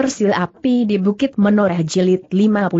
Sil Api di Bukit Menoreh Jilid 58.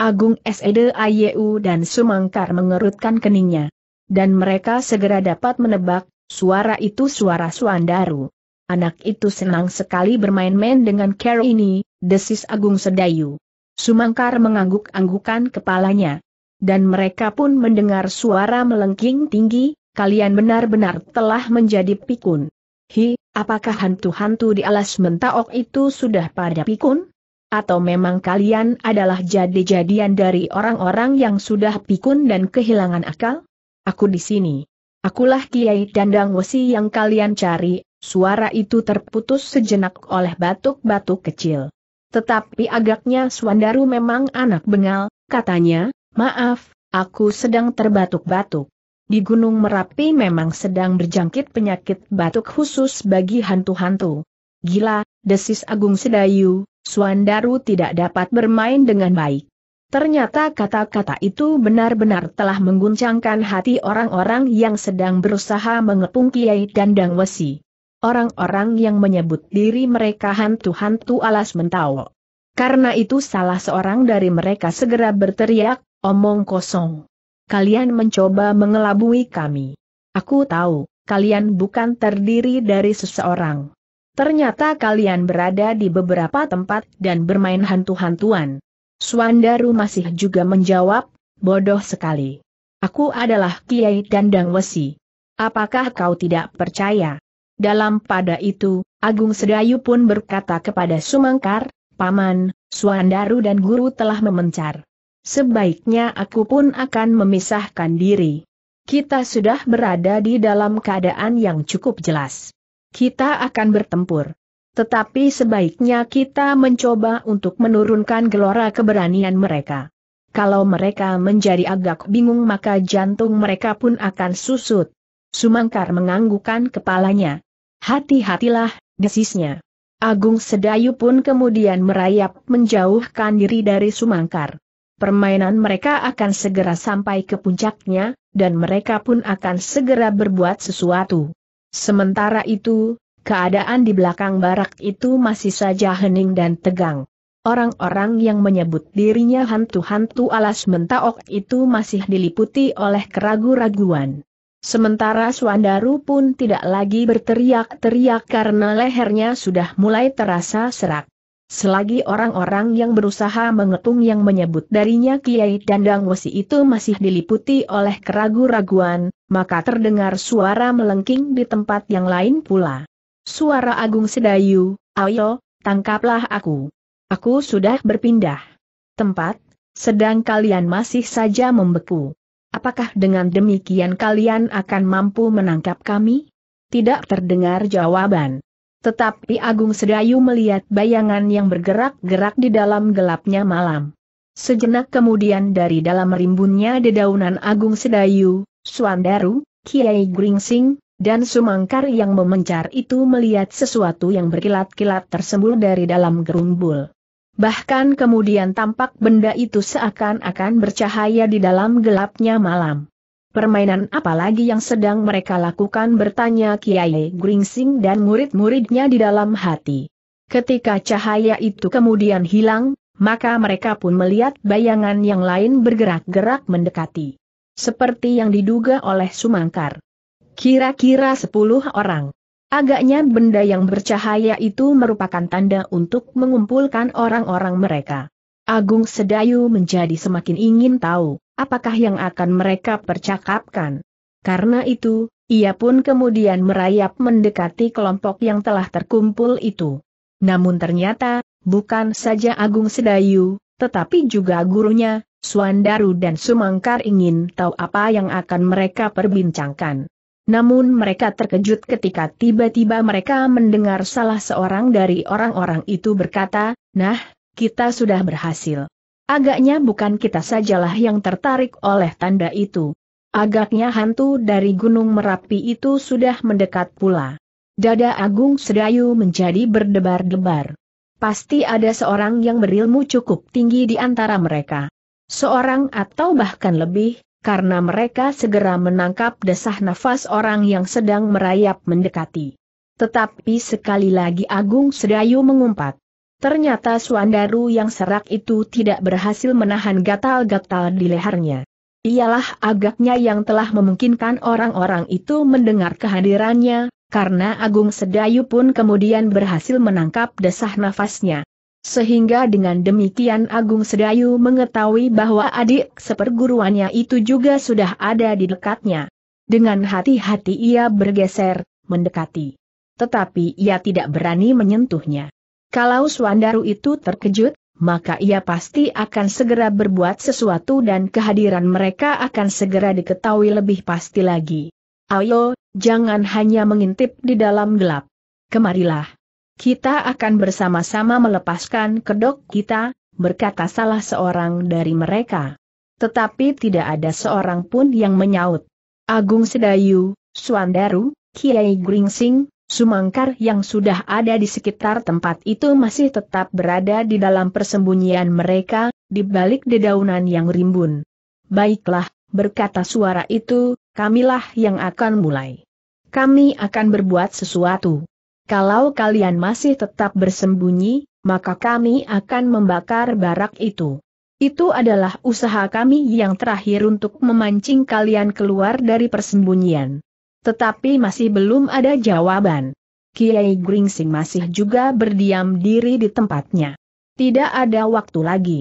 Agung e Ayu dan Sumangkar mengerutkan keningnya. Dan mereka segera dapat menebak, suara itu suara Suandaru. Anak itu senang sekali bermain-main dengan Carol ini, desis Agung Sedayu. Sumangkar mengangguk-anggukan kepalanya. Dan mereka pun mendengar suara melengking tinggi, kalian benar-benar telah menjadi pikun. Hi, Apakah hantu-hantu di alas mentaok itu sudah pada pikun? Atau memang kalian adalah jadi-jadian dari orang-orang yang sudah pikun dan kehilangan akal? Aku di sini. Akulah Kiai Dandang Wesi yang kalian cari, suara itu terputus sejenak oleh batuk-batuk kecil. Tetapi agaknya Suandaru memang anak bengal, katanya, maaf, aku sedang terbatuk-batuk. Di Gunung Merapi memang sedang berjangkit penyakit batuk khusus bagi hantu-hantu. Gila, desis Agung Sedayu, Suandaru tidak dapat bermain dengan baik. Ternyata kata-kata itu benar-benar telah mengguncangkan hati orang-orang yang sedang berusaha mengepung Kiai Dandang Wesi. Orang-orang yang menyebut diri mereka hantu-hantu alas mentawa. Karena itu salah seorang dari mereka segera berteriak, omong kosong kalian mencoba mengelabui kami. Aku tahu, kalian bukan terdiri dari seseorang. Ternyata kalian berada di beberapa tempat dan bermain hantu-hantuan. Suandaru masih juga menjawab, bodoh sekali. Aku adalah Kiai Dandang Wesi. Apakah kau tidak percaya? Dalam pada itu, Agung Sedayu pun berkata kepada Sumangkar, Paman, Suandaru dan Guru telah memencar. Sebaiknya aku pun akan memisahkan diri. Kita sudah berada di dalam keadaan yang cukup jelas. Kita akan bertempur. Tetapi sebaiknya kita mencoba untuk menurunkan gelora keberanian mereka. Kalau mereka menjadi agak bingung maka jantung mereka pun akan susut. Sumangkar menganggukkan kepalanya. Hati-hatilah, desisnya. Agung Sedayu pun kemudian merayap menjauhkan diri dari Sumangkar permainan mereka akan segera sampai ke puncaknya, dan mereka pun akan segera berbuat sesuatu. Sementara itu, keadaan di belakang barak itu masih saja hening dan tegang. Orang-orang yang menyebut dirinya hantu-hantu alas mentaok itu masih diliputi oleh keragu-raguan. Sementara Suandaru pun tidak lagi berteriak-teriak karena lehernya sudah mulai terasa serak. Selagi orang-orang yang berusaha mengetung yang menyebut darinya Kiai Dandang Wesi itu masih diliputi oleh keraguan raguan maka terdengar suara melengking di tempat yang lain pula. Suara Agung Sedayu, ayo, tangkaplah aku. Aku sudah berpindah. Tempat, sedang kalian masih saja membeku. Apakah dengan demikian kalian akan mampu menangkap kami? Tidak terdengar jawaban. Tetapi Agung Sedayu melihat bayangan yang bergerak-gerak di dalam gelapnya malam. Sejenak kemudian dari dalam rimbunnya dedaunan Agung Sedayu, Suandaru, Kiai Gringsing, dan Sumangkar yang memencar itu melihat sesuatu yang berkilat-kilat tersembul dari dalam gerumbul. Bahkan kemudian tampak benda itu seakan-akan bercahaya di dalam gelapnya malam. Permainan apa lagi yang sedang mereka lakukan bertanya Kiai Gringsing dan murid-muridnya di dalam hati. Ketika cahaya itu kemudian hilang, maka mereka pun melihat bayangan yang lain bergerak-gerak mendekati. Seperti yang diduga oleh Sumangkar. Kira-kira sepuluh orang. Agaknya benda yang bercahaya itu merupakan tanda untuk mengumpulkan orang-orang mereka. Agung Sedayu menjadi semakin ingin tahu apakah yang akan mereka percakapkan. Karena itu, ia pun kemudian merayap mendekati kelompok yang telah terkumpul itu. Namun ternyata, bukan saja Agung Sedayu, tetapi juga gurunya, Suandaru dan Sumangkar ingin tahu apa yang akan mereka perbincangkan. Namun mereka terkejut ketika tiba-tiba mereka mendengar salah seorang dari orang-orang itu berkata, Nah, kita sudah berhasil. Agaknya bukan kita sajalah yang tertarik oleh tanda itu. Agaknya hantu dari Gunung Merapi itu sudah mendekat pula. Dada Agung Sedayu menjadi berdebar-debar. Pasti ada seorang yang berilmu cukup tinggi di antara mereka. Seorang atau bahkan lebih, karena mereka segera menangkap desah nafas orang yang sedang merayap mendekati. Tetapi sekali lagi Agung Sedayu mengumpat. Ternyata Suandaru yang serak itu tidak berhasil menahan gatal-gatal di lehernya. Ialah agaknya yang telah memungkinkan orang-orang itu mendengar kehadirannya, karena Agung Sedayu pun kemudian berhasil menangkap desah nafasnya. Sehingga dengan demikian Agung Sedayu mengetahui bahwa adik seperguruannya itu juga sudah ada di dekatnya. Dengan hati-hati ia bergeser, mendekati. Tetapi ia tidak berani menyentuhnya. Kalau Swandaru itu terkejut, maka ia pasti akan segera berbuat sesuatu dan kehadiran mereka akan segera diketahui lebih pasti lagi. Ayo, jangan hanya mengintip di dalam gelap. Kemarilah. Kita akan bersama-sama melepaskan kedok kita, berkata salah seorang dari mereka. Tetapi tidak ada seorang pun yang menyaut. Agung Sedayu, Swandaru, Kiai Gringsing, Sumangkar yang sudah ada di sekitar tempat itu masih tetap berada di dalam persembunyian mereka, di balik dedaunan yang rimbun. Baiklah, berkata suara itu, kamilah yang akan mulai. Kami akan berbuat sesuatu. Kalau kalian masih tetap bersembunyi, maka kami akan membakar barak itu. Itu adalah usaha kami yang terakhir untuk memancing kalian keluar dari persembunyian. Tetapi masih belum ada jawaban. Kiai Gringsing masih juga berdiam diri di tempatnya. Tidak ada waktu lagi.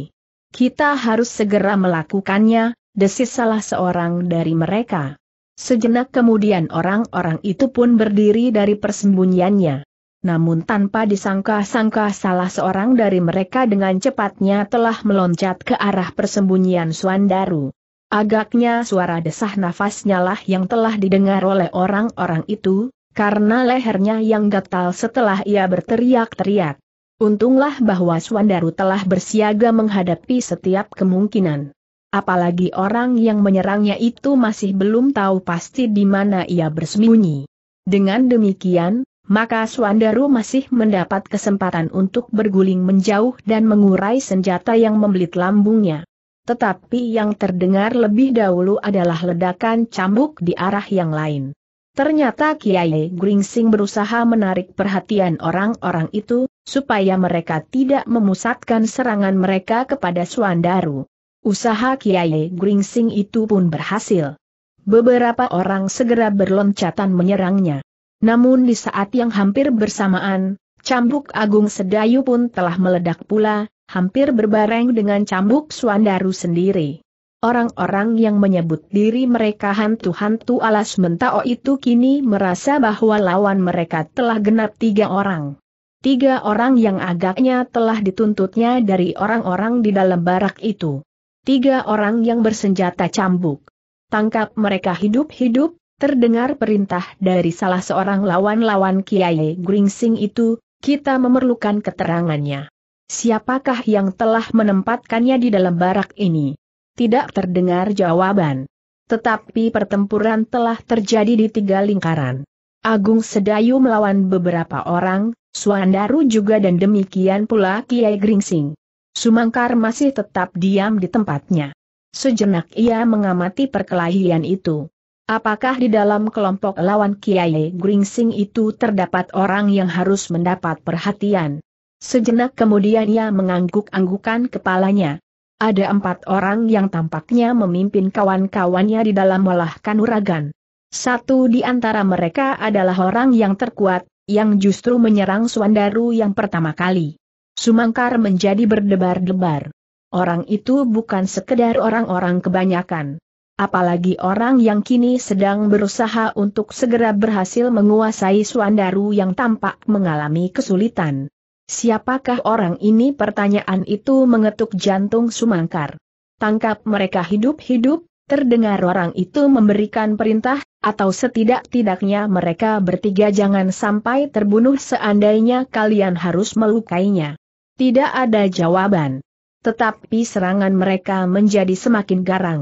Kita harus segera melakukannya, desis salah seorang dari mereka. Sejenak kemudian orang-orang itu pun berdiri dari persembunyiannya. Namun tanpa disangka-sangka salah seorang dari mereka dengan cepatnya telah meloncat ke arah persembunyian Suandaru. Agaknya suara desah nafasnya lah yang telah didengar oleh orang-orang itu, karena lehernya yang gatal setelah ia berteriak-teriak. Untunglah bahwa Swandaru telah bersiaga menghadapi setiap kemungkinan. Apalagi orang yang menyerangnya itu masih belum tahu pasti di mana ia bersembunyi. Dengan demikian, maka Swandaru masih mendapat kesempatan untuk berguling menjauh dan mengurai senjata yang membelit lambungnya tetapi yang terdengar lebih dahulu adalah ledakan cambuk di arah yang lain. Ternyata Kiai Gringsing berusaha menarik perhatian orang-orang itu, supaya mereka tidak memusatkan serangan mereka kepada Suandaru. Usaha Kiai Gringsing itu pun berhasil. Beberapa orang segera berloncatan menyerangnya. Namun di saat yang hampir bersamaan, cambuk agung sedayu pun telah meledak pula, hampir berbareng dengan cambuk Suandaru sendiri. Orang-orang yang menyebut diri mereka hantu-hantu alas mentao itu kini merasa bahwa lawan mereka telah genap tiga orang. Tiga orang yang agaknya telah dituntutnya dari orang-orang di dalam barak itu. Tiga orang yang bersenjata cambuk. Tangkap mereka hidup-hidup, terdengar perintah dari salah seorang lawan-lawan Kiai Gringsing itu, kita memerlukan keterangannya. Siapakah yang telah menempatkannya di dalam barak ini? Tidak terdengar jawaban. Tetapi pertempuran telah terjadi di tiga lingkaran. Agung Sedayu melawan beberapa orang, Suandaru juga dan demikian pula Kiai Gringsing. Sumangkar masih tetap diam di tempatnya. Sejenak ia mengamati perkelahian itu. Apakah di dalam kelompok lawan Kiai Gringsing itu terdapat orang yang harus mendapat perhatian? Sejenak kemudian ia mengangguk-anggukan kepalanya. Ada empat orang yang tampaknya memimpin kawan-kawannya di dalam olah kanuragan. Satu di antara mereka adalah orang yang terkuat, yang justru menyerang Suandaru yang pertama kali. Sumangkar menjadi berdebar-debar. Orang itu bukan sekedar orang-orang kebanyakan. Apalagi orang yang kini sedang berusaha untuk segera berhasil menguasai Suandaru yang tampak mengalami kesulitan. Siapakah orang ini? Pertanyaan itu mengetuk jantung Sumangkar. Tangkap mereka hidup-hidup, terdengar orang itu memberikan perintah, atau setidak-tidaknya mereka bertiga jangan sampai terbunuh seandainya kalian harus melukainya. Tidak ada jawaban. Tetapi serangan mereka menjadi semakin garang.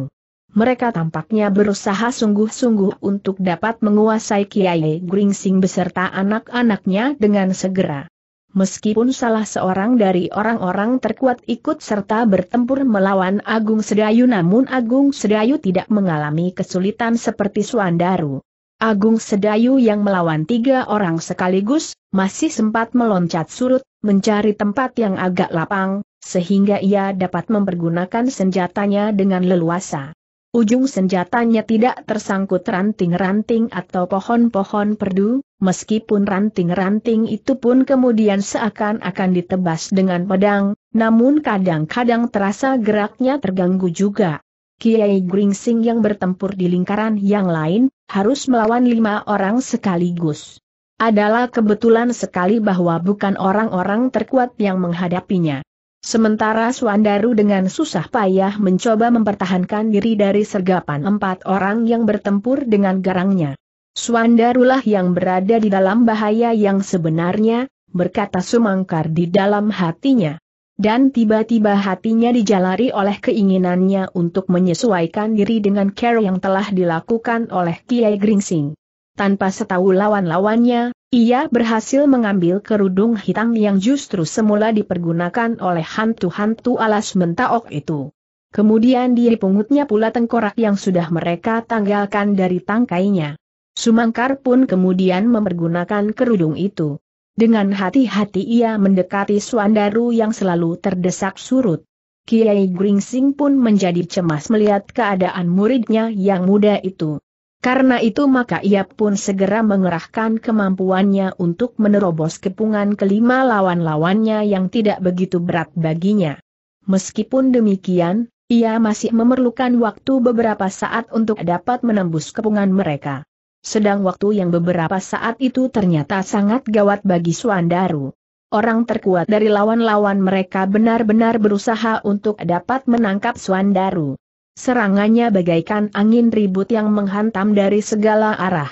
Mereka tampaknya berusaha sungguh-sungguh untuk dapat menguasai Kiai Gringsing beserta anak-anaknya dengan segera. Meskipun salah seorang dari orang-orang terkuat ikut serta bertempur melawan Agung Sedayu namun Agung Sedayu tidak mengalami kesulitan seperti Suandaru. Agung Sedayu yang melawan tiga orang sekaligus, masih sempat meloncat surut, mencari tempat yang agak lapang, sehingga ia dapat mempergunakan senjatanya dengan leluasa. Ujung senjatanya tidak tersangkut ranting-ranting atau pohon-pohon perdu, meskipun ranting-ranting itu pun kemudian seakan-akan ditebas dengan pedang, namun kadang-kadang terasa geraknya terganggu juga. Kiai Gringsing yang bertempur di lingkaran yang lain, harus melawan lima orang sekaligus. Adalah kebetulan sekali bahwa bukan orang-orang terkuat yang menghadapinya. Sementara Suandaru dengan susah payah mencoba mempertahankan diri dari sergapan empat orang yang bertempur dengan garangnya. Suandarulah yang berada di dalam bahaya yang sebenarnya, berkata Sumangkar di dalam hatinya. Dan tiba-tiba hatinya dijalari oleh keinginannya untuk menyesuaikan diri dengan care yang telah dilakukan oleh Kiai Gringsing. Tanpa setahu lawan-lawannya, ia berhasil mengambil kerudung hitam yang justru semula dipergunakan oleh hantu-hantu alas mentaok itu. Kemudian dipungutnya pula tengkorak yang sudah mereka tanggalkan dari tangkainya. Sumangkar pun kemudian mempergunakan kerudung itu. Dengan hati-hati ia mendekati Suandaru yang selalu terdesak surut. Kiai Gringsing pun menjadi cemas melihat keadaan muridnya yang muda itu. Karena itu maka ia pun segera mengerahkan kemampuannya untuk menerobos kepungan kelima lawan-lawannya yang tidak begitu berat baginya. Meskipun demikian, ia masih memerlukan waktu beberapa saat untuk dapat menembus kepungan mereka. Sedang waktu yang beberapa saat itu ternyata sangat gawat bagi Suandaru. Orang terkuat dari lawan-lawan mereka benar-benar berusaha untuk dapat menangkap Suandaru. Serangannya bagaikan angin ribut yang menghantam dari segala arah.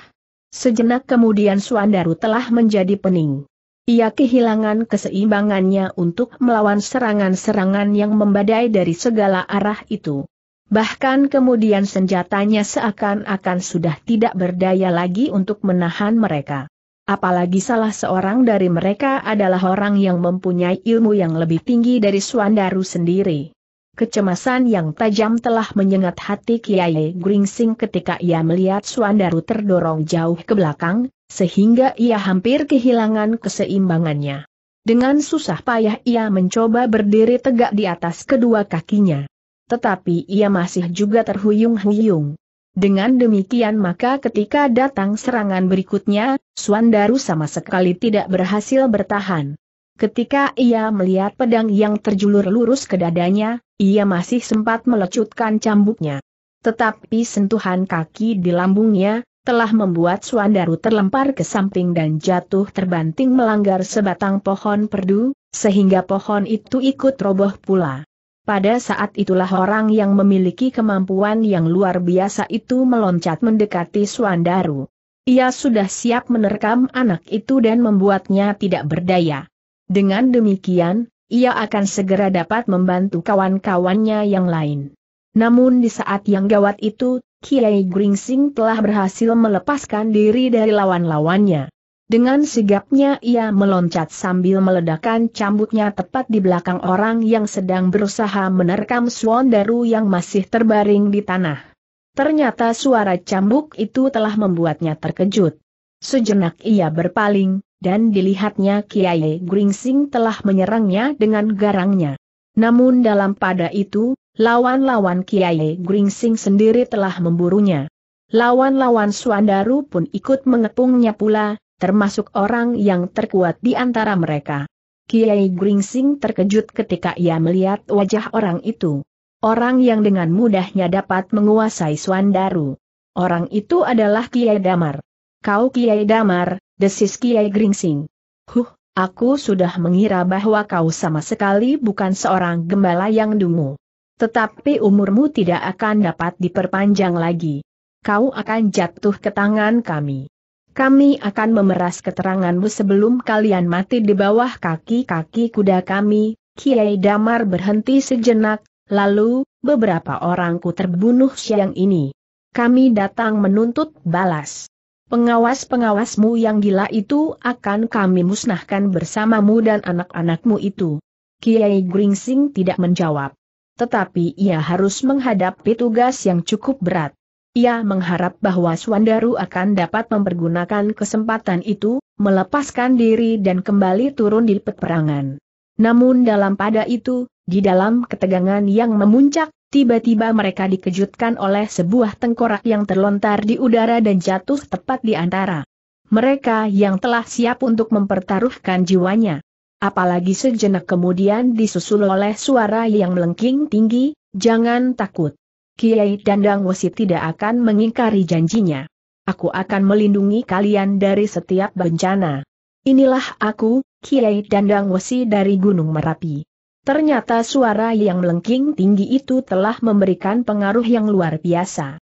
Sejenak kemudian Suandaru telah menjadi pening. Ia kehilangan keseimbangannya untuk melawan serangan-serangan yang membadai dari segala arah itu. Bahkan kemudian senjatanya seakan-akan sudah tidak berdaya lagi untuk menahan mereka. Apalagi salah seorang dari mereka adalah orang yang mempunyai ilmu yang lebih tinggi dari Suandaru sendiri. Kecemasan yang tajam telah menyengat hati Kiai Gringsing ketika ia melihat Suandaru terdorong jauh ke belakang, sehingga ia hampir kehilangan keseimbangannya. Dengan susah payah ia mencoba berdiri tegak di atas kedua kakinya. Tetapi ia masih juga terhuyung-huyung. Dengan demikian maka ketika datang serangan berikutnya, Suandaru sama sekali tidak berhasil bertahan. Ketika ia melihat pedang yang terjulur lurus ke dadanya, ia masih sempat melecutkan cambuknya. Tetapi sentuhan kaki di lambungnya, telah membuat Suandaru terlempar ke samping dan jatuh terbanting melanggar sebatang pohon perdu, sehingga pohon itu ikut roboh pula. Pada saat itulah orang yang memiliki kemampuan yang luar biasa itu meloncat mendekati Suandaru. Ia sudah siap menerkam anak itu dan membuatnya tidak berdaya. Dengan demikian, ia akan segera dapat membantu kawan-kawannya yang lain. Namun di saat yang gawat itu, Kiai Gringsing telah berhasil melepaskan diri dari lawan-lawannya. Dengan sigapnya ia meloncat sambil meledakkan cambuknya tepat di belakang orang yang sedang berusaha menerkam Swan Daru yang masih terbaring di tanah. Ternyata suara cambuk itu telah membuatnya terkejut. Sejenak ia berpaling, dan dilihatnya Kiai Gringsing telah menyerangnya dengan garangnya. Namun dalam pada itu, lawan-lawan Kiai Gringsing sendiri telah memburunya. Lawan-lawan Suandaru pun ikut mengepungnya pula, termasuk orang yang terkuat di antara mereka. Kiai Gringsing terkejut ketika ia melihat wajah orang itu. Orang yang dengan mudahnya dapat menguasai Suandaru. Orang itu adalah Kiai Damar. Kau Kiai Damar, desis Kiai Gringsing. Huh, aku sudah mengira bahwa kau sama sekali bukan seorang gembala yang dungu. Tetapi umurmu tidak akan dapat diperpanjang lagi. Kau akan jatuh ke tangan kami. Kami akan memeras keteranganmu sebelum kalian mati di bawah kaki-kaki kuda kami. Kiai Damar berhenti sejenak, lalu, beberapa orangku terbunuh siang ini. Kami datang menuntut balas. Pengawas-pengawasmu yang gila itu akan kami musnahkan bersamamu dan anak-anakmu itu. Kiai Gringsing tidak menjawab. Tetapi ia harus menghadapi tugas yang cukup berat. Ia mengharap bahwa Swandaru akan dapat mempergunakan kesempatan itu, melepaskan diri dan kembali turun di peperangan. Namun dalam pada itu, di dalam ketegangan yang memuncak, Tiba-tiba mereka dikejutkan oleh sebuah tengkorak yang terlontar di udara dan jatuh tepat di antara. Mereka yang telah siap untuk mempertaruhkan jiwanya. Apalagi sejenak kemudian disusul oleh suara yang melengking tinggi, jangan takut. Kiai Dandang Wesi tidak akan mengingkari janjinya. Aku akan melindungi kalian dari setiap bencana. Inilah aku, Kiai Dandang Wesi dari Gunung Merapi. Ternyata suara yang melengking tinggi itu telah memberikan pengaruh yang luar biasa.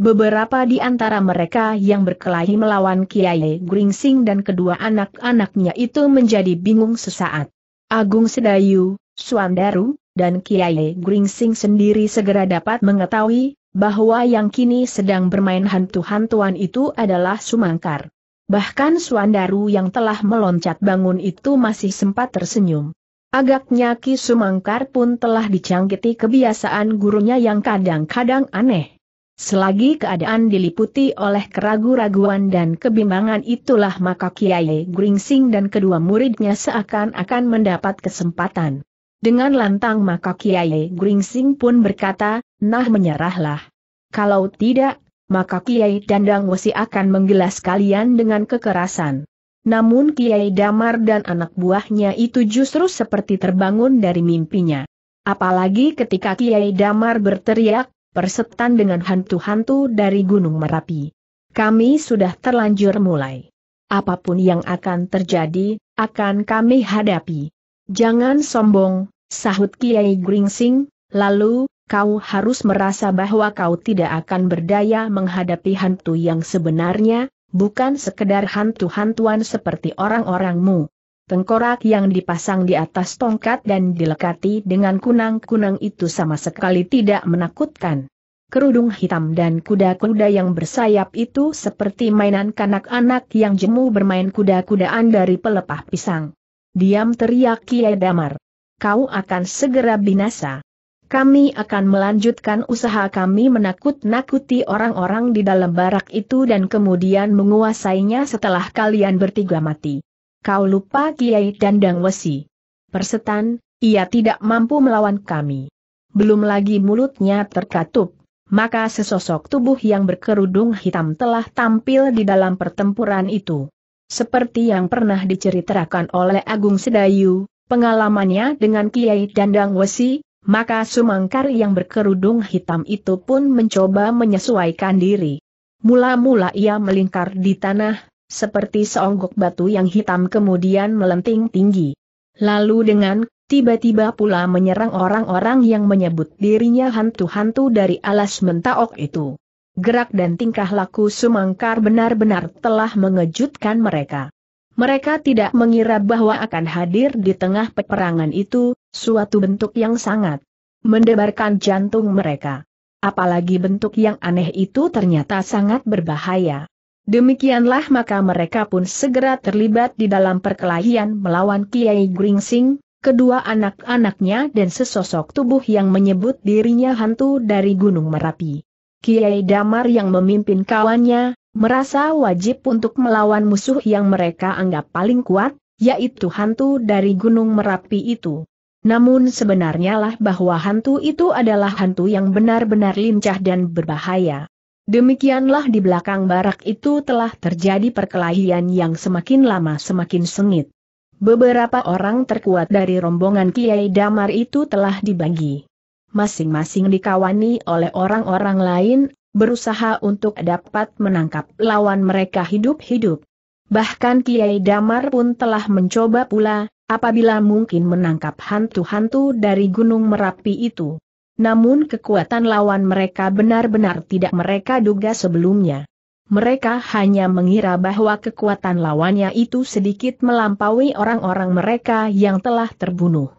Beberapa di antara mereka yang berkelahi melawan Kiai Gringsing dan kedua anak-anaknya itu menjadi bingung sesaat. Agung Sedayu, Suandaru, dan Kiai Gringsing sendiri segera dapat mengetahui bahwa yang kini sedang bermain hantu-hantuan itu adalah Sumangkar. Bahkan Suandaru yang telah meloncat bangun itu masih sempat tersenyum. Agaknya Ki Sumangkar pun telah dicangkiti kebiasaan gurunya yang kadang-kadang aneh. Selagi keadaan diliputi oleh keraguan-raguan dan kebimbangan itulah maka Kiai Gringsing dan kedua muridnya seakan-akan mendapat kesempatan. Dengan lantang maka Kiai Gringsing pun berkata, nah menyerahlah. Kalau tidak, maka Kiai Dandang Wesi akan menggelas kalian dengan kekerasan. Namun Kiai Damar dan anak buahnya itu justru seperti terbangun dari mimpinya. Apalagi ketika Kiai Damar berteriak, persetan dengan hantu-hantu dari Gunung Merapi. Kami sudah terlanjur mulai. Apapun yang akan terjadi, akan kami hadapi. Jangan sombong, sahut Kiai Gringsing, lalu, kau harus merasa bahwa kau tidak akan berdaya menghadapi hantu yang sebenarnya, bukan sekedar hantu-hantuan seperti orang-orangmu. Tengkorak yang dipasang di atas tongkat dan dilekati dengan kunang-kunang itu sama sekali tidak menakutkan. Kerudung hitam dan kuda-kuda yang bersayap itu seperti mainan kanak-anak yang jemu bermain kuda-kudaan dari pelepah pisang. Diam teriak Kiai Damar. Kau akan segera binasa kami akan melanjutkan usaha kami menakut-nakuti orang-orang di dalam barak itu dan kemudian menguasainya setelah kalian bertiga mati. Kau lupa Kiai Dandang Wesi. Persetan, ia tidak mampu melawan kami. Belum lagi mulutnya terkatup, maka sesosok tubuh yang berkerudung hitam telah tampil di dalam pertempuran itu. Seperti yang pernah diceritakan oleh Agung Sedayu, pengalamannya dengan Kiai Dandang Wesi, maka Sumangkar yang berkerudung hitam itu pun mencoba menyesuaikan diri. Mula-mula ia melingkar di tanah, seperti seonggok batu yang hitam kemudian melenting tinggi. Lalu dengan tiba-tiba pula menyerang orang-orang yang menyebut dirinya hantu-hantu dari alas mentaok itu. Gerak dan tingkah laku Sumangkar benar-benar telah mengejutkan mereka. Mereka tidak mengira bahwa akan hadir di tengah peperangan itu, Suatu bentuk yang sangat mendebarkan jantung mereka. Apalagi bentuk yang aneh itu ternyata sangat berbahaya. Demikianlah maka mereka pun segera terlibat di dalam perkelahian melawan Kiai Gringsing, kedua anak-anaknya dan sesosok tubuh yang menyebut dirinya hantu dari Gunung Merapi. Kiai Damar yang memimpin kawannya, merasa wajib untuk melawan musuh yang mereka anggap paling kuat, yaitu hantu dari Gunung Merapi itu. Namun sebenarnya lah bahwa hantu itu adalah hantu yang benar-benar lincah dan berbahaya. Demikianlah di belakang barak itu telah terjadi perkelahian yang semakin lama semakin sengit. Beberapa orang terkuat dari rombongan Kiai Damar itu telah dibagi. Masing-masing dikawani oleh orang-orang lain, berusaha untuk dapat menangkap lawan mereka hidup-hidup. Bahkan Kiai Damar pun telah mencoba pula, apabila mungkin menangkap hantu-hantu dari Gunung Merapi itu. Namun kekuatan lawan mereka benar-benar tidak mereka duga sebelumnya. Mereka hanya mengira bahwa kekuatan lawannya itu sedikit melampaui orang-orang mereka yang telah terbunuh.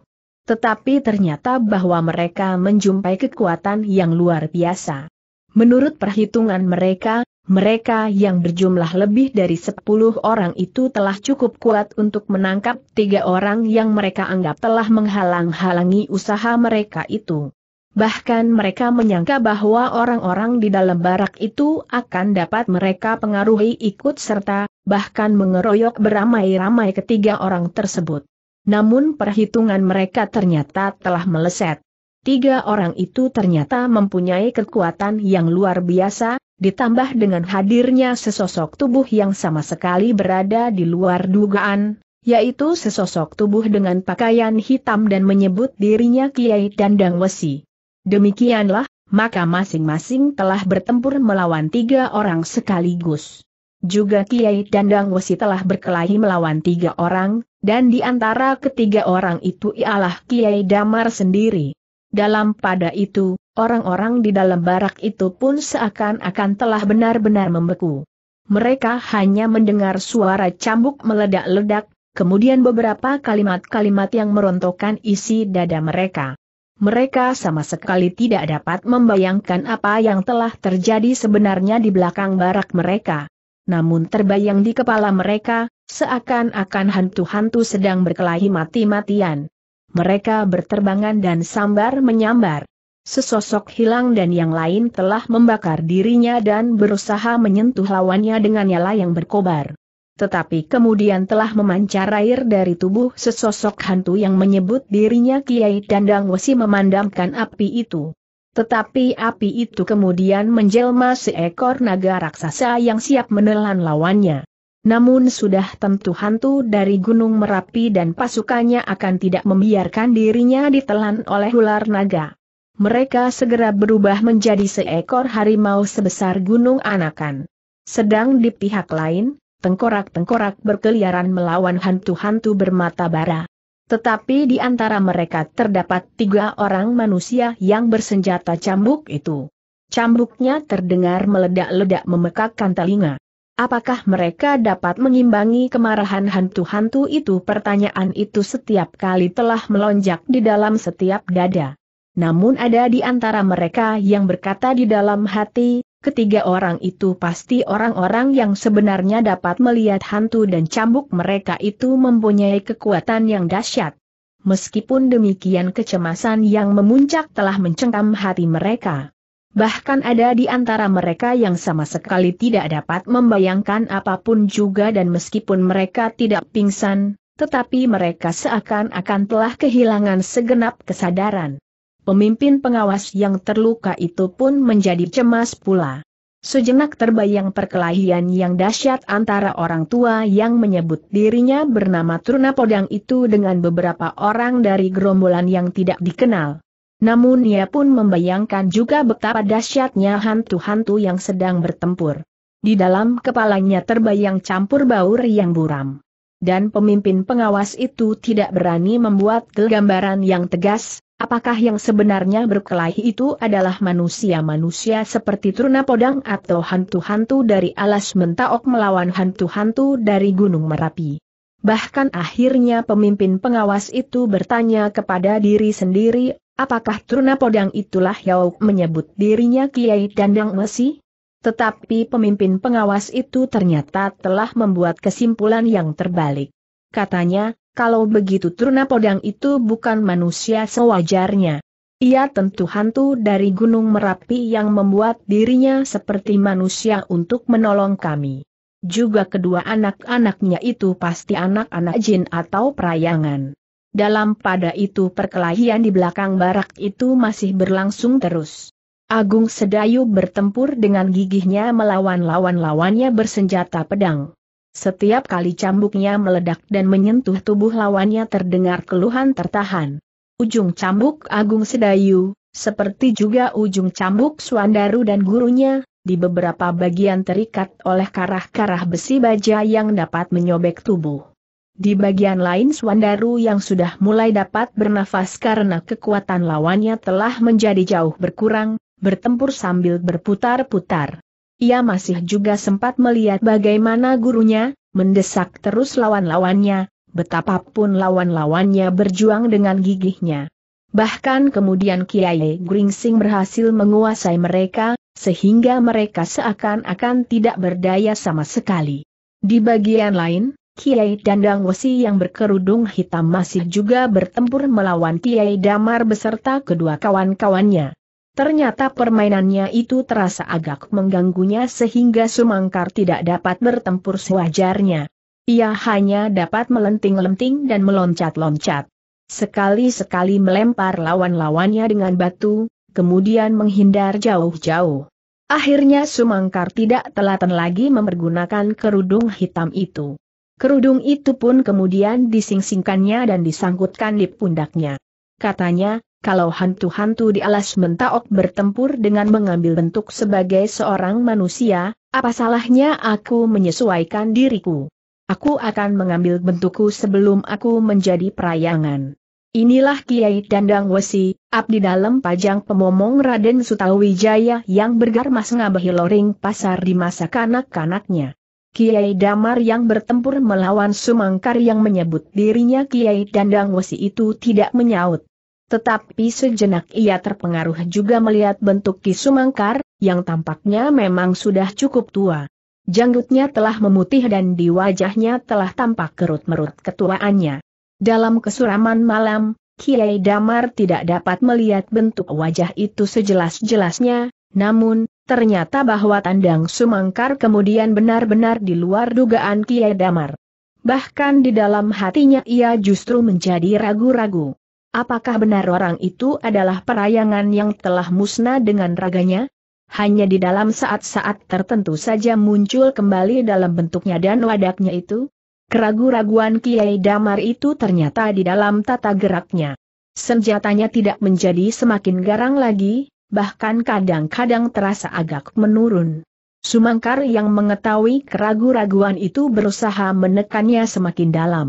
Tetapi ternyata bahwa mereka menjumpai kekuatan yang luar biasa. Menurut perhitungan mereka, mereka yang berjumlah lebih dari sepuluh orang itu telah cukup kuat untuk menangkap tiga orang yang mereka anggap telah menghalang-halangi usaha mereka itu. Bahkan mereka menyangka bahwa orang-orang di dalam barak itu akan dapat mereka pengaruhi ikut serta, bahkan mengeroyok beramai-ramai ketiga orang tersebut. Namun perhitungan mereka ternyata telah meleset. Tiga orang itu ternyata mempunyai kekuatan yang luar biasa, ditambah dengan hadirnya sesosok tubuh yang sama sekali berada di luar dugaan, yaitu sesosok tubuh dengan pakaian hitam dan menyebut dirinya Kiai Dandang Wesi. Demikianlah, maka masing-masing telah bertempur melawan tiga orang sekaligus. Juga Kiai Dandang Wesi telah berkelahi melawan tiga orang, dan di antara ketiga orang itu ialah Kiai Damar sendiri. Dalam pada itu, orang-orang di dalam barak itu pun seakan-akan telah benar-benar membeku. Mereka hanya mendengar suara cambuk meledak-ledak, kemudian beberapa kalimat-kalimat yang merontokkan isi dada mereka. Mereka sama sekali tidak dapat membayangkan apa yang telah terjadi sebenarnya di belakang barak mereka. Namun terbayang di kepala mereka, seakan-akan hantu-hantu sedang berkelahi mati-matian. Mereka berterbangan dan sambar menyambar. Sesosok hilang dan yang lain telah membakar dirinya dan berusaha menyentuh lawannya dengan nyala yang berkobar. Tetapi kemudian telah memancar air dari tubuh sesosok hantu yang menyebut dirinya Kiai Dandang Wesi memandamkan api itu. Tetapi api itu kemudian menjelma seekor naga raksasa yang siap menelan lawannya. Namun sudah tentu hantu dari Gunung Merapi dan pasukannya akan tidak membiarkan dirinya ditelan oleh ular naga. Mereka segera berubah menjadi seekor harimau sebesar gunung anakan. Sedang di pihak lain, tengkorak-tengkorak berkeliaran melawan hantu-hantu bermata bara. Tetapi di antara mereka terdapat tiga orang manusia yang bersenjata cambuk itu. Cambuknya terdengar meledak-ledak memekakkan telinga. Apakah mereka dapat mengimbangi kemarahan hantu-hantu itu? Pertanyaan itu setiap kali telah melonjak di dalam setiap dada. Namun ada di antara mereka yang berkata di dalam hati, ketiga orang itu pasti orang-orang yang sebenarnya dapat melihat hantu dan cambuk mereka itu mempunyai kekuatan yang dahsyat. Meskipun demikian kecemasan yang memuncak telah mencengkam hati mereka. Bahkan ada di antara mereka yang sama sekali tidak dapat membayangkan apapun juga dan meskipun mereka tidak pingsan, tetapi mereka seakan-akan telah kehilangan segenap kesadaran. Pemimpin pengawas yang terluka itu pun menjadi cemas pula. Sejenak terbayang perkelahian yang dahsyat antara orang tua yang menyebut dirinya bernama Trunapodang itu dengan beberapa orang dari gerombolan yang tidak dikenal. Namun ia pun membayangkan juga betapa dahsyatnya hantu-hantu yang sedang bertempur. Di dalam kepalanya terbayang campur baur yang buram. Dan pemimpin pengawas itu tidak berani membuat kegambaran yang tegas, apakah yang sebenarnya berkelahi itu adalah manusia-manusia seperti Truna Podang atau hantu-hantu dari alas mentaok melawan hantu-hantu dari Gunung Merapi. Bahkan akhirnya pemimpin pengawas itu bertanya kepada diri sendiri Apakah Truna Podang itulah yang menyebut dirinya Kiai Dandang Mesi? Tetapi pemimpin pengawas itu ternyata telah membuat kesimpulan yang terbalik. Katanya, kalau begitu Truna Podang itu bukan manusia sewajarnya. Ia tentu hantu dari Gunung Merapi yang membuat dirinya seperti manusia untuk menolong kami. Juga kedua anak-anaknya itu pasti anak-anak jin atau perayangan dalam pada itu perkelahian di belakang barak itu masih berlangsung terus. Agung Sedayu bertempur dengan gigihnya melawan lawan-lawannya bersenjata pedang. Setiap kali cambuknya meledak dan menyentuh tubuh lawannya terdengar keluhan tertahan. Ujung cambuk Agung Sedayu, seperti juga ujung cambuk Suandaru dan gurunya, di beberapa bagian terikat oleh karah-karah besi baja yang dapat menyobek tubuh. Di bagian lain Swandaru yang sudah mulai dapat bernafas karena kekuatan lawannya telah menjadi jauh berkurang, bertempur sambil berputar-putar. Ia masih juga sempat melihat bagaimana gurunya, mendesak terus lawan-lawannya, betapapun lawan-lawannya berjuang dengan gigihnya. Bahkan kemudian Kiai Gringsing berhasil menguasai mereka, sehingga mereka seakan-akan tidak berdaya sama sekali. Di bagian lain, Kiai Dandang Wesi yang berkerudung hitam masih juga bertempur melawan Kiai Damar beserta kedua kawan-kawannya. Ternyata permainannya itu terasa agak mengganggunya sehingga Sumangkar tidak dapat bertempur sewajarnya. Ia hanya dapat melenting-lenting dan meloncat-loncat. Sekali-sekali melempar lawan-lawannya dengan batu, kemudian menghindar jauh-jauh. Akhirnya Sumangkar tidak telaten lagi mempergunakan kerudung hitam itu. Kerudung itu pun kemudian disingsingkannya dan disangkutkan di pundaknya. Katanya, kalau hantu-hantu di alas mentaok bertempur dengan mengambil bentuk sebagai seorang manusia, apa salahnya aku menyesuaikan diriku? Aku akan mengambil bentukku sebelum aku menjadi perayangan. Inilah Kiai Dandang Wesi, abdi dalam pajang pemomong Raden Sutawijaya yang bergarmas ngabahi loring pasar di masa kanak-kanaknya. Kiai Damar yang bertempur melawan Sumangkar yang menyebut dirinya Kiai Dandang Wesi itu tidak menyaut. Tetapi sejenak ia terpengaruh juga melihat bentuk Ki Sumangkar, yang tampaknya memang sudah cukup tua. Janggutnya telah memutih dan di wajahnya telah tampak kerut-merut ketuaannya. Dalam kesuraman malam, Kiai Damar tidak dapat melihat bentuk wajah itu sejelas-jelasnya, namun, ternyata bahwa Tandang Sumangkar kemudian benar-benar di luar dugaan Kiai Damar. Bahkan di dalam hatinya ia justru menjadi ragu-ragu. Apakah benar orang itu adalah perayangan yang telah musnah dengan raganya? Hanya di dalam saat-saat tertentu saja muncul kembali dalam bentuknya dan wadaknya itu? Keragu-raguan Kiai Damar itu ternyata di dalam tata geraknya. Senjatanya tidak menjadi semakin garang lagi, bahkan kadang-kadang terasa agak menurun. Sumangkar yang mengetahui keragu-raguan itu berusaha menekannya semakin dalam.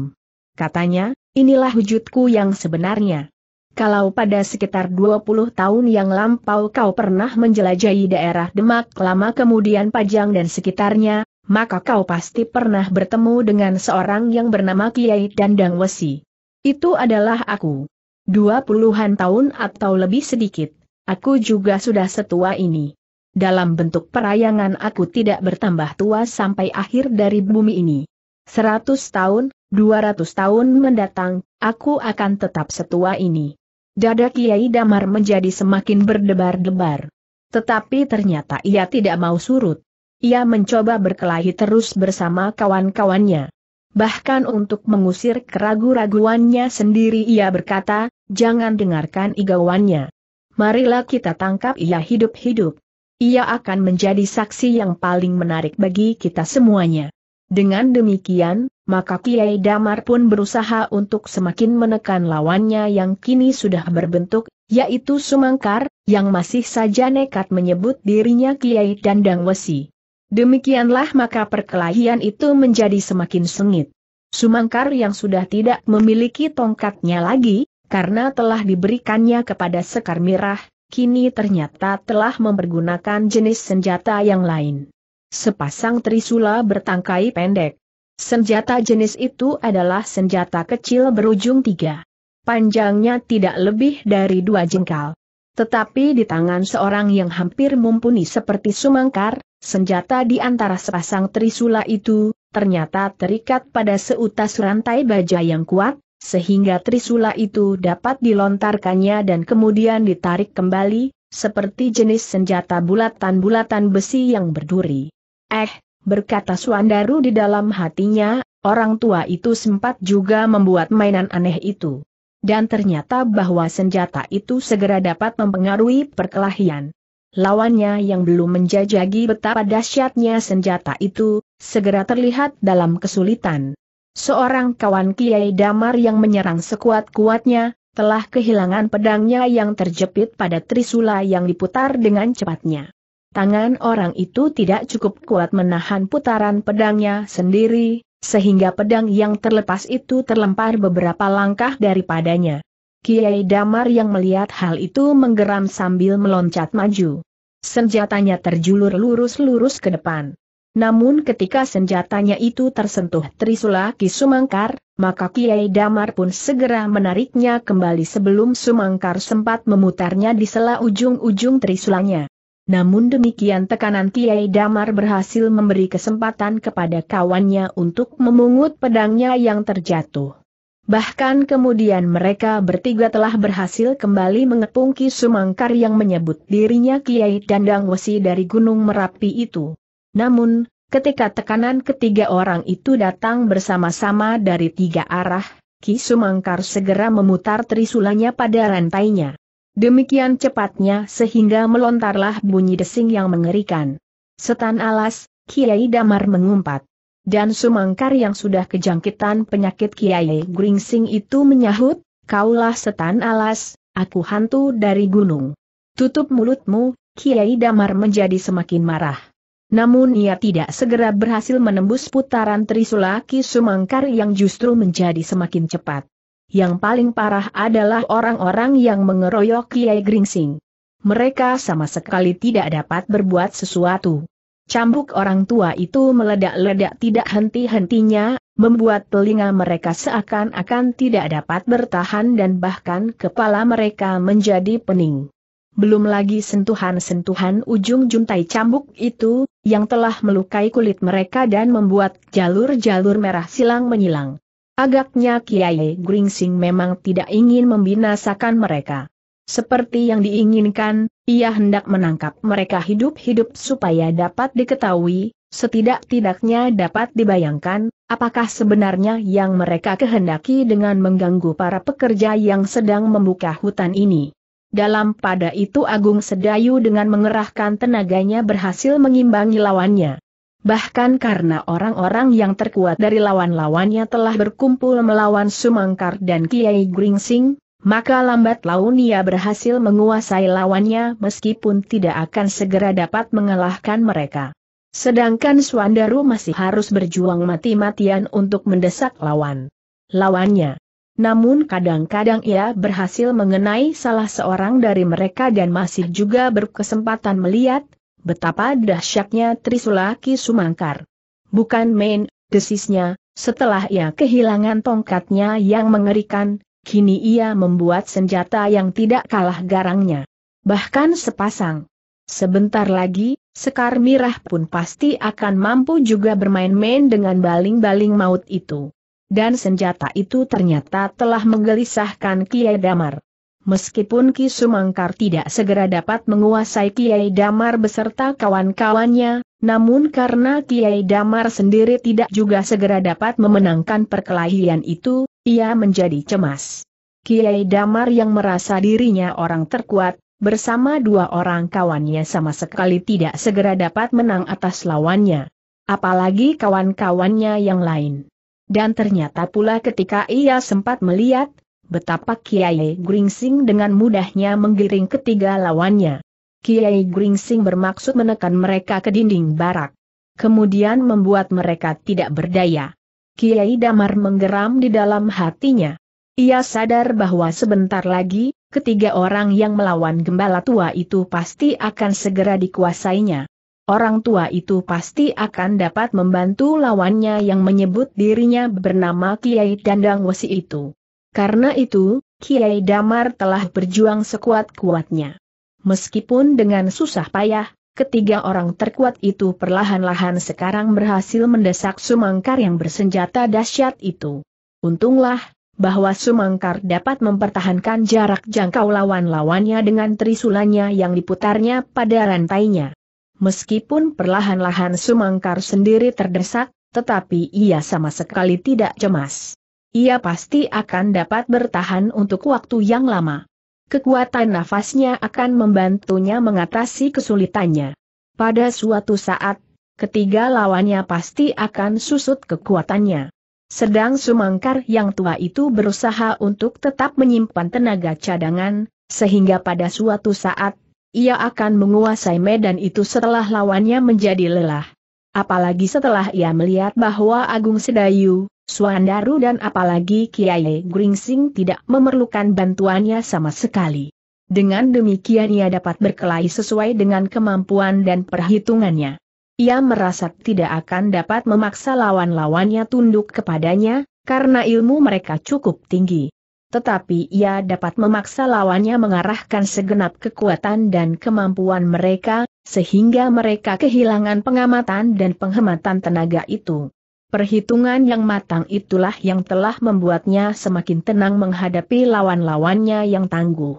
Katanya, inilah wujudku yang sebenarnya. Kalau pada sekitar 20 tahun yang lampau kau pernah menjelajahi daerah Demak lama kemudian Pajang dan sekitarnya, maka kau pasti pernah bertemu dengan seorang yang bernama Kiai Dandang Wesi. Itu adalah aku. Dua puluhan tahun atau lebih sedikit. Aku juga sudah setua ini. Dalam bentuk perayangan aku tidak bertambah tua sampai akhir dari bumi ini. Seratus tahun, dua ratus tahun mendatang, aku akan tetap setua ini. Dada Kiai Damar menjadi semakin berdebar-debar. Tetapi ternyata ia tidak mau surut. Ia mencoba berkelahi terus bersama kawan-kawannya. Bahkan untuk mengusir keragu-raguannya sendiri ia berkata, jangan dengarkan igawannya marilah kita tangkap ia hidup-hidup. Ia akan menjadi saksi yang paling menarik bagi kita semuanya. Dengan demikian, maka Kiai Damar pun berusaha untuk semakin menekan lawannya yang kini sudah berbentuk, yaitu Sumangkar, yang masih saja nekat menyebut dirinya Kiai Dandang Wesi. Demikianlah maka perkelahian itu menjadi semakin sengit. Sumangkar yang sudah tidak memiliki tongkatnya lagi, karena telah diberikannya kepada Sekar Mirah, kini ternyata telah mempergunakan jenis senjata yang lain. Sepasang trisula bertangkai pendek. Senjata jenis itu adalah senjata kecil berujung tiga. Panjangnya tidak lebih dari dua jengkal. Tetapi di tangan seorang yang hampir mumpuni seperti Sumangkar, senjata di antara sepasang trisula itu, ternyata terikat pada seutas rantai baja yang kuat, sehingga trisula itu dapat dilontarkannya dan kemudian ditarik kembali, seperti jenis senjata bulatan-bulatan besi yang berduri. Eh, berkata Suandaru di dalam hatinya, orang tua itu sempat juga membuat mainan aneh itu. Dan ternyata bahwa senjata itu segera dapat mempengaruhi perkelahian. Lawannya yang belum menjajagi betapa dahsyatnya senjata itu, segera terlihat dalam kesulitan. Seorang kawan Kiai Damar yang menyerang sekuat-kuatnya, telah kehilangan pedangnya yang terjepit pada trisula yang diputar dengan cepatnya. Tangan orang itu tidak cukup kuat menahan putaran pedangnya sendiri, sehingga pedang yang terlepas itu terlempar beberapa langkah daripadanya. Kiai Damar yang melihat hal itu menggeram sambil meloncat maju. Senjatanya terjulur lurus-lurus ke depan. Namun ketika senjatanya itu tersentuh Trisula Ki Sumangkar, maka Kiai Damar pun segera menariknya kembali sebelum Sumangkar sempat memutarnya di sela ujung-ujung Trisulanya. Namun demikian tekanan Kiai Damar berhasil memberi kesempatan kepada kawannya untuk memungut pedangnya yang terjatuh. Bahkan kemudian mereka bertiga telah berhasil kembali mengepung Ki Sumangkar yang menyebut dirinya Kiai Dandang Wesi dari Gunung Merapi itu. Namun, ketika tekanan ketiga orang itu datang bersama-sama dari tiga arah, Ki Sumangkar segera memutar trisulanya pada rantainya. Demikian cepatnya sehingga melontarlah bunyi desing yang mengerikan. Setan alas, Kiai Damar mengumpat. Dan Sumangkar yang sudah kejangkitan penyakit Kiai Gringsing itu menyahut, Kaulah setan alas, aku hantu dari gunung. Tutup mulutmu, Kiai Damar menjadi semakin marah. Namun ia tidak segera berhasil menembus putaran Trisulaki Sumangkar yang justru menjadi semakin cepat. Yang paling parah adalah orang-orang yang mengeroyok Kiai Gringsing. Mereka sama sekali tidak dapat berbuat sesuatu. Cambuk orang tua itu meledak-ledak tidak henti-hentinya, membuat telinga mereka seakan-akan tidak dapat bertahan dan bahkan kepala mereka menjadi pening belum lagi sentuhan-sentuhan ujung juntai cambuk itu, yang telah melukai kulit mereka dan membuat jalur-jalur merah silang menyilang. Agaknya Kiai Gringsing memang tidak ingin membinasakan mereka. Seperti yang diinginkan, ia hendak menangkap mereka hidup-hidup supaya dapat diketahui, setidak-tidaknya dapat dibayangkan, apakah sebenarnya yang mereka kehendaki dengan mengganggu para pekerja yang sedang membuka hutan ini. Dalam pada itu Agung Sedayu dengan mengerahkan tenaganya berhasil mengimbangi lawannya. Bahkan karena orang-orang yang terkuat dari lawan-lawannya telah berkumpul melawan Sumangkar dan Kiai Gringsing, maka lambat laun ia berhasil menguasai lawannya meskipun tidak akan segera dapat mengalahkan mereka. Sedangkan Swandaru masih harus berjuang mati-matian untuk mendesak lawan. Lawannya namun kadang-kadang ia berhasil mengenai salah seorang dari mereka dan masih juga berkesempatan melihat betapa dahsyatnya Trisula Ki Sumangkar. Bukan main, desisnya, setelah ia kehilangan tongkatnya yang mengerikan, kini ia membuat senjata yang tidak kalah garangnya. Bahkan sepasang. Sebentar lagi, Sekar Mirah pun pasti akan mampu juga bermain-main dengan baling-baling maut itu. Dan senjata itu ternyata telah menggelisahkan Kiai Damar. Meskipun Ki Sumangkar tidak segera dapat menguasai Kiai Damar beserta kawan-kawannya, namun karena Kiai Damar sendiri tidak juga segera dapat memenangkan perkelahian itu, ia menjadi cemas. Kiai Damar yang merasa dirinya orang terkuat, bersama dua orang kawannya sama sekali tidak segera dapat menang atas lawannya. Apalagi kawan-kawannya yang lain. Dan ternyata pula ketika ia sempat melihat, betapa Kiai Gringsing dengan mudahnya menggiring ketiga lawannya. Kiai Gringsing bermaksud menekan mereka ke dinding barak. Kemudian membuat mereka tidak berdaya. Kiai Damar menggeram di dalam hatinya. Ia sadar bahwa sebentar lagi, ketiga orang yang melawan gembala tua itu pasti akan segera dikuasainya orang tua itu pasti akan dapat membantu lawannya yang menyebut dirinya bernama Kiai Dandang Wesi itu. Karena itu, Kiai Damar telah berjuang sekuat-kuatnya. Meskipun dengan susah payah, ketiga orang terkuat itu perlahan-lahan sekarang berhasil mendesak Sumangkar yang bersenjata dahsyat itu. Untunglah, bahwa Sumangkar dapat mempertahankan jarak jangkau lawan-lawannya dengan trisulanya yang diputarnya pada rantainya meskipun perlahan-lahan Sumangkar sendiri terdesak, tetapi ia sama sekali tidak cemas. Ia pasti akan dapat bertahan untuk waktu yang lama. Kekuatan nafasnya akan membantunya mengatasi kesulitannya. Pada suatu saat, ketiga lawannya pasti akan susut kekuatannya. Sedang Sumangkar yang tua itu berusaha untuk tetap menyimpan tenaga cadangan, sehingga pada suatu saat, ia akan menguasai medan itu setelah lawannya menjadi lelah. Apalagi setelah ia melihat bahwa Agung Sedayu, Suandaru dan apalagi Kiai Gringsing tidak memerlukan bantuannya sama sekali. Dengan demikian ia dapat berkelahi sesuai dengan kemampuan dan perhitungannya. Ia merasa tidak akan dapat memaksa lawan-lawannya tunduk kepadanya, karena ilmu mereka cukup tinggi tetapi ia dapat memaksa lawannya mengarahkan segenap kekuatan dan kemampuan mereka, sehingga mereka kehilangan pengamatan dan penghematan tenaga itu. Perhitungan yang matang itulah yang telah membuatnya semakin tenang menghadapi lawan-lawannya yang tangguh.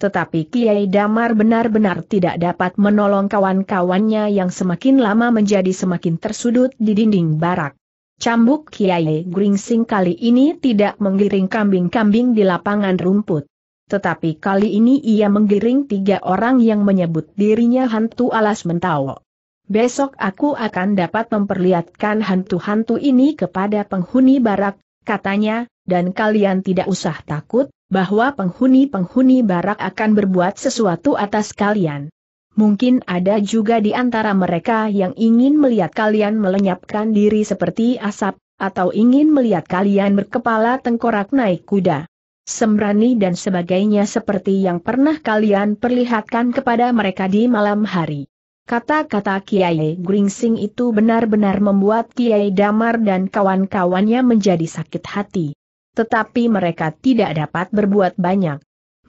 Tetapi Kiai Damar benar-benar tidak dapat menolong kawan-kawannya yang semakin lama menjadi semakin tersudut di dinding barak. Cambuk Kiai Gringsing kali ini tidak menggiring kambing-kambing di lapangan rumput. Tetapi kali ini ia menggiring tiga orang yang menyebut dirinya hantu alas mentawa. Besok aku akan dapat memperlihatkan hantu-hantu ini kepada penghuni barak, katanya, dan kalian tidak usah takut, bahwa penghuni-penghuni barak akan berbuat sesuatu atas kalian mungkin ada juga di antara mereka yang ingin melihat kalian melenyapkan diri seperti asap, atau ingin melihat kalian berkepala tengkorak naik kuda. Sembrani dan sebagainya seperti yang pernah kalian perlihatkan kepada mereka di malam hari. Kata-kata Kiai Gringsing itu benar-benar membuat Kiai Damar dan kawan-kawannya menjadi sakit hati. Tetapi mereka tidak dapat berbuat banyak.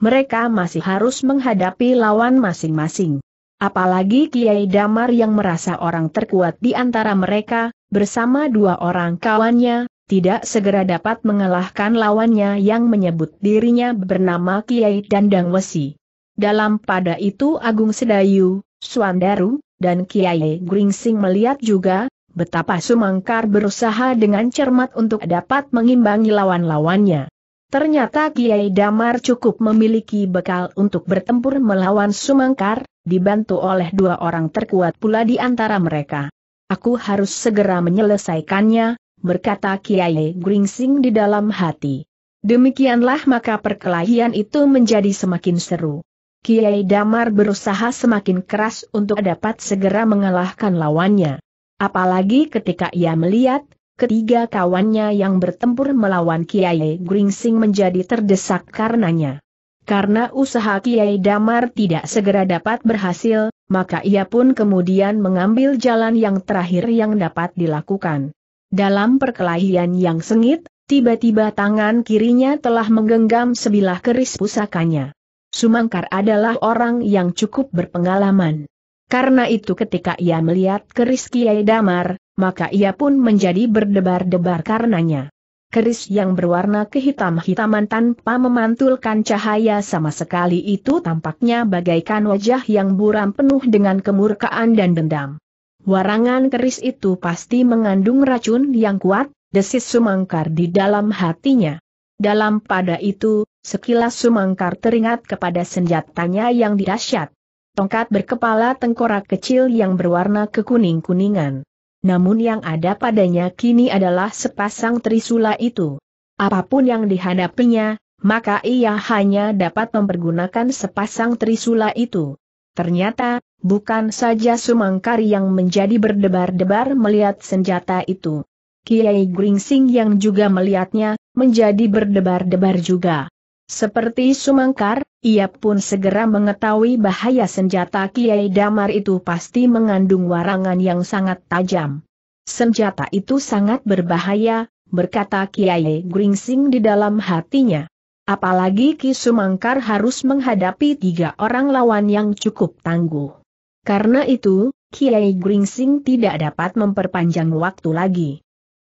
Mereka masih harus menghadapi lawan masing-masing. Apalagi Kiai Damar yang merasa orang terkuat di antara mereka, bersama dua orang kawannya, tidak segera dapat mengalahkan lawannya yang menyebut dirinya bernama Kiai Dandang Wesi. Dalam pada itu Agung Sedayu, Suandaru, dan Kiai Gringsing melihat juga, betapa Sumangkar berusaha dengan cermat untuk dapat mengimbangi lawan-lawannya. Ternyata Kiai Damar cukup memiliki bekal untuk bertempur melawan Sumangkar, dibantu oleh dua orang terkuat pula di antara mereka. Aku harus segera menyelesaikannya, berkata Kiai Gringsing di dalam hati. Demikianlah maka perkelahian itu menjadi semakin seru. Kiai Damar berusaha semakin keras untuk dapat segera mengalahkan lawannya. Apalagi ketika ia melihat, ketiga kawannya yang bertempur melawan Kiai Gringsing menjadi terdesak karenanya. Karena usaha Kiai Damar tidak segera dapat berhasil, maka ia pun kemudian mengambil jalan yang terakhir yang dapat dilakukan. Dalam perkelahian yang sengit, tiba-tiba tangan kirinya telah menggenggam sebilah keris pusakanya. Sumangkar adalah orang yang cukup berpengalaman. Karena itu ketika ia melihat keris Kiai Damar, maka ia pun menjadi berdebar-debar karenanya. Keris yang berwarna kehitam-hitaman tanpa memantulkan cahaya sama sekali itu tampaknya bagaikan wajah yang buram penuh dengan kemurkaan dan dendam. Warangan keris itu pasti mengandung racun yang kuat, desis Sumangkar di dalam hatinya. Dalam pada itu, sekilas Sumangkar teringat kepada senjatanya yang dirasyat tongkat berkepala tengkorak kecil yang berwarna kekuning-kuningan. Namun yang ada padanya kini adalah sepasang trisula itu. Apapun yang dihadapinya, maka ia hanya dapat mempergunakan sepasang trisula itu. Ternyata, bukan saja Sumangkari yang menjadi berdebar-debar melihat senjata itu. Kiai Gringsing yang juga melihatnya, menjadi berdebar-debar juga. Seperti sumangkar, ia pun segera mengetahui bahaya senjata Kiai Damar itu pasti mengandung warangan yang sangat tajam. Senjata itu sangat berbahaya, berkata Kiai Gringsing di dalam hatinya. Apalagi Ki Sumangkar harus menghadapi tiga orang lawan yang cukup tangguh. Karena itu, Kiai Gringsing tidak dapat memperpanjang waktu lagi.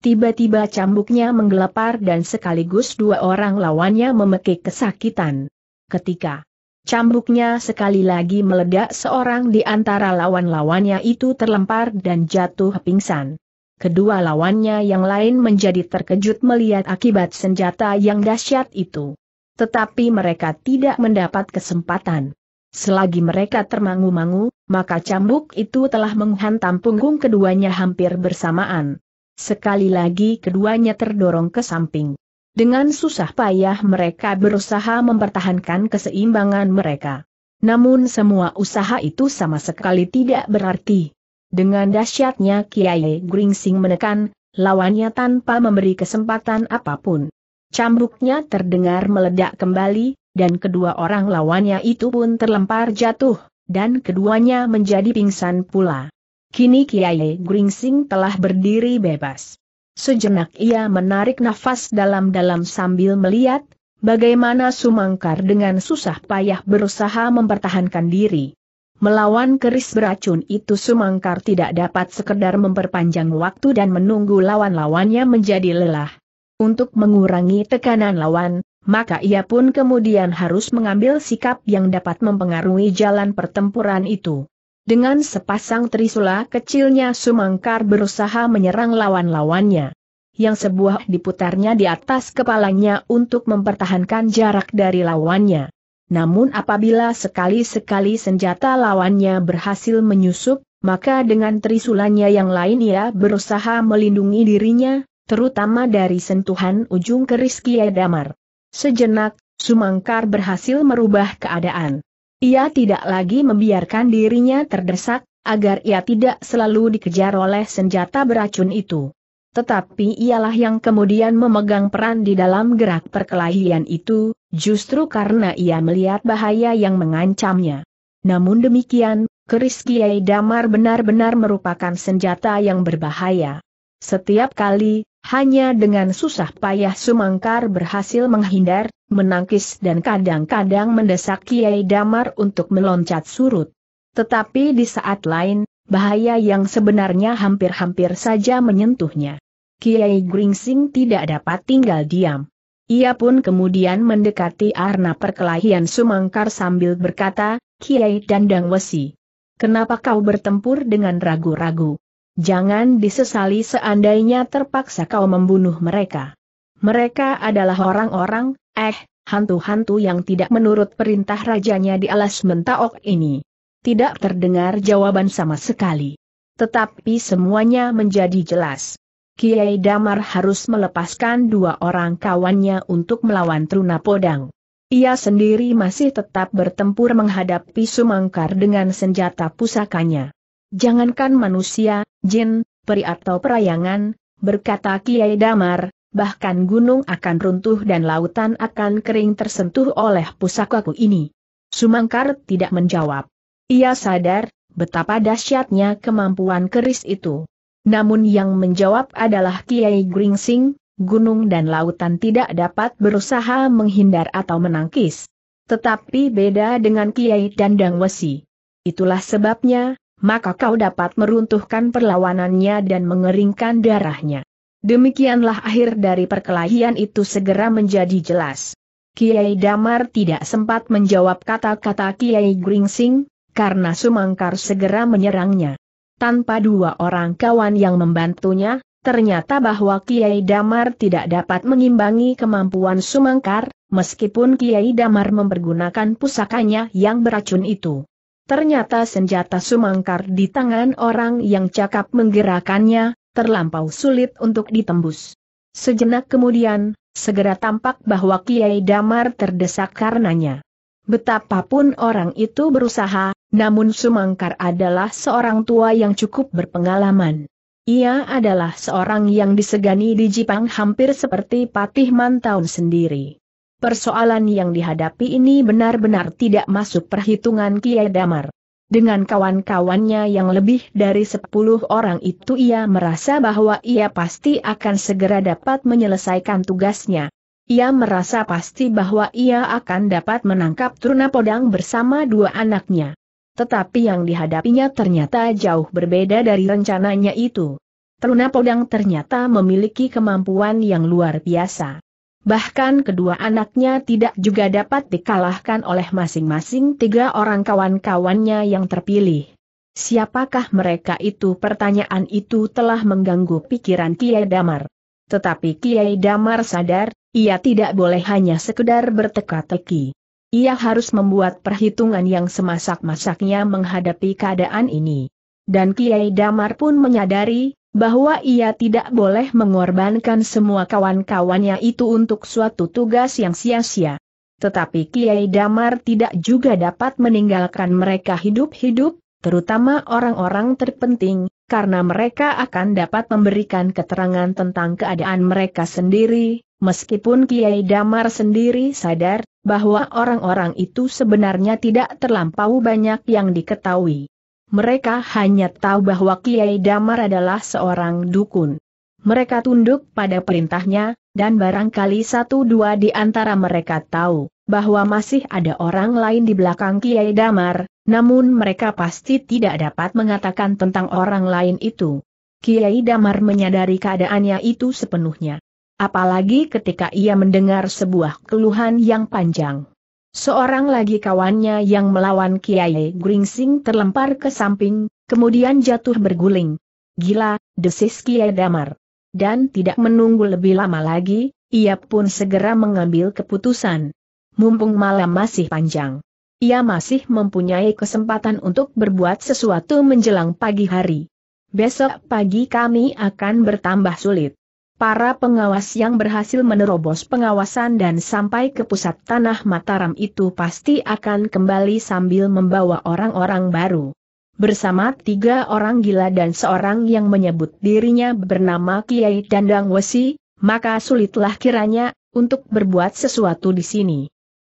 Tiba-tiba cambuknya menggelepar dan sekaligus dua orang lawannya memekik kesakitan. Ketika cambuknya sekali lagi meledak seorang di antara lawan-lawannya itu terlempar dan jatuh pingsan. Kedua lawannya yang lain menjadi terkejut melihat akibat senjata yang dahsyat itu. Tetapi mereka tidak mendapat kesempatan. Selagi mereka termangu-mangu, maka cambuk itu telah menghantam punggung keduanya hampir bersamaan. Sekali lagi keduanya terdorong ke samping. Dengan susah payah mereka berusaha mempertahankan keseimbangan mereka. Namun semua usaha itu sama sekali tidak berarti. Dengan dahsyatnya Kiai Gringsing menekan, lawannya tanpa memberi kesempatan apapun. Cambuknya terdengar meledak kembali, dan kedua orang lawannya itu pun terlempar jatuh, dan keduanya menjadi pingsan pula. Kini Kiai Gringsing telah berdiri bebas. Sejenak ia menarik nafas dalam-dalam sambil melihat, bagaimana Sumangkar dengan susah payah berusaha mempertahankan diri. Melawan keris beracun itu Sumangkar tidak dapat sekedar memperpanjang waktu dan menunggu lawan-lawannya menjadi lelah. Untuk mengurangi tekanan lawan, maka ia pun kemudian harus mengambil sikap yang dapat mempengaruhi jalan pertempuran itu. Dengan sepasang trisula kecilnya Sumangkar berusaha menyerang lawan-lawannya. Yang sebuah diputarnya di atas kepalanya untuk mempertahankan jarak dari lawannya. Namun apabila sekali-sekali senjata lawannya berhasil menyusup, maka dengan trisulanya yang lain ia berusaha melindungi dirinya, terutama dari sentuhan ujung keris Kiai Damar. Sejenak, Sumangkar berhasil merubah keadaan. Ia tidak lagi membiarkan dirinya terdesak, agar ia tidak selalu dikejar oleh senjata beracun itu. Tetapi ialah yang kemudian memegang peran di dalam gerak perkelahian itu, justru karena ia melihat bahaya yang mengancamnya. Namun demikian, keris Kiai Damar benar-benar merupakan senjata yang berbahaya. Setiap kali, hanya dengan susah payah Sumangkar berhasil menghindar, menangkis dan kadang-kadang mendesak Kiai Damar untuk meloncat surut. Tetapi di saat lain, bahaya yang sebenarnya hampir-hampir saja menyentuhnya. Kiai Gringsing tidak dapat tinggal diam. Ia pun kemudian mendekati arna perkelahian Sumangkar sambil berkata, Kiai Dandang Wesi. Kenapa kau bertempur dengan ragu-ragu? Jangan disesali seandainya terpaksa kau membunuh mereka. Mereka adalah orang-orang, eh, hantu-hantu yang tidak menurut perintah rajanya di alas mentaok ini. Tidak terdengar jawaban sama sekali. Tetapi semuanya menjadi jelas. Kiai Damar harus melepaskan dua orang kawannya untuk melawan Truna Podang. Ia sendiri masih tetap bertempur menghadapi Sumangkar dengan senjata pusakanya. Jangankan manusia, jin, peri atau perayangan, berkata Kiai Damar, bahkan gunung akan runtuh dan lautan akan kering tersentuh oleh pusakaku ini. Sumangkar tidak menjawab. Ia sadar, betapa dahsyatnya kemampuan keris itu. Namun yang menjawab adalah Kiai Gringsing, gunung dan lautan tidak dapat berusaha menghindar atau menangkis. Tetapi beda dengan Kiai Dandang Wesi. Itulah sebabnya, maka kau dapat meruntuhkan perlawanannya dan mengeringkan darahnya. Demikianlah akhir dari perkelahian itu segera menjadi jelas. Kiai Damar tidak sempat menjawab kata-kata Kiai Gringsing, karena Sumangkar segera menyerangnya. Tanpa dua orang kawan yang membantunya, ternyata bahwa Kiai Damar tidak dapat mengimbangi kemampuan Sumangkar, meskipun Kiai Damar mempergunakan pusakanya yang beracun itu. Ternyata senjata sumangkar di tangan orang yang cakap menggerakkannya terlampau sulit untuk ditembus. Sejenak kemudian, segera tampak bahwa Kiai Damar terdesak karenanya. Betapapun orang itu berusaha, namun Sumangkar adalah seorang tua yang cukup berpengalaman. Ia adalah seorang yang disegani di Jipang hampir seperti Patih Mantaun sendiri. Persoalan yang dihadapi ini benar-benar tidak masuk perhitungan Kiai Damar. Dengan kawan-kawannya yang lebih dari 10 orang itu ia merasa bahwa ia pasti akan segera dapat menyelesaikan tugasnya. Ia merasa pasti bahwa ia akan dapat menangkap Trunapodang bersama dua anaknya. Tetapi yang dihadapinya ternyata jauh berbeda dari rencananya itu. Trunapodang ternyata memiliki kemampuan yang luar biasa. Bahkan kedua anaknya tidak juga dapat dikalahkan oleh masing-masing tiga orang kawan-kawannya yang terpilih. Siapakah mereka itu? Pertanyaan itu telah mengganggu pikiran Kiai Damar. Tetapi Kiai Damar sadar, ia tidak boleh hanya sekedar berteka-teki. Ia harus membuat perhitungan yang semasak-masaknya menghadapi keadaan ini. Dan Kiai Damar pun menyadari, bahwa ia tidak boleh mengorbankan semua kawan-kawannya itu untuk suatu tugas yang sia-sia. Tetapi Kiai Damar tidak juga dapat meninggalkan mereka hidup-hidup, terutama orang-orang terpenting, karena mereka akan dapat memberikan keterangan tentang keadaan mereka sendiri, meskipun Kiai Damar sendiri sadar bahwa orang-orang itu sebenarnya tidak terlampau banyak yang diketahui. Mereka hanya tahu bahwa Kiai Damar adalah seorang dukun. Mereka tunduk pada perintahnya, dan barangkali satu dua di antara mereka tahu bahwa masih ada orang lain di belakang Kiai Damar, namun mereka pasti tidak dapat mengatakan tentang orang lain itu. Kiai Damar menyadari keadaannya itu sepenuhnya apalagi ketika ia mendengar sebuah keluhan yang panjang. Seorang lagi kawannya yang melawan Kiai Gringsing terlempar ke samping, kemudian jatuh berguling. Gila, desis Kiai Damar. Dan tidak menunggu lebih lama lagi, ia pun segera mengambil keputusan. Mumpung malam masih panjang. Ia masih mempunyai kesempatan untuk berbuat sesuatu menjelang pagi hari. Besok pagi kami akan bertambah sulit. Para pengawas yang berhasil menerobos pengawasan dan sampai ke pusat tanah Mataram itu pasti akan kembali sambil membawa orang-orang baru. Bersama tiga orang gila dan seorang yang menyebut dirinya bernama Kiai Dandang Wesi, maka sulitlah kiranya untuk berbuat sesuatu di sini.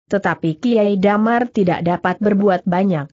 Tetapi Kiai Damar tidak dapat berbuat banyak.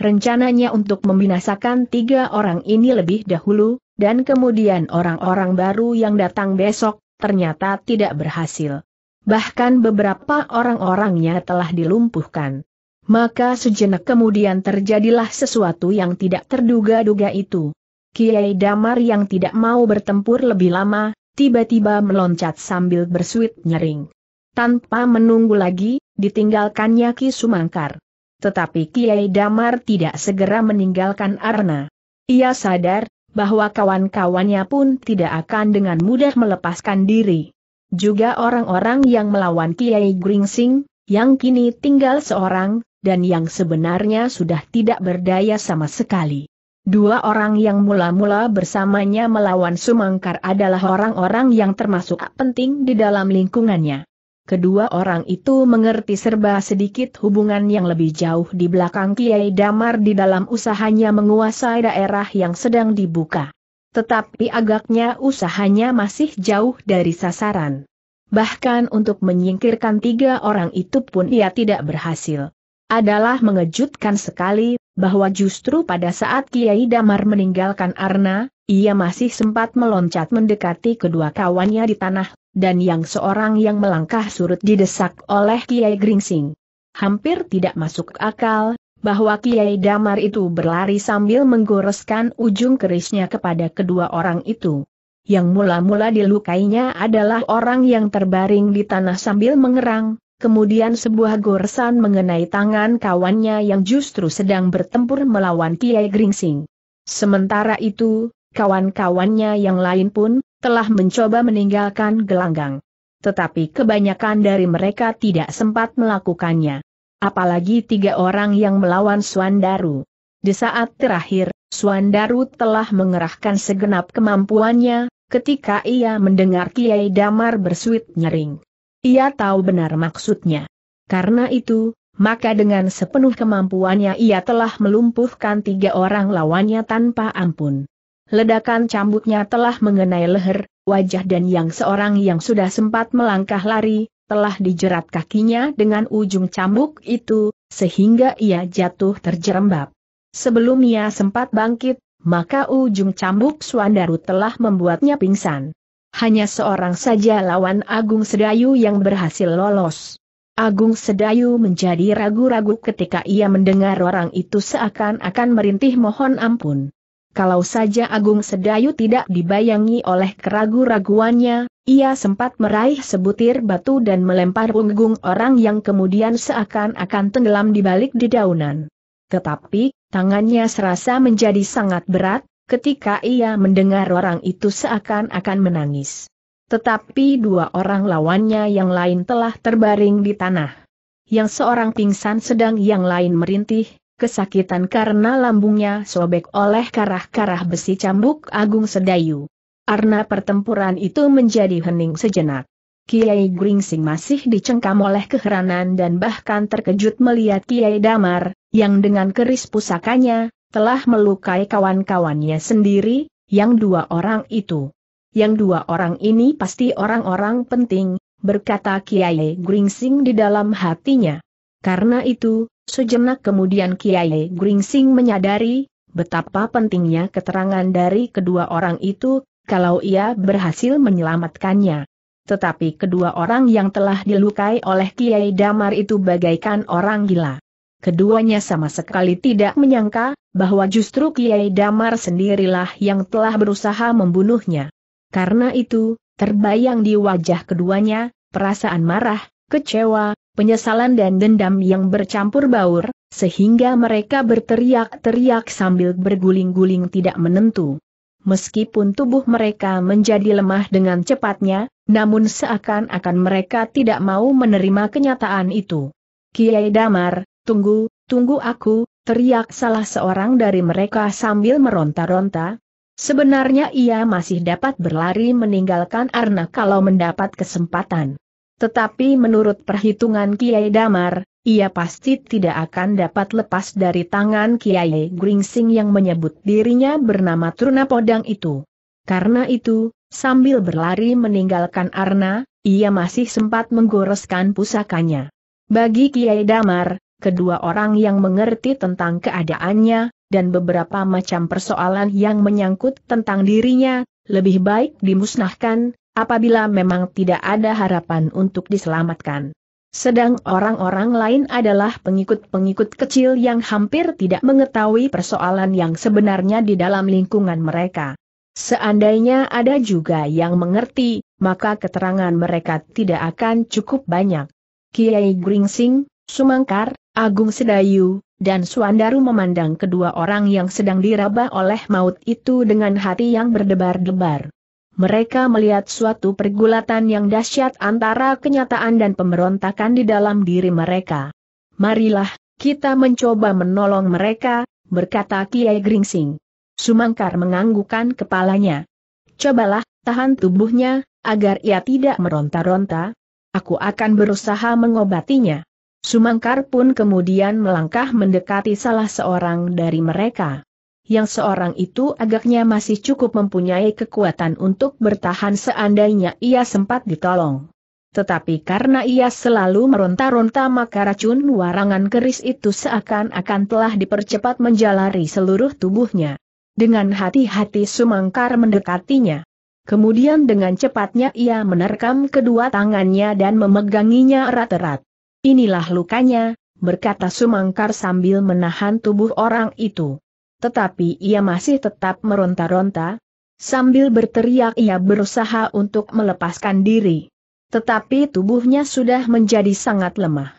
Rencananya untuk membinasakan tiga orang ini lebih dahulu, dan kemudian orang-orang baru yang datang besok, ternyata tidak berhasil. Bahkan beberapa orang-orangnya telah dilumpuhkan. Maka sejenak kemudian terjadilah sesuatu yang tidak terduga-duga itu. Kiai Damar yang tidak mau bertempur lebih lama, tiba-tiba meloncat sambil bersuit nyering. Tanpa menunggu lagi, ditinggalkannya Ki Sumangkar. Tetapi Kiai Damar tidak segera meninggalkan Arna. Ia sadar, bahwa kawan-kawannya pun tidak akan dengan mudah melepaskan diri. Juga orang-orang yang melawan Kiai Gringsing, yang kini tinggal seorang, dan yang sebenarnya sudah tidak berdaya sama sekali. Dua orang yang mula-mula bersamanya melawan Sumangkar adalah orang-orang yang termasuk penting di dalam lingkungannya. Kedua orang itu mengerti serba sedikit hubungan yang lebih jauh di belakang Kiai Damar di dalam usahanya menguasai daerah yang sedang dibuka. Tetapi agaknya usahanya masih jauh dari sasaran. Bahkan untuk menyingkirkan tiga orang itu pun ia tidak berhasil. Adalah mengejutkan sekali, bahwa justru pada saat Kiai Damar meninggalkan Arna, ia masih sempat meloncat mendekati kedua kawannya di tanah dan yang seorang yang melangkah surut didesak oleh Kiai Gringsing. Hampir tidak masuk akal, bahwa Kiai Damar itu berlari sambil menggoreskan ujung kerisnya kepada kedua orang itu. Yang mula-mula dilukainya adalah orang yang terbaring di tanah sambil mengerang, kemudian sebuah goresan mengenai tangan kawannya yang justru sedang bertempur melawan Kiai Gringsing. Sementara itu, kawan-kawannya yang lain pun, telah mencoba meninggalkan gelanggang. Tetapi kebanyakan dari mereka tidak sempat melakukannya. Apalagi tiga orang yang melawan Swandaru. Di saat terakhir, Swandaru telah mengerahkan segenap kemampuannya, ketika ia mendengar Kiai Damar bersuit nyering. Ia tahu benar maksudnya. Karena itu, maka dengan sepenuh kemampuannya ia telah melumpuhkan tiga orang lawannya tanpa ampun. Ledakan cambuknya telah mengenai leher, wajah dan yang seorang yang sudah sempat melangkah lari, telah dijerat kakinya dengan ujung cambuk itu, sehingga ia jatuh terjerembab. Sebelum ia sempat bangkit, maka ujung cambuk Suandaru telah membuatnya pingsan. Hanya seorang saja lawan Agung Sedayu yang berhasil lolos. Agung Sedayu menjadi ragu-ragu ketika ia mendengar orang itu seakan-akan merintih mohon ampun kalau saja Agung Sedayu tidak dibayangi oleh keragu-raguannya, ia sempat meraih sebutir batu dan melempar punggung orang yang kemudian seakan-akan tenggelam di balik dedaunan. Tetapi, tangannya serasa menjadi sangat berat, ketika ia mendengar orang itu seakan-akan menangis. Tetapi dua orang lawannya yang lain telah terbaring di tanah. Yang seorang pingsan sedang yang lain merintih, kesakitan karena lambungnya sobek oleh karah-karah besi cambuk Agung Sedayu. Karena pertempuran itu menjadi hening sejenak. Kiai Gringsing masih dicengkam oleh keheranan dan bahkan terkejut melihat Kiai Damar, yang dengan keris pusakanya, telah melukai kawan-kawannya sendiri, yang dua orang itu. Yang dua orang ini pasti orang-orang penting, berkata Kiai Gringsing di dalam hatinya. Karena itu, Sejenak kemudian Kiai Gringsing menyadari, betapa pentingnya keterangan dari kedua orang itu, kalau ia berhasil menyelamatkannya. Tetapi kedua orang yang telah dilukai oleh Kiai Damar itu bagaikan orang gila. Keduanya sama sekali tidak menyangka, bahwa justru Kiai Damar sendirilah yang telah berusaha membunuhnya. Karena itu, terbayang di wajah keduanya, perasaan marah, kecewa, penyesalan dan dendam yang bercampur baur, sehingga mereka berteriak-teriak sambil berguling-guling tidak menentu. Meskipun tubuh mereka menjadi lemah dengan cepatnya, namun seakan-akan mereka tidak mau menerima kenyataan itu. Kiai Damar, tunggu, tunggu aku, teriak salah seorang dari mereka sambil meronta-ronta. Sebenarnya ia masih dapat berlari meninggalkan Arna kalau mendapat kesempatan. Tetapi menurut perhitungan Kiai Damar, ia pasti tidak akan dapat lepas dari tangan Kiai Gringsing yang menyebut dirinya bernama Trunapodang itu. Karena itu, sambil berlari meninggalkan Arna, ia masih sempat menggoreskan pusakanya. Bagi Kiai Damar, kedua orang yang mengerti tentang keadaannya, dan beberapa macam persoalan yang menyangkut tentang dirinya, lebih baik dimusnahkan, apabila memang tidak ada harapan untuk diselamatkan. Sedang orang-orang lain adalah pengikut-pengikut kecil yang hampir tidak mengetahui persoalan yang sebenarnya di dalam lingkungan mereka. Seandainya ada juga yang mengerti, maka keterangan mereka tidak akan cukup banyak. Kiai Gringsing, Sumangkar, Agung Sedayu, dan Suandaru memandang kedua orang yang sedang diraba oleh maut itu dengan hati yang berdebar-debar mereka melihat suatu pergulatan yang dahsyat antara kenyataan dan pemberontakan di dalam diri mereka. Marilah, kita mencoba menolong mereka, berkata Kiai Gringsing. Sumangkar menganggukkan kepalanya. Cobalah, tahan tubuhnya, agar ia tidak meronta-ronta. Aku akan berusaha mengobatinya. Sumangkar pun kemudian melangkah mendekati salah seorang dari mereka yang seorang itu agaknya masih cukup mempunyai kekuatan untuk bertahan seandainya ia sempat ditolong. Tetapi karena ia selalu meronta-ronta maka racun warangan keris itu seakan-akan telah dipercepat menjalari seluruh tubuhnya. Dengan hati-hati Sumangkar mendekatinya. Kemudian dengan cepatnya ia menerkam kedua tangannya dan memeganginya erat-erat. Inilah lukanya, berkata Sumangkar sambil menahan tubuh orang itu tetapi ia masih tetap meronta-ronta. Sambil berteriak ia berusaha untuk melepaskan diri. Tetapi tubuhnya sudah menjadi sangat lemah.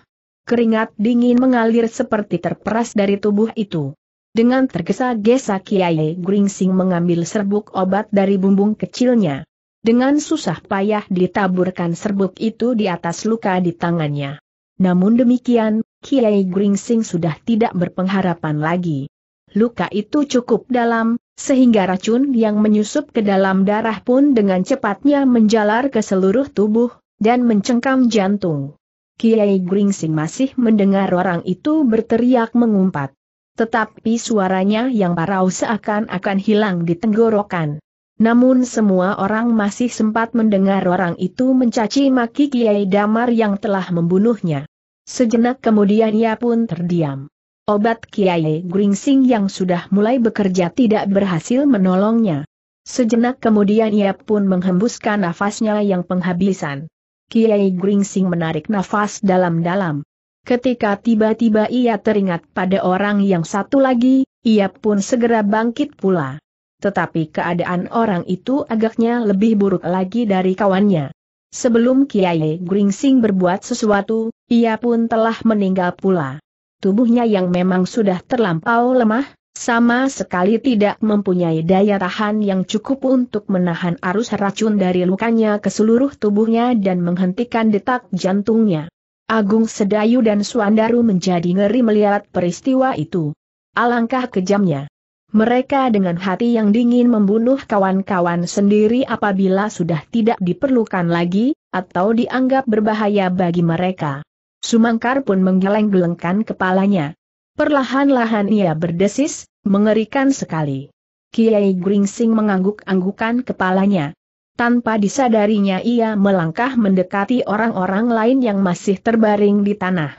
Keringat dingin mengalir seperti terperas dari tubuh itu. Dengan tergesa-gesa Kiai Gringsing mengambil serbuk obat dari bumbung kecilnya. Dengan susah payah ditaburkan serbuk itu di atas luka di tangannya. Namun demikian, Kiai Gringsing sudah tidak berpengharapan lagi. Luka itu cukup dalam, sehingga racun yang menyusup ke dalam darah pun dengan cepatnya menjalar ke seluruh tubuh, dan mencengkam jantung. Kiai Gringsing masih mendengar orang itu berteriak mengumpat. Tetapi suaranya yang parau seakan-akan hilang di tenggorokan. Namun semua orang masih sempat mendengar orang itu mencaci maki Kiai Damar yang telah membunuhnya. Sejenak kemudian ia pun terdiam. Obat Kiai Gringsing yang sudah mulai bekerja tidak berhasil menolongnya. Sejenak kemudian ia pun menghembuskan nafasnya yang penghabisan. Kiai Gringsing menarik nafas dalam-dalam. Ketika tiba-tiba ia teringat pada orang yang satu lagi, ia pun segera bangkit pula. Tetapi keadaan orang itu agaknya lebih buruk lagi dari kawannya. Sebelum Kiai Gringsing berbuat sesuatu, ia pun telah meninggal pula tubuhnya yang memang sudah terlampau lemah, sama sekali tidak mempunyai daya tahan yang cukup untuk menahan arus racun dari lukanya ke seluruh tubuhnya dan menghentikan detak jantungnya. Agung Sedayu dan Suandaru menjadi ngeri melihat peristiwa itu. Alangkah kejamnya. Mereka dengan hati yang dingin membunuh kawan-kawan sendiri apabila sudah tidak diperlukan lagi, atau dianggap berbahaya bagi mereka. Sumangkar pun menggeleng-gelengkan kepalanya. Perlahan-lahan ia berdesis, mengerikan sekali. Kiai Gringsing mengangguk-anggukan kepalanya. Tanpa disadarinya ia melangkah mendekati orang-orang lain yang masih terbaring di tanah.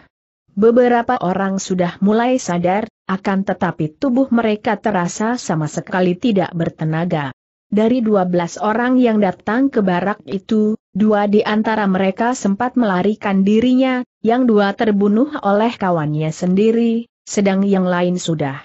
Beberapa orang sudah mulai sadar, akan tetapi tubuh mereka terasa sama sekali tidak bertenaga. Dari 12 orang yang datang ke barak itu, Dua di antara mereka sempat melarikan dirinya, yang dua terbunuh oleh kawannya sendiri, sedang yang lain sudah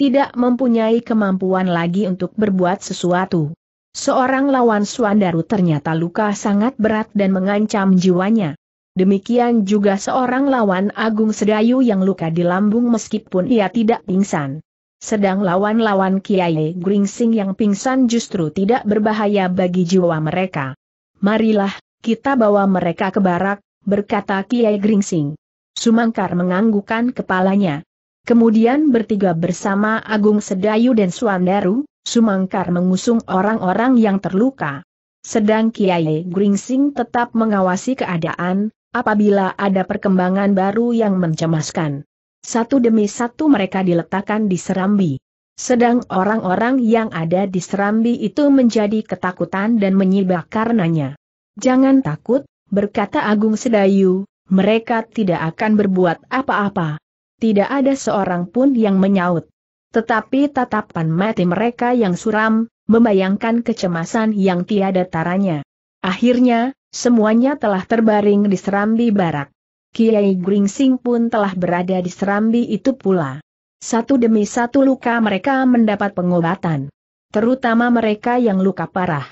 tidak mempunyai kemampuan lagi untuk berbuat sesuatu. Seorang lawan Suandaru ternyata luka sangat berat dan mengancam jiwanya. Demikian juga seorang lawan Agung Sedayu yang luka di lambung meskipun ia tidak pingsan. Sedang lawan-lawan Kiai Gringsing yang pingsan justru tidak berbahaya bagi jiwa mereka. Marilah, kita bawa mereka ke barak, berkata Kiai Gringsing. Sumangkar menganggukan kepalanya. Kemudian bertiga bersama Agung Sedayu dan Suandaru, Sumangkar mengusung orang-orang yang terluka. Sedang Kiai Gringsing tetap mengawasi keadaan, apabila ada perkembangan baru yang mencemaskan. Satu demi satu mereka diletakkan di serambi. Sedang orang-orang yang ada di Serambi itu menjadi ketakutan dan menyibak karenanya. Jangan takut, berkata Agung Sedayu, mereka tidak akan berbuat apa-apa. Tidak ada seorang pun yang menyaut. Tetapi tatapan mati mereka yang suram, membayangkan kecemasan yang tiada taranya. Akhirnya, semuanya telah terbaring di Serambi Barak. Kiai Gringsing pun telah berada di Serambi itu pula. Satu demi satu luka mereka mendapat pengobatan. Terutama mereka yang luka parah.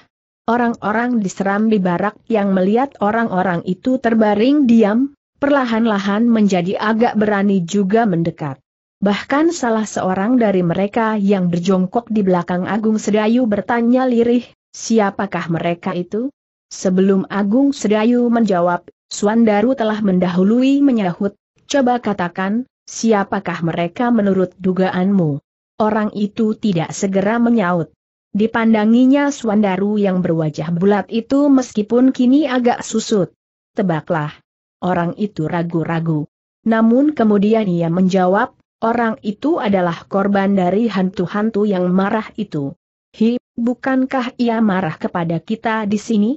Orang-orang di serambi barak yang melihat orang-orang itu terbaring diam, perlahan-lahan menjadi agak berani juga mendekat. Bahkan salah seorang dari mereka yang berjongkok di belakang Agung Sedayu bertanya lirih, siapakah mereka itu? Sebelum Agung Sedayu menjawab, Suandaru telah mendahului menyahut, coba katakan, Siapakah mereka menurut dugaanmu? Orang itu tidak segera menyaut. Dipandanginya Swandaru yang berwajah bulat itu meskipun kini agak susut. Tebaklah. Orang itu ragu-ragu. Namun kemudian ia menjawab, orang itu adalah korban dari hantu-hantu yang marah itu. Hi, bukankah ia marah kepada kita di sini?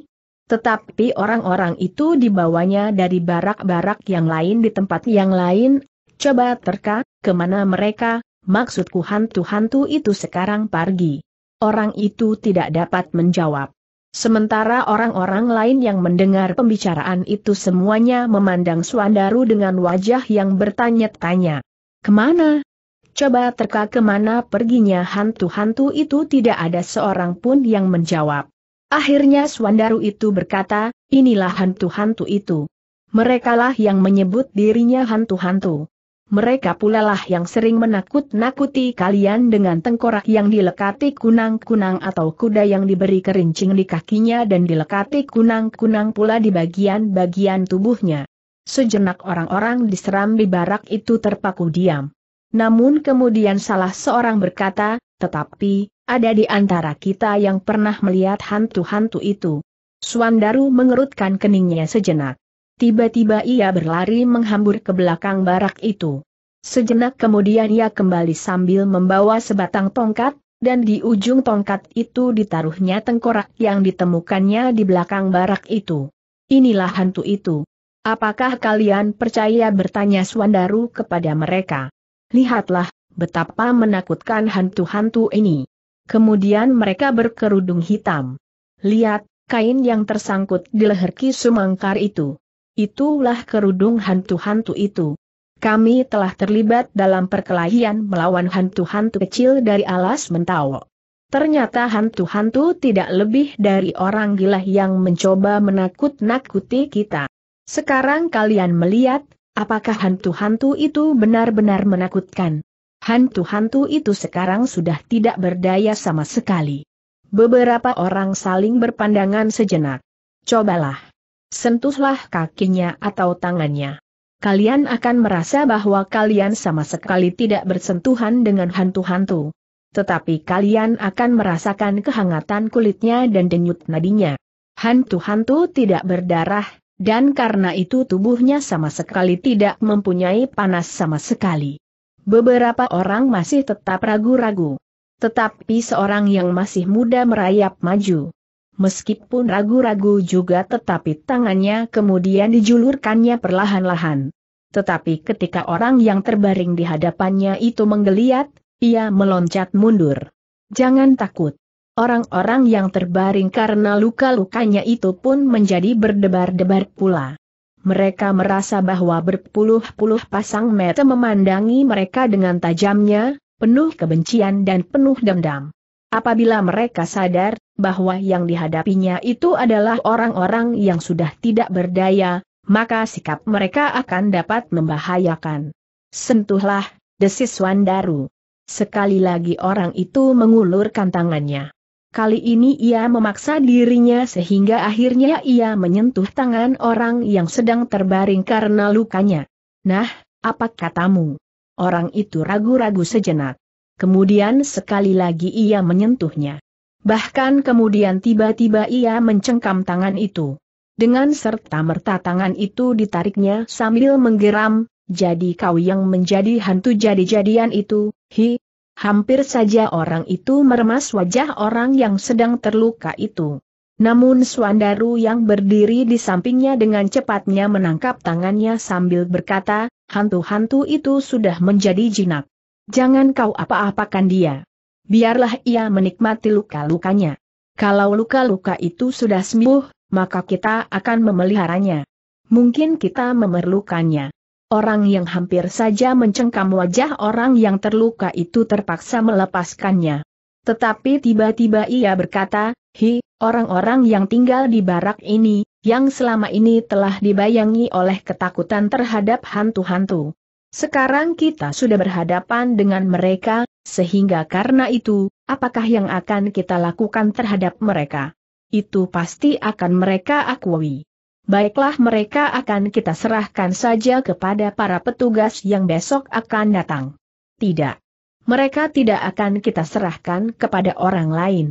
Tetapi orang-orang itu dibawanya dari barak-barak yang lain di tempat yang lain, Coba terka, kemana mereka, maksudku hantu-hantu itu sekarang pergi. Orang itu tidak dapat menjawab. Sementara orang-orang lain yang mendengar pembicaraan itu semuanya memandang Suandaru dengan wajah yang bertanya-tanya. Kemana? Coba terka kemana perginya hantu-hantu itu tidak ada seorang pun yang menjawab. Akhirnya Suandaru itu berkata, inilah hantu-hantu itu. Merekalah yang menyebut dirinya hantu-hantu mereka pula lah yang sering menakut-nakuti kalian dengan tengkorak yang dilekati kunang-kunang atau kuda yang diberi kerincing di kakinya dan dilekati kunang-kunang pula di bagian-bagian tubuhnya. Sejenak orang-orang di serambi barak itu terpaku diam. Namun kemudian salah seorang berkata, tetapi, ada di antara kita yang pernah melihat hantu-hantu itu. Suandaru mengerutkan keningnya sejenak. Tiba-tiba ia berlari menghambur ke belakang barak itu. Sejenak kemudian ia kembali sambil membawa sebatang tongkat, dan di ujung tongkat itu ditaruhnya tengkorak yang ditemukannya di belakang barak itu. Inilah hantu itu. Apakah kalian percaya bertanya Swandaru kepada mereka? Lihatlah, betapa menakutkan hantu-hantu ini. Kemudian mereka berkerudung hitam. Lihat, kain yang tersangkut di leher Ki Sumangkar itu. Itulah kerudung hantu-hantu itu. Kami telah terlibat dalam perkelahian melawan hantu-hantu kecil dari alas Mentawo. Ternyata hantu-hantu tidak lebih dari orang gila yang mencoba menakut-nakuti kita. Sekarang kalian melihat, apakah hantu-hantu itu benar-benar menakutkan. Hantu-hantu itu sekarang sudah tidak berdaya sama sekali. Beberapa orang saling berpandangan sejenak. Cobalah sentuhlah kakinya atau tangannya. Kalian akan merasa bahwa kalian sama sekali tidak bersentuhan dengan hantu-hantu. Tetapi kalian akan merasakan kehangatan kulitnya dan denyut nadinya. Hantu-hantu tidak berdarah, dan karena itu tubuhnya sama sekali tidak mempunyai panas sama sekali. Beberapa orang masih tetap ragu-ragu. Tetapi seorang yang masih muda merayap maju. Meskipun ragu-ragu juga tetapi tangannya kemudian dijulurkannya perlahan-lahan. Tetapi ketika orang yang terbaring di hadapannya itu menggeliat, ia meloncat mundur. Jangan takut. Orang-orang yang terbaring karena luka-lukanya itu pun menjadi berdebar-debar pula. Mereka merasa bahwa berpuluh-puluh pasang mata memandangi mereka dengan tajamnya, penuh kebencian dan penuh dendam apabila mereka sadar bahwa yang dihadapinya itu adalah orang-orang yang sudah tidak berdaya, maka sikap mereka akan dapat membahayakan. Sentuhlah, desis Wandaru. Sekali lagi orang itu mengulurkan tangannya. Kali ini ia memaksa dirinya sehingga akhirnya ia menyentuh tangan orang yang sedang terbaring karena lukanya. Nah, apa katamu? Orang itu ragu-ragu sejenak kemudian sekali lagi ia menyentuhnya. Bahkan kemudian tiba-tiba ia mencengkam tangan itu. Dengan serta-merta tangan itu ditariknya sambil menggeram, jadi kau yang menjadi hantu jadi-jadian itu, hi. Hampir saja orang itu meremas wajah orang yang sedang terluka itu. Namun Swandaru yang berdiri di sampingnya dengan cepatnya menangkap tangannya sambil berkata, hantu-hantu itu sudah menjadi jinak. Jangan kau apa-apakan dia. Biarlah ia menikmati luka-lukanya. Kalau luka-luka itu sudah sembuh, maka kita akan memeliharanya. Mungkin kita memerlukannya. Orang yang hampir saja mencengkam wajah orang yang terluka itu terpaksa melepaskannya. Tetapi tiba-tiba ia berkata, Hi, orang-orang yang tinggal di barak ini, yang selama ini telah dibayangi oleh ketakutan terhadap hantu-hantu sekarang kita sudah berhadapan dengan mereka, sehingga karena itu, apakah yang akan kita lakukan terhadap mereka? Itu pasti akan mereka akui. Baiklah mereka akan kita serahkan saja kepada para petugas yang besok akan datang. Tidak. Mereka tidak akan kita serahkan kepada orang lain.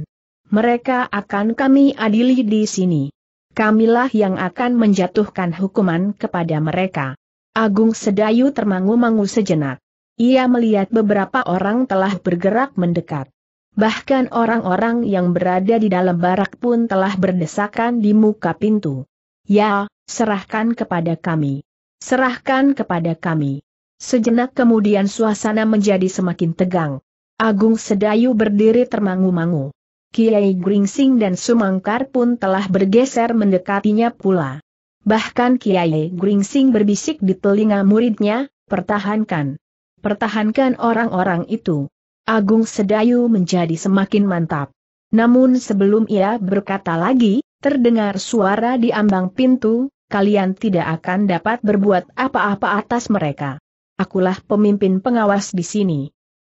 Mereka akan kami adili di sini. Kamilah yang akan menjatuhkan hukuman kepada mereka. Agung Sedayu termangu-mangu sejenak. Ia melihat beberapa orang telah bergerak mendekat. Bahkan orang-orang yang berada di dalam barak pun telah berdesakan di muka pintu. Ya, serahkan kepada kami. Serahkan kepada kami. Sejenak kemudian suasana menjadi semakin tegang. Agung Sedayu berdiri termangu-mangu. Kiai Gringsing dan Sumangkar pun telah bergeser mendekatinya pula. Bahkan Kiai Gringsing berbisik di telinga muridnya, pertahankan. Pertahankan orang-orang itu. Agung Sedayu menjadi semakin mantap. Namun sebelum ia berkata lagi, terdengar suara di ambang pintu, kalian tidak akan dapat berbuat apa-apa atas mereka. Akulah pemimpin pengawas di sini.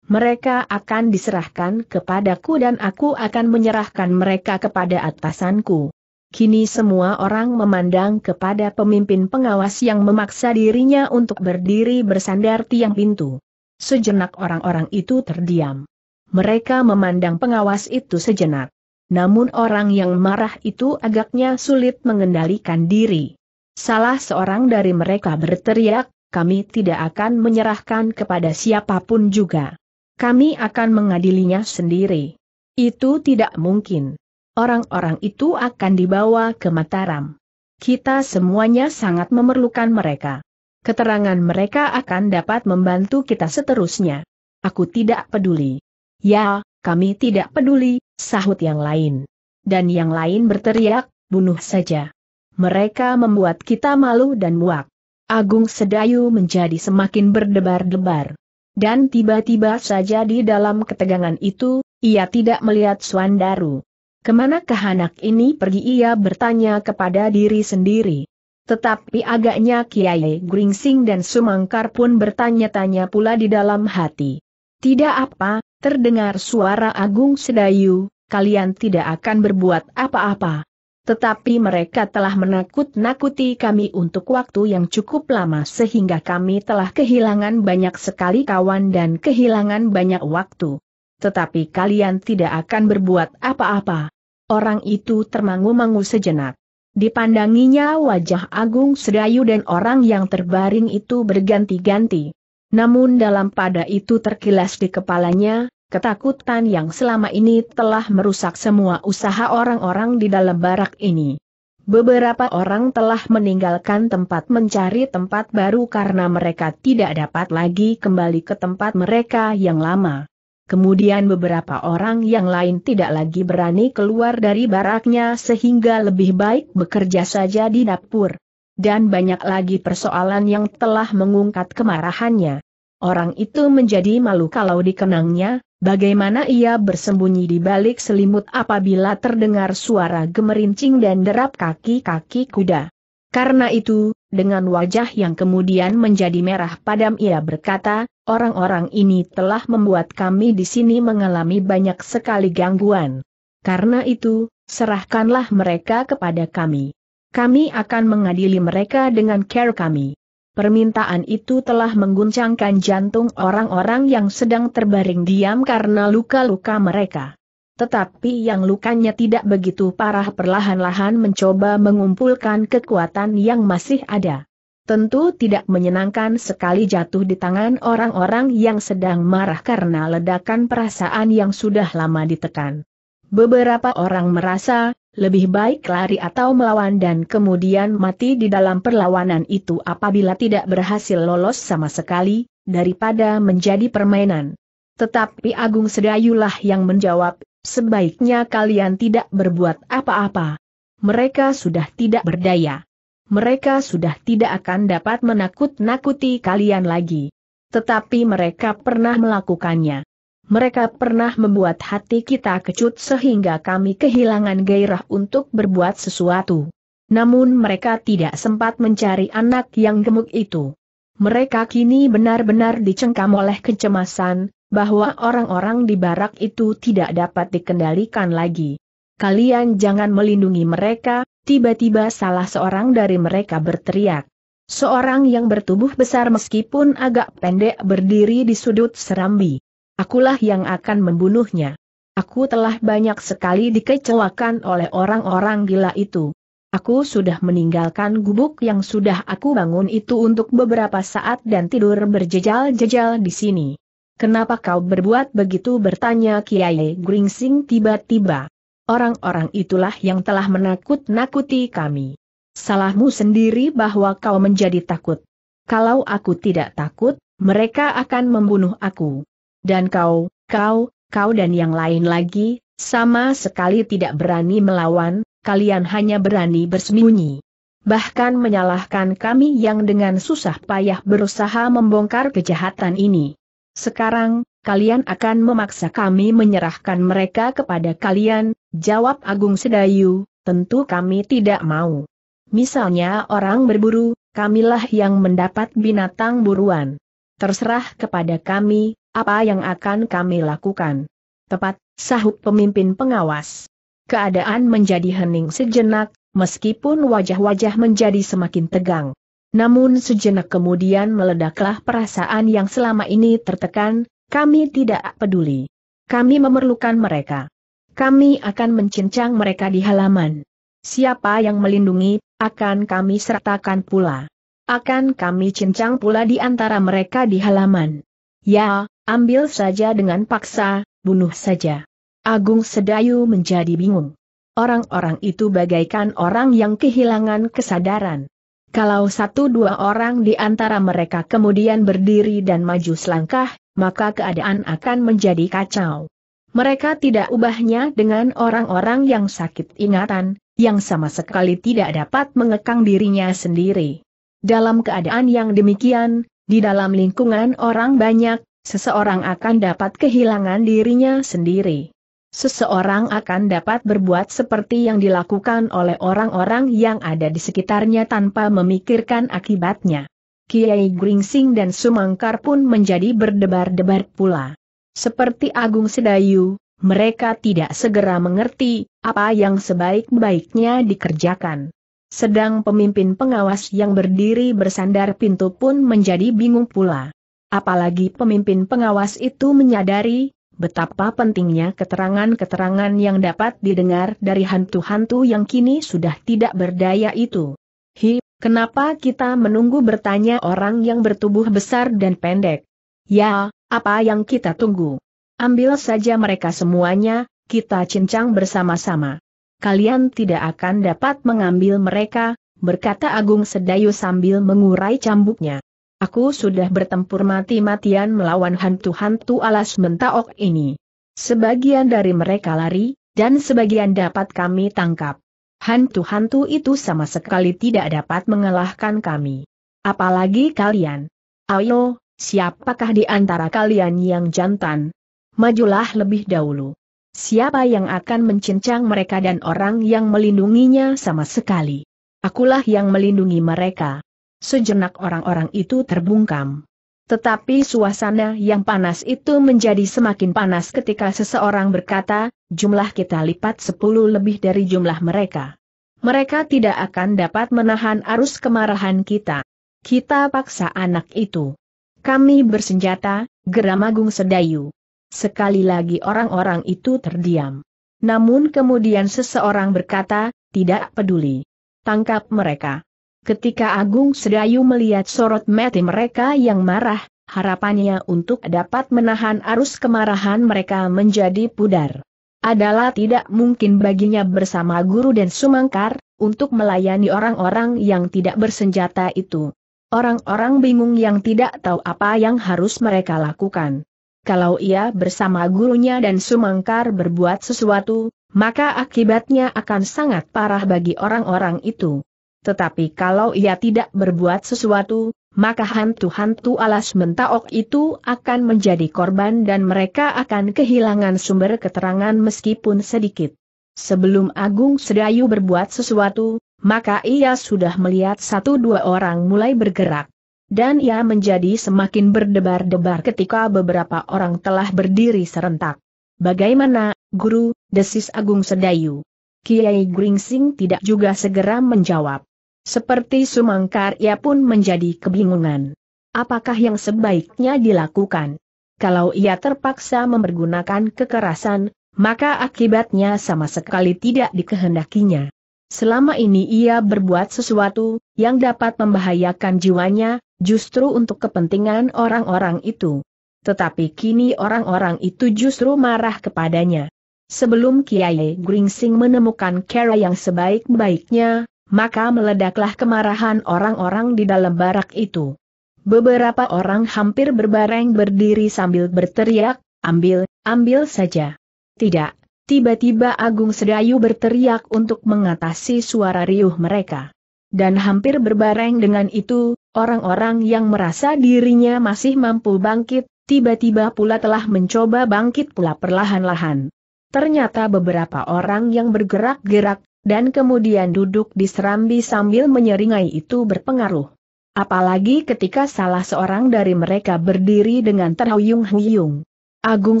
Mereka akan diserahkan kepadaku dan aku akan menyerahkan mereka kepada atasanku. Kini semua orang memandang kepada pemimpin pengawas yang memaksa dirinya untuk berdiri bersandar tiang pintu. Sejenak orang-orang itu terdiam. Mereka memandang pengawas itu sejenak. Namun orang yang marah itu agaknya sulit mengendalikan diri. Salah seorang dari mereka berteriak, kami tidak akan menyerahkan kepada siapapun juga. Kami akan mengadilinya sendiri. Itu tidak mungkin orang-orang itu akan dibawa ke Mataram. Kita semuanya sangat memerlukan mereka. Keterangan mereka akan dapat membantu kita seterusnya. Aku tidak peduli. Ya, kami tidak peduli, sahut yang lain. Dan yang lain berteriak, bunuh saja. Mereka membuat kita malu dan muak. Agung Sedayu menjadi semakin berdebar-debar. Dan tiba-tiba saja di dalam ketegangan itu, ia tidak melihat Swandaru. Kemana anak ini pergi ia bertanya kepada diri sendiri. Tetapi agaknya Kiai Gringsing dan Sumangkar pun bertanya-tanya pula di dalam hati. Tidak apa, terdengar suara Agung Sedayu, kalian tidak akan berbuat apa-apa. Tetapi mereka telah menakut-nakuti kami untuk waktu yang cukup lama sehingga kami telah kehilangan banyak sekali kawan dan kehilangan banyak waktu tetapi kalian tidak akan berbuat apa-apa. Orang itu termangu-mangu sejenak. Dipandanginya wajah Agung Sedayu dan orang yang terbaring itu berganti-ganti. Namun dalam pada itu terkilas di kepalanya, ketakutan yang selama ini telah merusak semua usaha orang-orang di dalam barak ini. Beberapa orang telah meninggalkan tempat mencari tempat baru karena mereka tidak dapat lagi kembali ke tempat mereka yang lama. Kemudian beberapa orang yang lain tidak lagi berani keluar dari baraknya sehingga lebih baik bekerja saja di dapur. Dan banyak lagi persoalan yang telah mengungkat kemarahannya. Orang itu menjadi malu kalau dikenangnya, bagaimana ia bersembunyi di balik selimut apabila terdengar suara gemerincing dan derap kaki-kaki kuda. Karena itu, dengan wajah yang kemudian menjadi merah padam ia berkata, orang-orang ini telah membuat kami di sini mengalami banyak sekali gangguan. Karena itu, serahkanlah mereka kepada kami. Kami akan mengadili mereka dengan care kami. Permintaan itu telah mengguncangkan jantung orang-orang yang sedang terbaring diam karena luka-luka mereka. Tetapi yang lukanya tidak begitu parah perlahan-lahan mencoba mengumpulkan kekuatan yang masih ada tentu tidak menyenangkan sekali jatuh di tangan orang-orang yang sedang marah karena ledakan perasaan yang sudah lama ditekan. Beberapa orang merasa, lebih baik lari atau melawan dan kemudian mati di dalam perlawanan itu apabila tidak berhasil lolos sama sekali, daripada menjadi permainan. Tetapi Agung Sedayulah yang menjawab, sebaiknya kalian tidak berbuat apa-apa. Mereka sudah tidak berdaya mereka sudah tidak akan dapat menakut-nakuti kalian lagi. Tetapi mereka pernah melakukannya. Mereka pernah membuat hati kita kecut sehingga kami kehilangan gairah untuk berbuat sesuatu. Namun mereka tidak sempat mencari anak yang gemuk itu. Mereka kini benar-benar dicengkam oleh kecemasan, bahwa orang-orang di barak itu tidak dapat dikendalikan lagi. Kalian jangan melindungi mereka, Tiba-tiba salah seorang dari mereka berteriak. Seorang yang bertubuh besar meskipun agak pendek berdiri di sudut serambi. Akulah yang akan membunuhnya. Aku telah banyak sekali dikecewakan oleh orang-orang gila itu. Aku sudah meninggalkan gubuk yang sudah aku bangun itu untuk beberapa saat dan tidur berjejal-jejal di sini. Kenapa kau berbuat begitu bertanya Kiai Gringsing tiba-tiba orang-orang itulah yang telah menakut-nakuti kami. Salahmu sendiri bahwa kau menjadi takut. Kalau aku tidak takut, mereka akan membunuh aku. Dan kau, kau, kau dan yang lain lagi, sama sekali tidak berani melawan, kalian hanya berani bersembunyi. Bahkan menyalahkan kami yang dengan susah payah berusaha membongkar kejahatan ini. Sekarang, kalian akan memaksa kami menyerahkan mereka kepada kalian, jawab Agung Sedayu, tentu kami tidak mau. Misalnya orang berburu, kamilah yang mendapat binatang buruan. Terserah kepada kami, apa yang akan kami lakukan. Tepat, sahut pemimpin pengawas. Keadaan menjadi hening sejenak, meskipun wajah-wajah menjadi semakin tegang. Namun sejenak kemudian meledaklah perasaan yang selama ini tertekan, kami tidak peduli. Kami memerlukan mereka. Kami akan mencincang mereka di halaman. Siapa yang melindungi, akan kami sertakan pula. Akan kami cincang pula di antara mereka di halaman. Ya, ambil saja dengan paksa, bunuh saja. Agung Sedayu menjadi bingung. Orang-orang itu bagaikan orang yang kehilangan kesadaran. Kalau satu dua orang di antara mereka kemudian berdiri dan maju selangkah, maka keadaan akan menjadi kacau. Mereka tidak ubahnya dengan orang-orang yang sakit ingatan, yang sama sekali tidak dapat mengekang dirinya sendiri. Dalam keadaan yang demikian, di dalam lingkungan orang banyak, seseorang akan dapat kehilangan dirinya sendiri. Seseorang akan dapat berbuat seperti yang dilakukan oleh orang-orang yang ada di sekitarnya tanpa memikirkan akibatnya. Kiai Gringsing dan Sumangkar pun menjadi berdebar-debar pula. Seperti Agung Sedayu, mereka tidak segera mengerti apa yang sebaik-baiknya dikerjakan. Sedang pemimpin pengawas yang berdiri bersandar pintu pun menjadi bingung pula. Apalagi pemimpin pengawas itu menyadari betapa pentingnya keterangan-keterangan yang dapat didengar dari hantu-hantu yang kini sudah tidak berdaya itu. Hi, Kenapa kita menunggu bertanya orang yang bertubuh besar dan pendek? Ya, apa yang kita tunggu? Ambil saja mereka semuanya, kita cincang bersama-sama. Kalian tidak akan dapat mengambil mereka, berkata Agung Sedayu sambil mengurai cambuknya. Aku sudah bertempur mati-matian melawan hantu-hantu alas mentaok ini. Sebagian dari mereka lari, dan sebagian dapat kami tangkap. Hantu-hantu itu sama sekali tidak dapat mengalahkan kami. Apalagi kalian. Ayo, siapakah di antara kalian yang jantan? Majulah lebih dahulu. Siapa yang akan mencincang mereka dan orang yang melindunginya sama sekali? Akulah yang melindungi mereka. Sejenak orang-orang itu terbungkam. Tetapi suasana yang panas itu menjadi semakin panas ketika seseorang berkata, jumlah kita lipat 10 lebih dari jumlah mereka. Mereka tidak akan dapat menahan arus kemarahan kita. Kita paksa anak itu. Kami bersenjata, geram Agung Sedayu. Sekali lagi orang-orang itu terdiam. Namun kemudian seseorang berkata, tidak peduli. Tangkap mereka. Ketika Agung Sedayu melihat sorot mati mereka yang marah, harapannya untuk dapat menahan arus kemarahan mereka menjadi pudar. Adalah tidak mungkin baginya bersama guru dan sumangkar, untuk melayani orang-orang yang tidak bersenjata itu. Orang-orang bingung yang tidak tahu apa yang harus mereka lakukan. Kalau ia bersama gurunya dan sumangkar berbuat sesuatu, maka akibatnya akan sangat parah bagi orang-orang itu. Tetapi kalau ia tidak berbuat sesuatu, maka hantu-hantu alas mentaok itu akan menjadi korban dan mereka akan kehilangan sumber keterangan meskipun sedikit. Sebelum Agung Sedayu berbuat sesuatu, maka ia sudah melihat satu dua orang mulai bergerak. Dan ia menjadi semakin berdebar-debar ketika beberapa orang telah berdiri serentak. Bagaimana, Guru, desis Agung Sedayu. Kiai Gringsing tidak juga segera menjawab. Seperti Sumangkar ia pun menjadi kebingungan. Apakah yang sebaiknya dilakukan? Kalau ia terpaksa mempergunakan kekerasan, maka akibatnya sama sekali tidak dikehendakinya. Selama ini ia berbuat sesuatu yang dapat membahayakan jiwanya, justru untuk kepentingan orang-orang itu. Tetapi kini orang-orang itu justru marah kepadanya. Sebelum Kiai Gringsing menemukan cara yang sebaik-baiknya, maka meledaklah kemarahan orang-orang di dalam barak itu. Beberapa orang hampir berbareng berdiri sambil berteriak, ambil, ambil saja. Tidak, tiba-tiba Agung Sedayu berteriak untuk mengatasi suara riuh mereka. Dan hampir berbareng dengan itu, orang-orang yang merasa dirinya masih mampu bangkit, tiba-tiba pula telah mencoba bangkit pula perlahan-lahan. Ternyata beberapa orang yang bergerak-gerak dan kemudian duduk di serambi sambil menyeringai itu berpengaruh. Apalagi ketika salah seorang dari mereka berdiri dengan terhuyung-huyung. Agung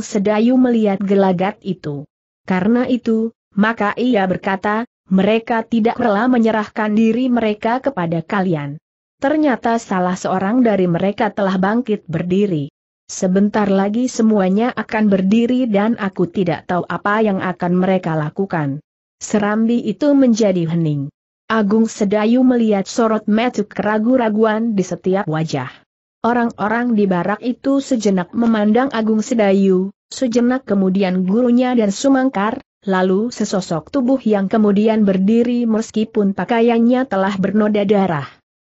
Sedayu melihat gelagat itu. Karena itu, maka ia berkata, mereka tidak rela menyerahkan diri mereka kepada kalian. Ternyata salah seorang dari mereka telah bangkit berdiri. Sebentar lagi semuanya akan berdiri dan aku tidak tahu apa yang akan mereka lakukan. Serambi itu menjadi hening. Agung Sedayu melihat sorot metuk keragu-raguan di setiap wajah. Orang-orang di barak itu sejenak memandang Agung Sedayu, sejenak kemudian gurunya dan sumangkar, lalu sesosok tubuh yang kemudian berdiri meskipun pakaiannya telah bernoda darah.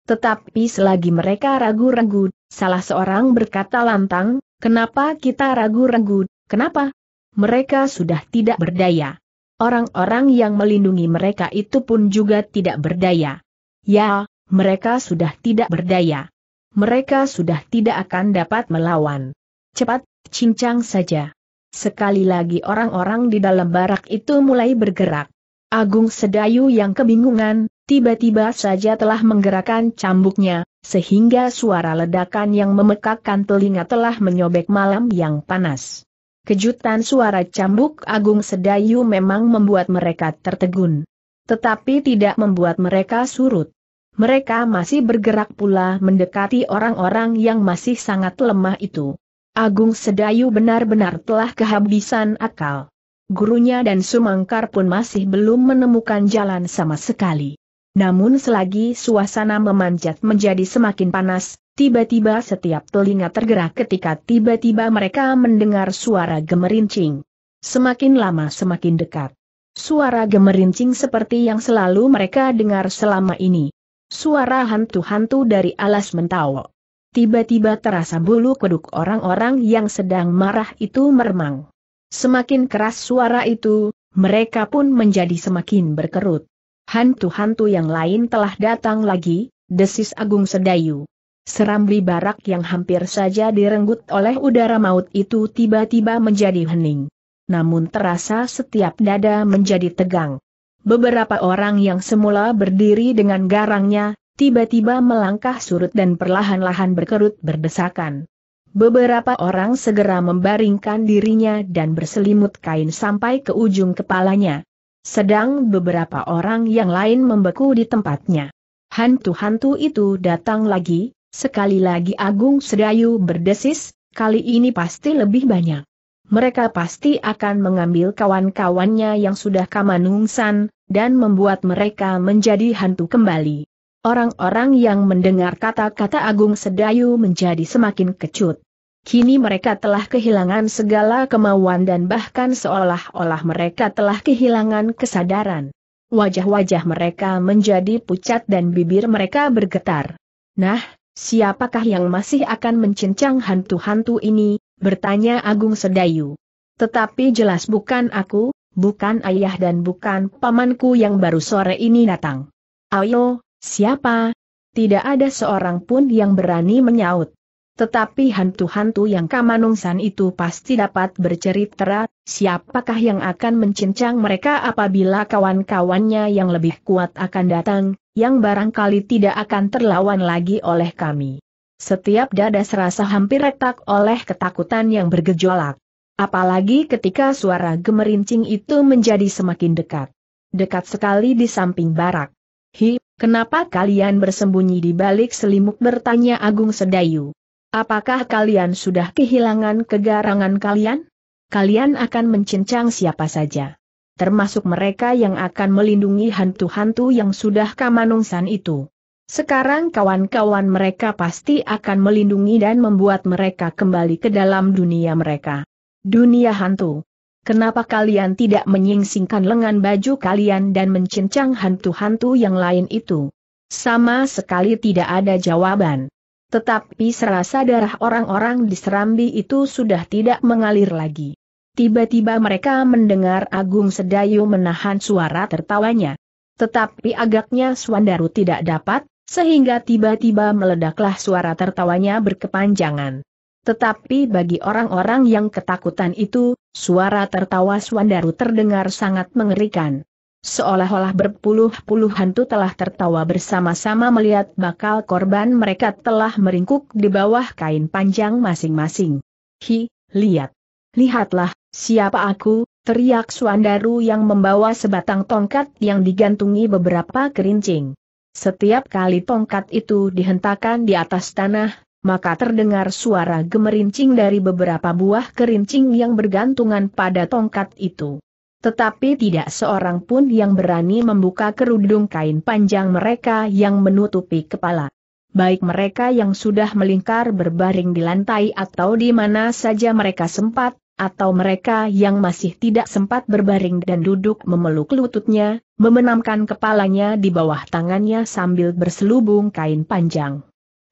Tetapi selagi mereka ragu-ragu, salah seorang berkata lantang, kenapa kita ragu-ragu, kenapa? Mereka sudah tidak berdaya. Orang-orang yang melindungi mereka itu pun juga tidak berdaya. Ya, mereka sudah tidak berdaya. Mereka sudah tidak akan dapat melawan. Cepat, cincang saja. Sekali lagi orang-orang di dalam barak itu mulai bergerak. Agung Sedayu yang kebingungan, tiba-tiba saja telah menggerakkan cambuknya, sehingga suara ledakan yang memekakkan telinga telah menyobek malam yang panas. Kejutan suara cambuk Agung Sedayu memang membuat mereka tertegun. Tetapi tidak membuat mereka surut. Mereka masih bergerak pula mendekati orang-orang yang masih sangat lemah itu. Agung Sedayu benar-benar telah kehabisan akal. Gurunya dan Sumangkar pun masih belum menemukan jalan sama sekali. Namun selagi suasana memanjat menjadi semakin panas, Tiba-tiba setiap telinga tergerak ketika tiba-tiba mereka mendengar suara gemerincing. Semakin lama semakin dekat. Suara gemerincing seperti yang selalu mereka dengar selama ini. Suara hantu-hantu dari alas mentawa. Tiba-tiba terasa bulu kuduk orang-orang yang sedang marah itu meremang. Semakin keras suara itu, mereka pun menjadi semakin berkerut. Hantu-hantu yang lain telah datang lagi, desis Agung Sedayu. Serambi barak yang hampir saja direnggut oleh udara maut itu tiba-tiba menjadi hening. Namun terasa setiap dada menjadi tegang. Beberapa orang yang semula berdiri dengan garangnya, tiba-tiba melangkah surut dan perlahan-lahan berkerut berdesakan. Beberapa orang segera membaringkan dirinya dan berselimut kain sampai ke ujung kepalanya. Sedang beberapa orang yang lain membeku di tempatnya. Hantu-hantu itu datang lagi, Sekali lagi Agung Sedayu berdesis, kali ini pasti lebih banyak. Mereka pasti akan mengambil kawan-kawannya yang sudah kamanungsan, dan membuat mereka menjadi hantu kembali. Orang-orang yang mendengar kata-kata Agung Sedayu menjadi semakin kecut. Kini mereka telah kehilangan segala kemauan dan bahkan seolah-olah mereka telah kehilangan kesadaran. Wajah-wajah mereka menjadi pucat dan bibir mereka bergetar. Nah, Siapakah yang masih akan mencincang hantu-hantu ini? bertanya Agung Sedayu. Tetapi jelas bukan aku, bukan ayah dan bukan pamanku yang baru sore ini datang. Ayo, siapa? Tidak ada seorang pun yang berani menyaut. Tetapi hantu-hantu yang kamanungsan itu pasti dapat bercerita, siapakah yang akan mencincang mereka apabila kawan-kawannya yang lebih kuat akan datang, yang barangkali tidak akan terlawan lagi oleh kami. Setiap dada serasa hampir retak oleh ketakutan yang bergejolak. Apalagi ketika suara gemerincing itu menjadi semakin dekat. Dekat sekali di samping barak. Hi, kenapa kalian bersembunyi di balik selimut bertanya Agung Sedayu. Apakah kalian sudah kehilangan kegarangan kalian? Kalian akan mencincang siapa saja. Termasuk mereka yang akan melindungi hantu-hantu yang sudah kamanungsan itu. Sekarang kawan-kawan mereka pasti akan melindungi dan membuat mereka kembali ke dalam dunia mereka. Dunia hantu. Kenapa kalian tidak menyingsingkan lengan baju kalian dan mencincang hantu-hantu yang lain itu? Sama sekali tidak ada jawaban. Tetapi serasa darah orang-orang di Serambi itu sudah tidak mengalir lagi. Tiba-tiba mereka mendengar Agung Sedayu menahan suara tertawanya. Tetapi agaknya Swandaru tidak dapat, sehingga tiba-tiba meledaklah suara tertawanya berkepanjangan. Tetapi bagi orang-orang yang ketakutan itu, suara tertawa Swandaru terdengar sangat mengerikan. Seolah-olah berpuluh-puluh hantu telah tertawa bersama-sama melihat bakal korban mereka telah meringkuk di bawah kain panjang masing-masing. Hi, lihat. Lihatlah, siapa aku, teriak Suandaru yang membawa sebatang tongkat yang digantungi beberapa kerincing. Setiap kali tongkat itu dihentakkan di atas tanah, maka terdengar suara gemerincing dari beberapa buah kerincing yang bergantungan pada tongkat itu. Tetapi tidak seorang pun yang berani membuka kerudung kain panjang mereka yang menutupi kepala. Baik mereka yang sudah melingkar berbaring di lantai atau di mana saja mereka sempat, atau mereka yang masih tidak sempat berbaring dan duduk memeluk lututnya, memenamkan kepalanya di bawah tangannya sambil berselubung kain panjang.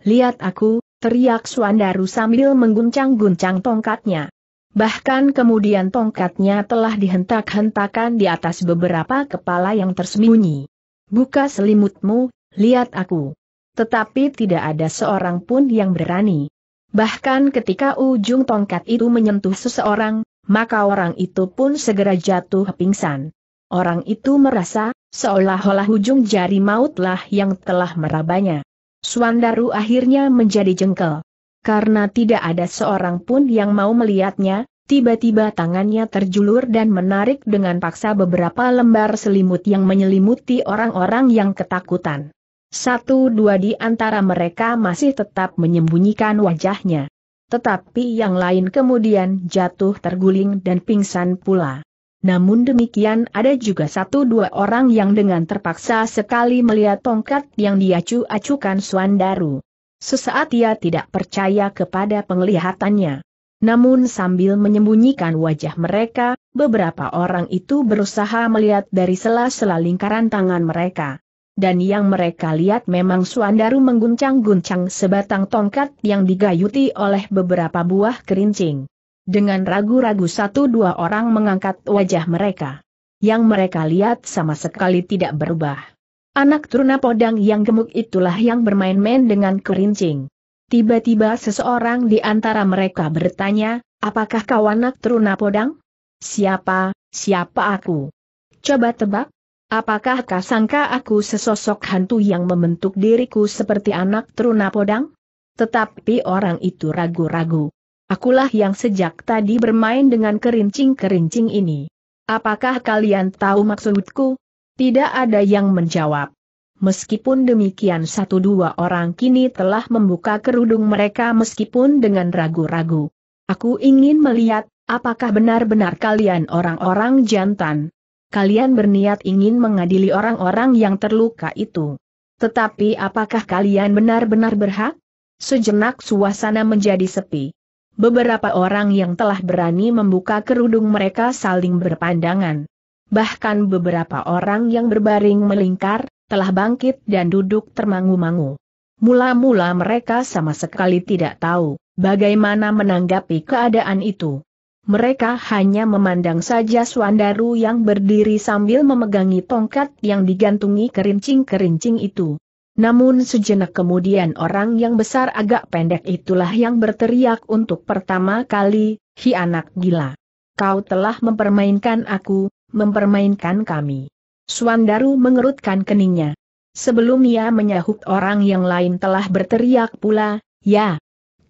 Lihat aku, teriak Suandaru sambil mengguncang-guncang tongkatnya. Bahkan kemudian tongkatnya telah dihentak-hentakan di atas beberapa kepala yang tersembunyi. Buka selimutmu, lihat aku. Tetapi tidak ada seorang pun yang berani. Bahkan ketika ujung tongkat itu menyentuh seseorang, maka orang itu pun segera jatuh pingsan. Orang itu merasa, seolah-olah ujung jari mautlah yang telah merabanya. Suandaru akhirnya menjadi jengkel karena tidak ada seorang pun yang mau melihatnya, tiba-tiba tangannya terjulur dan menarik dengan paksa beberapa lembar selimut yang menyelimuti orang-orang yang ketakutan. Satu dua di antara mereka masih tetap menyembunyikan wajahnya. Tetapi yang lain kemudian jatuh terguling dan pingsan pula. Namun demikian ada juga satu dua orang yang dengan terpaksa sekali melihat tongkat yang diacu-acukan Suandaru. Sesaat ia tidak percaya kepada penglihatannya. Namun sambil menyembunyikan wajah mereka, beberapa orang itu berusaha melihat dari sela-sela lingkaran tangan mereka. Dan yang mereka lihat memang Suandaru mengguncang-guncang sebatang tongkat yang digayuti oleh beberapa buah kerincing. Dengan ragu-ragu satu dua orang mengangkat wajah mereka. Yang mereka lihat sama sekali tidak berubah. Anak Truna Podang yang gemuk itulah yang bermain-main dengan kerincing. Tiba-tiba seseorang di antara mereka bertanya, apakah kau anak Truna Podang? Siapa, siapa aku? Coba tebak. Apakah kau sangka aku sesosok hantu yang membentuk diriku seperti anak Truna Podang? Tetapi orang itu ragu-ragu. Akulah yang sejak tadi bermain dengan kerincing-kerincing ini. Apakah kalian tahu maksudku? Tidak ada yang menjawab. Meskipun demikian satu dua orang kini telah membuka kerudung mereka meskipun dengan ragu-ragu. Aku ingin melihat, apakah benar-benar kalian orang-orang jantan. Kalian berniat ingin mengadili orang-orang yang terluka itu. Tetapi apakah kalian benar-benar berhak? Sejenak suasana menjadi sepi. Beberapa orang yang telah berani membuka kerudung mereka saling berpandangan bahkan beberapa orang yang berbaring melingkar, telah bangkit dan duduk termangu-mangu. Mula-mula mereka sama sekali tidak tahu bagaimana menanggapi keadaan itu. Mereka hanya memandang saja Swandaru yang berdiri sambil memegangi tongkat yang digantungi kerincing-kerincing itu. Namun sejenak kemudian orang yang besar agak pendek itulah yang berteriak untuk pertama kali, Hi anak gila. Kau telah mempermainkan aku, mempermainkan kami. Suandaru mengerutkan keningnya. Sebelum ia menyahut orang yang lain telah berteriak pula, ya,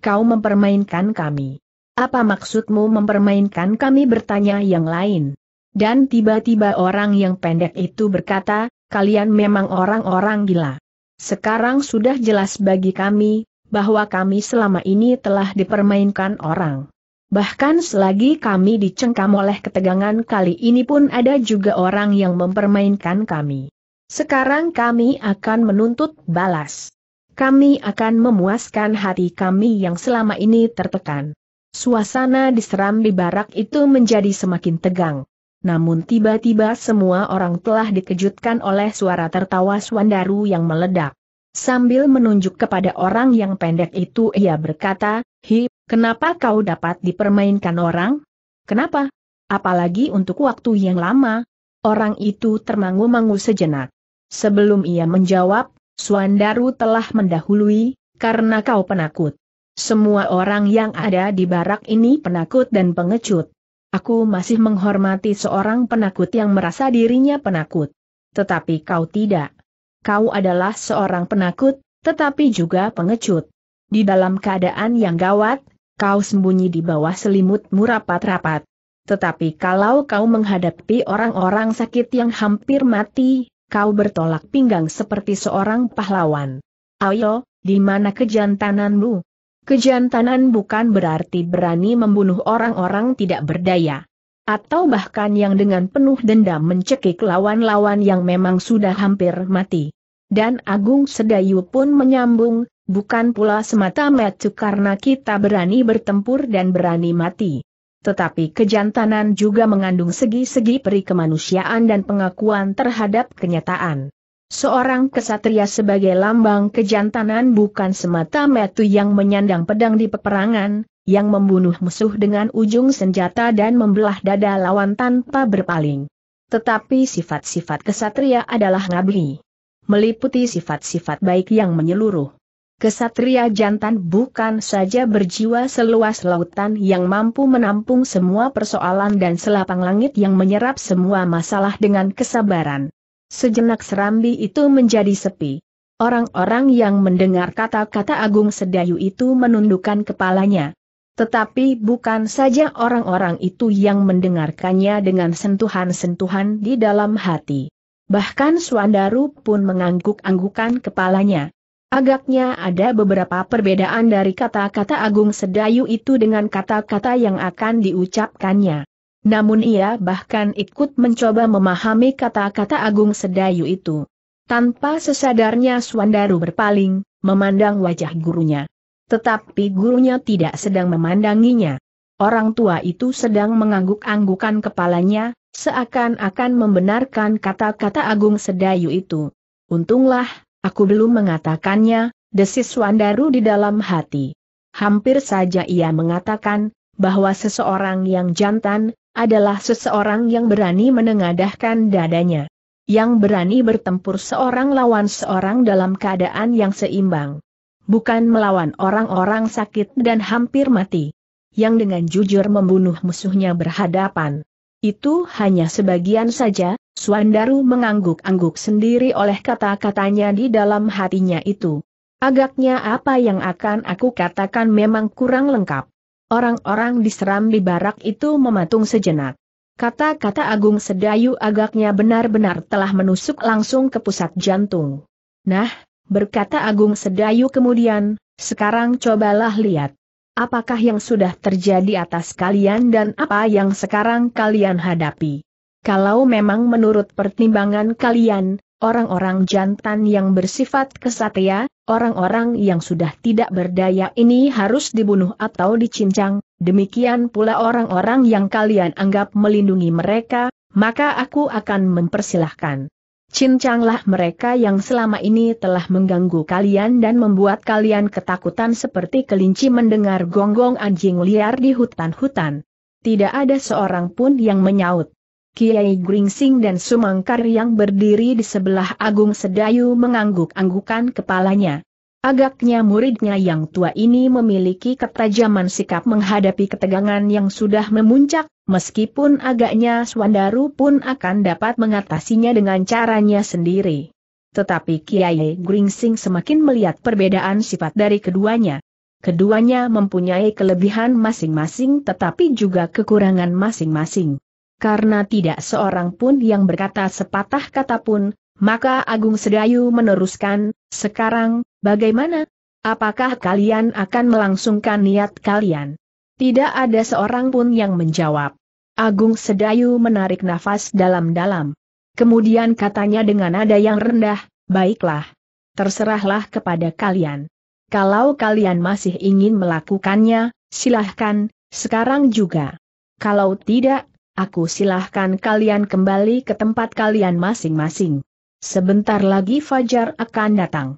kau mempermainkan kami. Apa maksudmu mempermainkan kami bertanya yang lain? Dan tiba-tiba orang yang pendek itu berkata, kalian memang orang-orang gila. Sekarang sudah jelas bagi kami, bahwa kami selama ini telah dipermainkan orang. Bahkan selagi kami dicengkam oleh ketegangan kali ini pun ada juga orang yang mempermainkan kami. Sekarang kami akan menuntut balas. Kami akan memuaskan hati kami yang selama ini tertekan. Suasana diseram di barak itu menjadi semakin tegang. Namun tiba-tiba semua orang telah dikejutkan oleh suara tertawa Swandaru yang meledak. Sambil menunjuk kepada orang yang pendek itu ia berkata, Hi, Kenapa kau dapat dipermainkan orang? Kenapa? Apalagi untuk waktu yang lama. Orang itu termangu-mangu sejenak. Sebelum ia menjawab, Suandaru telah mendahului, karena kau penakut. Semua orang yang ada di barak ini penakut dan pengecut. Aku masih menghormati seorang penakut yang merasa dirinya penakut. Tetapi kau tidak. Kau adalah seorang penakut, tetapi juga pengecut. Di dalam keadaan yang gawat, kau sembunyi di bawah selimut rapat-rapat. Tetapi kalau kau menghadapi orang-orang sakit yang hampir mati, kau bertolak pinggang seperti seorang pahlawan. Ayo, di mana kejantananmu? Kejantanan bukan berarti berani membunuh orang-orang tidak berdaya. Atau bahkan yang dengan penuh dendam mencekik lawan-lawan yang memang sudah hampir mati. Dan Agung Sedayu pun menyambung, bukan pula semata-mata karena kita berani bertempur dan berani mati. Tetapi kejantanan juga mengandung segi-segi peri kemanusiaan dan pengakuan terhadap kenyataan. Seorang kesatria sebagai lambang kejantanan bukan semata-mata yang menyandang pedang di peperangan, yang membunuh musuh dengan ujung senjata dan membelah dada lawan tanpa berpaling. Tetapi sifat-sifat kesatria adalah ngabli. Meliputi sifat-sifat baik yang menyeluruh. Kesatria jantan bukan saja berjiwa seluas lautan yang mampu menampung semua persoalan dan selapang langit yang menyerap semua masalah dengan kesabaran. Sejenak serambi itu menjadi sepi. Orang-orang yang mendengar kata-kata Agung Sedayu itu menundukkan kepalanya. Tetapi bukan saja orang-orang itu yang mendengarkannya dengan sentuhan-sentuhan di dalam hati. Bahkan Suandaru pun mengangguk-anggukan kepalanya. Agaknya ada beberapa perbedaan dari kata-kata Agung Sedayu itu dengan kata-kata yang akan diucapkannya. Namun ia bahkan ikut mencoba memahami kata-kata Agung Sedayu itu. Tanpa sesadarnya Suandaru berpaling, memandang wajah gurunya. Tetapi gurunya tidak sedang memandanginya. Orang tua itu sedang mengangguk-anggukan kepalanya, seakan-akan membenarkan kata-kata Agung Sedayu itu. Untunglah, Aku belum mengatakannya, desis Wandaru di dalam hati. Hampir saja ia mengatakan, bahwa seseorang yang jantan, adalah seseorang yang berani menengadahkan dadanya. Yang berani bertempur seorang lawan seorang dalam keadaan yang seimbang. Bukan melawan orang-orang sakit dan hampir mati. Yang dengan jujur membunuh musuhnya berhadapan. Itu hanya sebagian saja, Suandaru mengangguk-angguk sendiri oleh kata-katanya di dalam hatinya itu. Agaknya apa yang akan aku katakan memang kurang lengkap. Orang-orang diseram di barak itu mematung sejenak. Kata-kata Agung Sedayu agaknya benar-benar telah menusuk langsung ke pusat jantung. Nah, berkata Agung Sedayu kemudian, sekarang cobalah lihat. Apakah yang sudah terjadi atas kalian dan apa yang sekarang kalian hadapi? Kalau memang menurut pertimbangan kalian, orang-orang jantan yang bersifat kesatria, orang-orang yang sudah tidak berdaya ini harus dibunuh atau dicincang, demikian pula orang-orang yang kalian anggap melindungi mereka, maka aku akan mempersilahkan cincanglah mereka yang selama ini telah mengganggu kalian dan membuat kalian ketakutan seperti kelinci mendengar gonggong anjing liar di hutan-hutan. Tidak ada seorang pun yang menyaut. Kiai Gringsing dan Sumangkar yang berdiri di sebelah Agung Sedayu mengangguk-anggukan kepalanya. Agaknya muridnya yang tua ini memiliki ketajaman sikap menghadapi ketegangan yang sudah memuncak, meskipun agaknya Swandaru pun akan dapat mengatasinya dengan caranya sendiri. Tetapi Kiai Gringsing semakin melihat perbedaan sifat dari keduanya. Keduanya mempunyai kelebihan masing-masing tetapi juga kekurangan masing-masing. Karena tidak seorang pun yang berkata sepatah kata pun, maka Agung Sedayu meneruskan, sekarang, bagaimana? Apakah kalian akan melangsungkan niat kalian? Tidak ada seorang pun yang menjawab. Agung Sedayu menarik nafas dalam-dalam. Kemudian katanya dengan nada yang rendah, baiklah. Terserahlah kepada kalian. Kalau kalian masih ingin melakukannya, silahkan, sekarang juga. Kalau tidak, aku silahkan kalian kembali ke tempat kalian masing-masing. Sebentar lagi Fajar akan datang.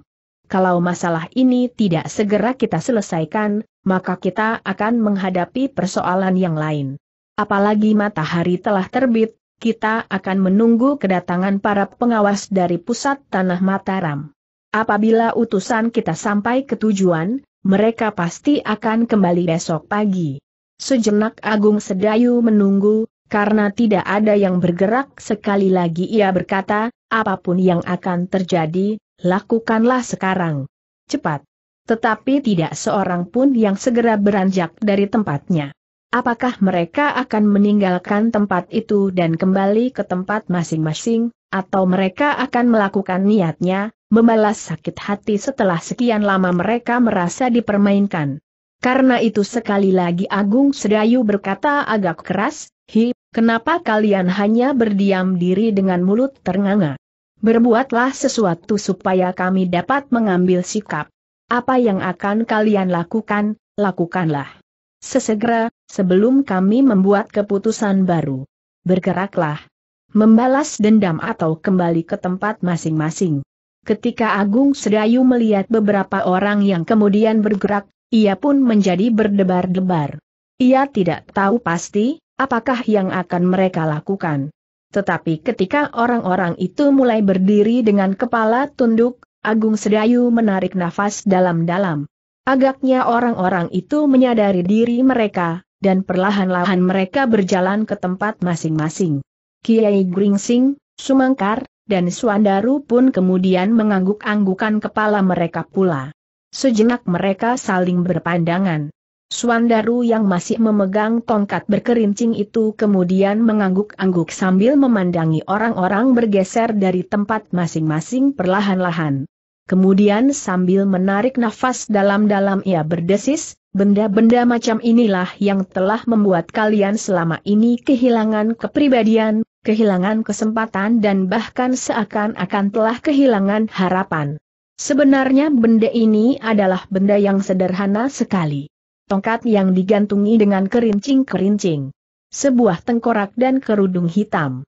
Kalau masalah ini tidak segera kita selesaikan, maka kita akan menghadapi persoalan yang lain. Apalagi matahari telah terbit, kita akan menunggu kedatangan para pengawas dari pusat tanah Mataram. Apabila utusan kita sampai ke tujuan, mereka pasti akan kembali besok pagi. Sejenak Agung Sedayu menunggu, karena tidak ada yang bergerak sekali lagi ia berkata, apapun yang akan terjadi, lakukanlah sekarang. Cepat. Tetapi tidak seorang pun yang segera beranjak dari tempatnya. Apakah mereka akan meninggalkan tempat itu dan kembali ke tempat masing-masing, atau mereka akan melakukan niatnya, membalas sakit hati setelah sekian lama mereka merasa dipermainkan. Karena itu sekali lagi Agung Sedayu berkata agak keras, Hi, kenapa kalian hanya berdiam diri dengan mulut ternganga? Berbuatlah sesuatu supaya kami dapat mengambil sikap. Apa yang akan kalian lakukan, lakukanlah. Sesegera, sebelum kami membuat keputusan baru. Bergeraklah. Membalas dendam atau kembali ke tempat masing-masing. Ketika Agung Sedayu melihat beberapa orang yang kemudian bergerak, ia pun menjadi berdebar-debar. Ia tidak tahu pasti, apakah yang akan mereka lakukan. Tetapi ketika orang-orang itu mulai berdiri dengan kepala tunduk, Agung Sedayu menarik nafas dalam-dalam. Agaknya orang-orang itu menyadari diri mereka, dan perlahan-lahan mereka berjalan ke tempat masing-masing. Kiai Gringsing, Sumangkar, dan Suandaru pun kemudian mengangguk-anggukan kepala mereka pula. Sejenak mereka saling berpandangan. Suandaru yang masih memegang tongkat berkerincing itu kemudian mengangguk-angguk sambil memandangi orang-orang bergeser dari tempat masing-masing perlahan-lahan. Kemudian sambil menarik nafas dalam-dalam ia berdesis, benda-benda macam inilah yang telah membuat kalian selama ini kehilangan kepribadian, kehilangan kesempatan dan bahkan seakan-akan telah kehilangan harapan. Sebenarnya benda ini adalah benda yang sederhana sekali tongkat yang digantungi dengan kerincing-kerincing. Sebuah tengkorak dan kerudung hitam.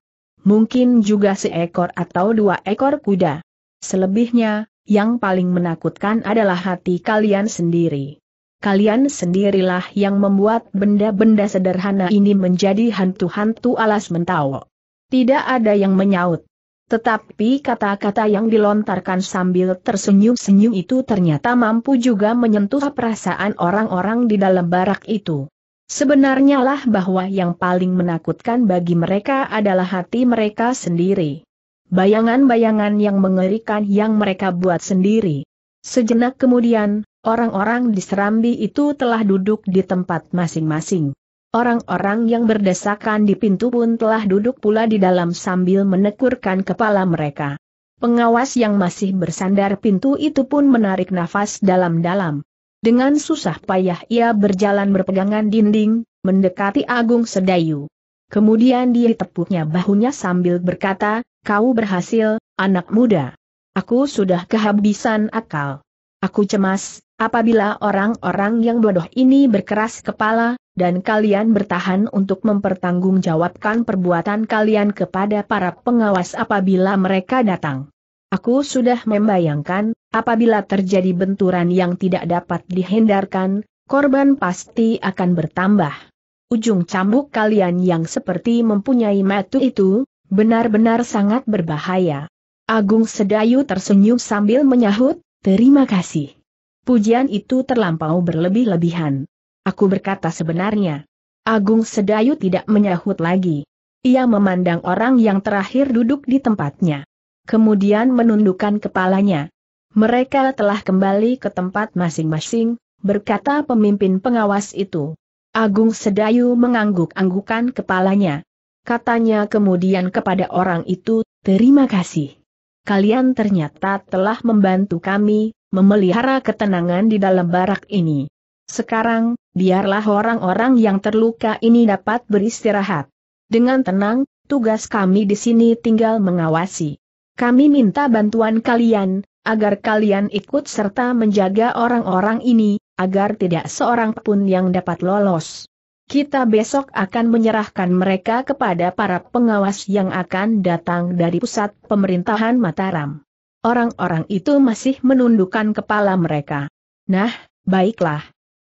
Mungkin juga seekor atau dua ekor kuda. Selebihnya, yang paling menakutkan adalah hati kalian sendiri. Kalian sendirilah yang membuat benda-benda sederhana ini menjadi hantu-hantu alas mentawa. Tidak ada yang menyaut. Tetapi kata-kata yang dilontarkan sambil tersenyum-senyum itu ternyata mampu juga menyentuh perasaan orang-orang di dalam barak itu. Sebenarnya lah bahwa yang paling menakutkan bagi mereka adalah hati mereka sendiri. Bayangan-bayangan yang mengerikan yang mereka buat sendiri. Sejenak kemudian, orang-orang di Serambi itu telah duduk di tempat masing-masing. Orang-orang yang berdesakan di pintu pun telah duduk pula di dalam sambil menekurkan kepala mereka. Pengawas yang masih bersandar pintu itu pun menarik nafas dalam-dalam. Dengan susah payah ia berjalan berpegangan dinding, mendekati Agung Sedayu. Kemudian dia tepuknya bahunya sambil berkata, kau berhasil, anak muda. Aku sudah kehabisan akal. Aku cemas, Apabila orang-orang yang bodoh ini berkeras kepala, dan kalian bertahan untuk mempertanggungjawabkan perbuatan kalian kepada para pengawas apabila mereka datang. Aku sudah membayangkan, apabila terjadi benturan yang tidak dapat dihindarkan, korban pasti akan bertambah. Ujung cambuk kalian yang seperti mempunyai metu itu, benar-benar sangat berbahaya. Agung Sedayu tersenyum sambil menyahut, terima kasih. Pujian itu terlampau berlebih-lebihan. Aku berkata sebenarnya. Agung Sedayu tidak menyahut lagi. Ia memandang orang yang terakhir duduk di tempatnya. Kemudian menundukkan kepalanya. Mereka telah kembali ke tempat masing-masing, berkata pemimpin pengawas itu. Agung Sedayu mengangguk-anggukan kepalanya. Katanya kemudian kepada orang itu, terima kasih. Kalian ternyata telah membantu kami, memelihara ketenangan di dalam barak ini. Sekarang, biarlah orang-orang yang terluka ini dapat beristirahat. Dengan tenang, tugas kami di sini tinggal mengawasi. Kami minta bantuan kalian, agar kalian ikut serta menjaga orang-orang ini, agar tidak seorang pun yang dapat lolos. Kita besok akan menyerahkan mereka kepada para pengawas yang akan datang dari pusat pemerintahan Mataram. Orang-orang itu masih menundukkan kepala mereka. Nah, baiklah.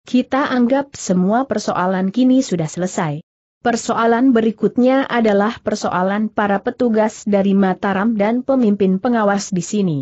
Kita anggap semua persoalan kini sudah selesai. Persoalan berikutnya adalah persoalan para petugas dari Mataram dan pemimpin pengawas di sini.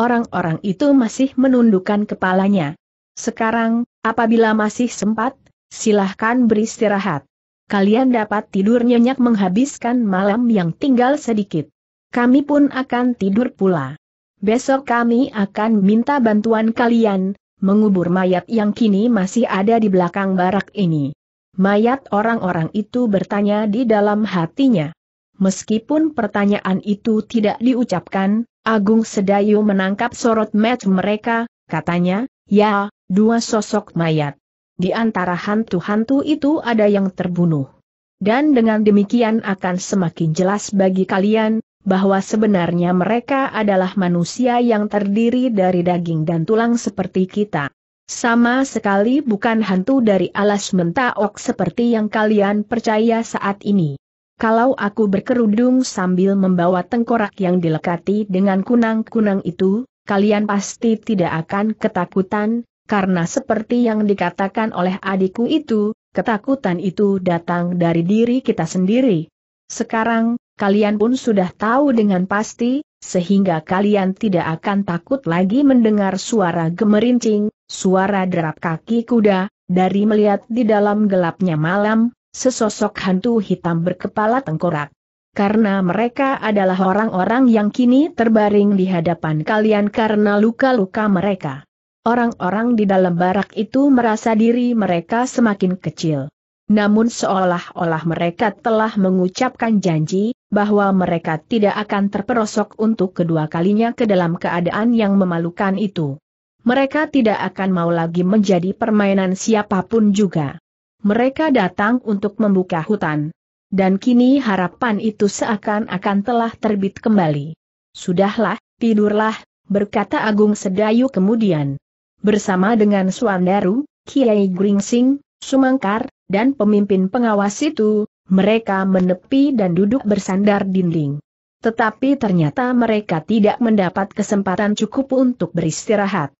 Orang-orang itu masih menundukkan kepalanya. Sekarang, apabila masih sempat, silahkan beristirahat. Kalian dapat tidur nyenyak menghabiskan malam yang tinggal sedikit. Kami pun akan tidur pula. Besok kami akan minta bantuan kalian, mengubur mayat yang kini masih ada di belakang barak ini. Mayat orang-orang itu bertanya di dalam hatinya. Meskipun pertanyaan itu tidak diucapkan, Agung Sedayu menangkap sorot match mereka, katanya, ya, dua sosok mayat. Di antara hantu-hantu itu ada yang terbunuh. Dan dengan demikian akan semakin jelas bagi kalian, bahwa sebenarnya mereka adalah manusia yang terdiri dari daging dan tulang seperti kita. Sama sekali bukan hantu dari alas mentaok seperti yang kalian percaya saat ini. Kalau aku berkerudung sambil membawa tengkorak yang dilekati dengan kunang-kunang itu, kalian pasti tidak akan ketakutan, karena seperti yang dikatakan oleh adikku itu, ketakutan itu datang dari diri kita sendiri. Sekarang, kalian pun sudah tahu dengan pasti, sehingga kalian tidak akan takut lagi mendengar suara gemerincing, suara derap kaki kuda, dari melihat di dalam gelapnya malam, sesosok hantu hitam berkepala tengkorak. Karena mereka adalah orang-orang yang kini terbaring di hadapan kalian karena luka-luka mereka. Orang-orang di dalam barak itu merasa diri mereka semakin kecil. Namun seolah-olah mereka telah mengucapkan janji, bahwa mereka tidak akan terperosok untuk kedua kalinya ke dalam keadaan yang memalukan itu. Mereka tidak akan mau lagi menjadi permainan siapapun juga. Mereka datang untuk membuka hutan. Dan kini harapan itu seakan-akan telah terbit kembali. Sudahlah, tidurlah, berkata Agung Sedayu kemudian. Bersama dengan Suandaru, Kiai Gringsing, Sumangkar, dan pemimpin pengawas itu, mereka menepi dan duduk bersandar dinding. Tetapi ternyata mereka tidak mendapat kesempatan cukup untuk beristirahat.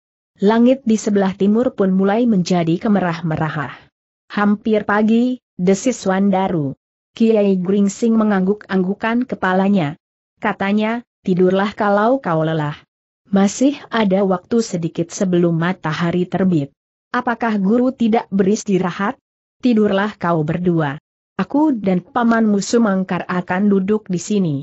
Langit di sebelah timur pun mulai menjadi kemerah-merahah. Hampir pagi, desis Wandaru. Kiai Gringsing mengangguk-anggukan kepalanya. Katanya, tidurlah kalau kau lelah. Masih ada waktu sedikit sebelum matahari terbit. Apakah guru tidak beristirahat? Tidurlah kau berdua. Aku dan pamanmu Sumangkar akan duduk di sini.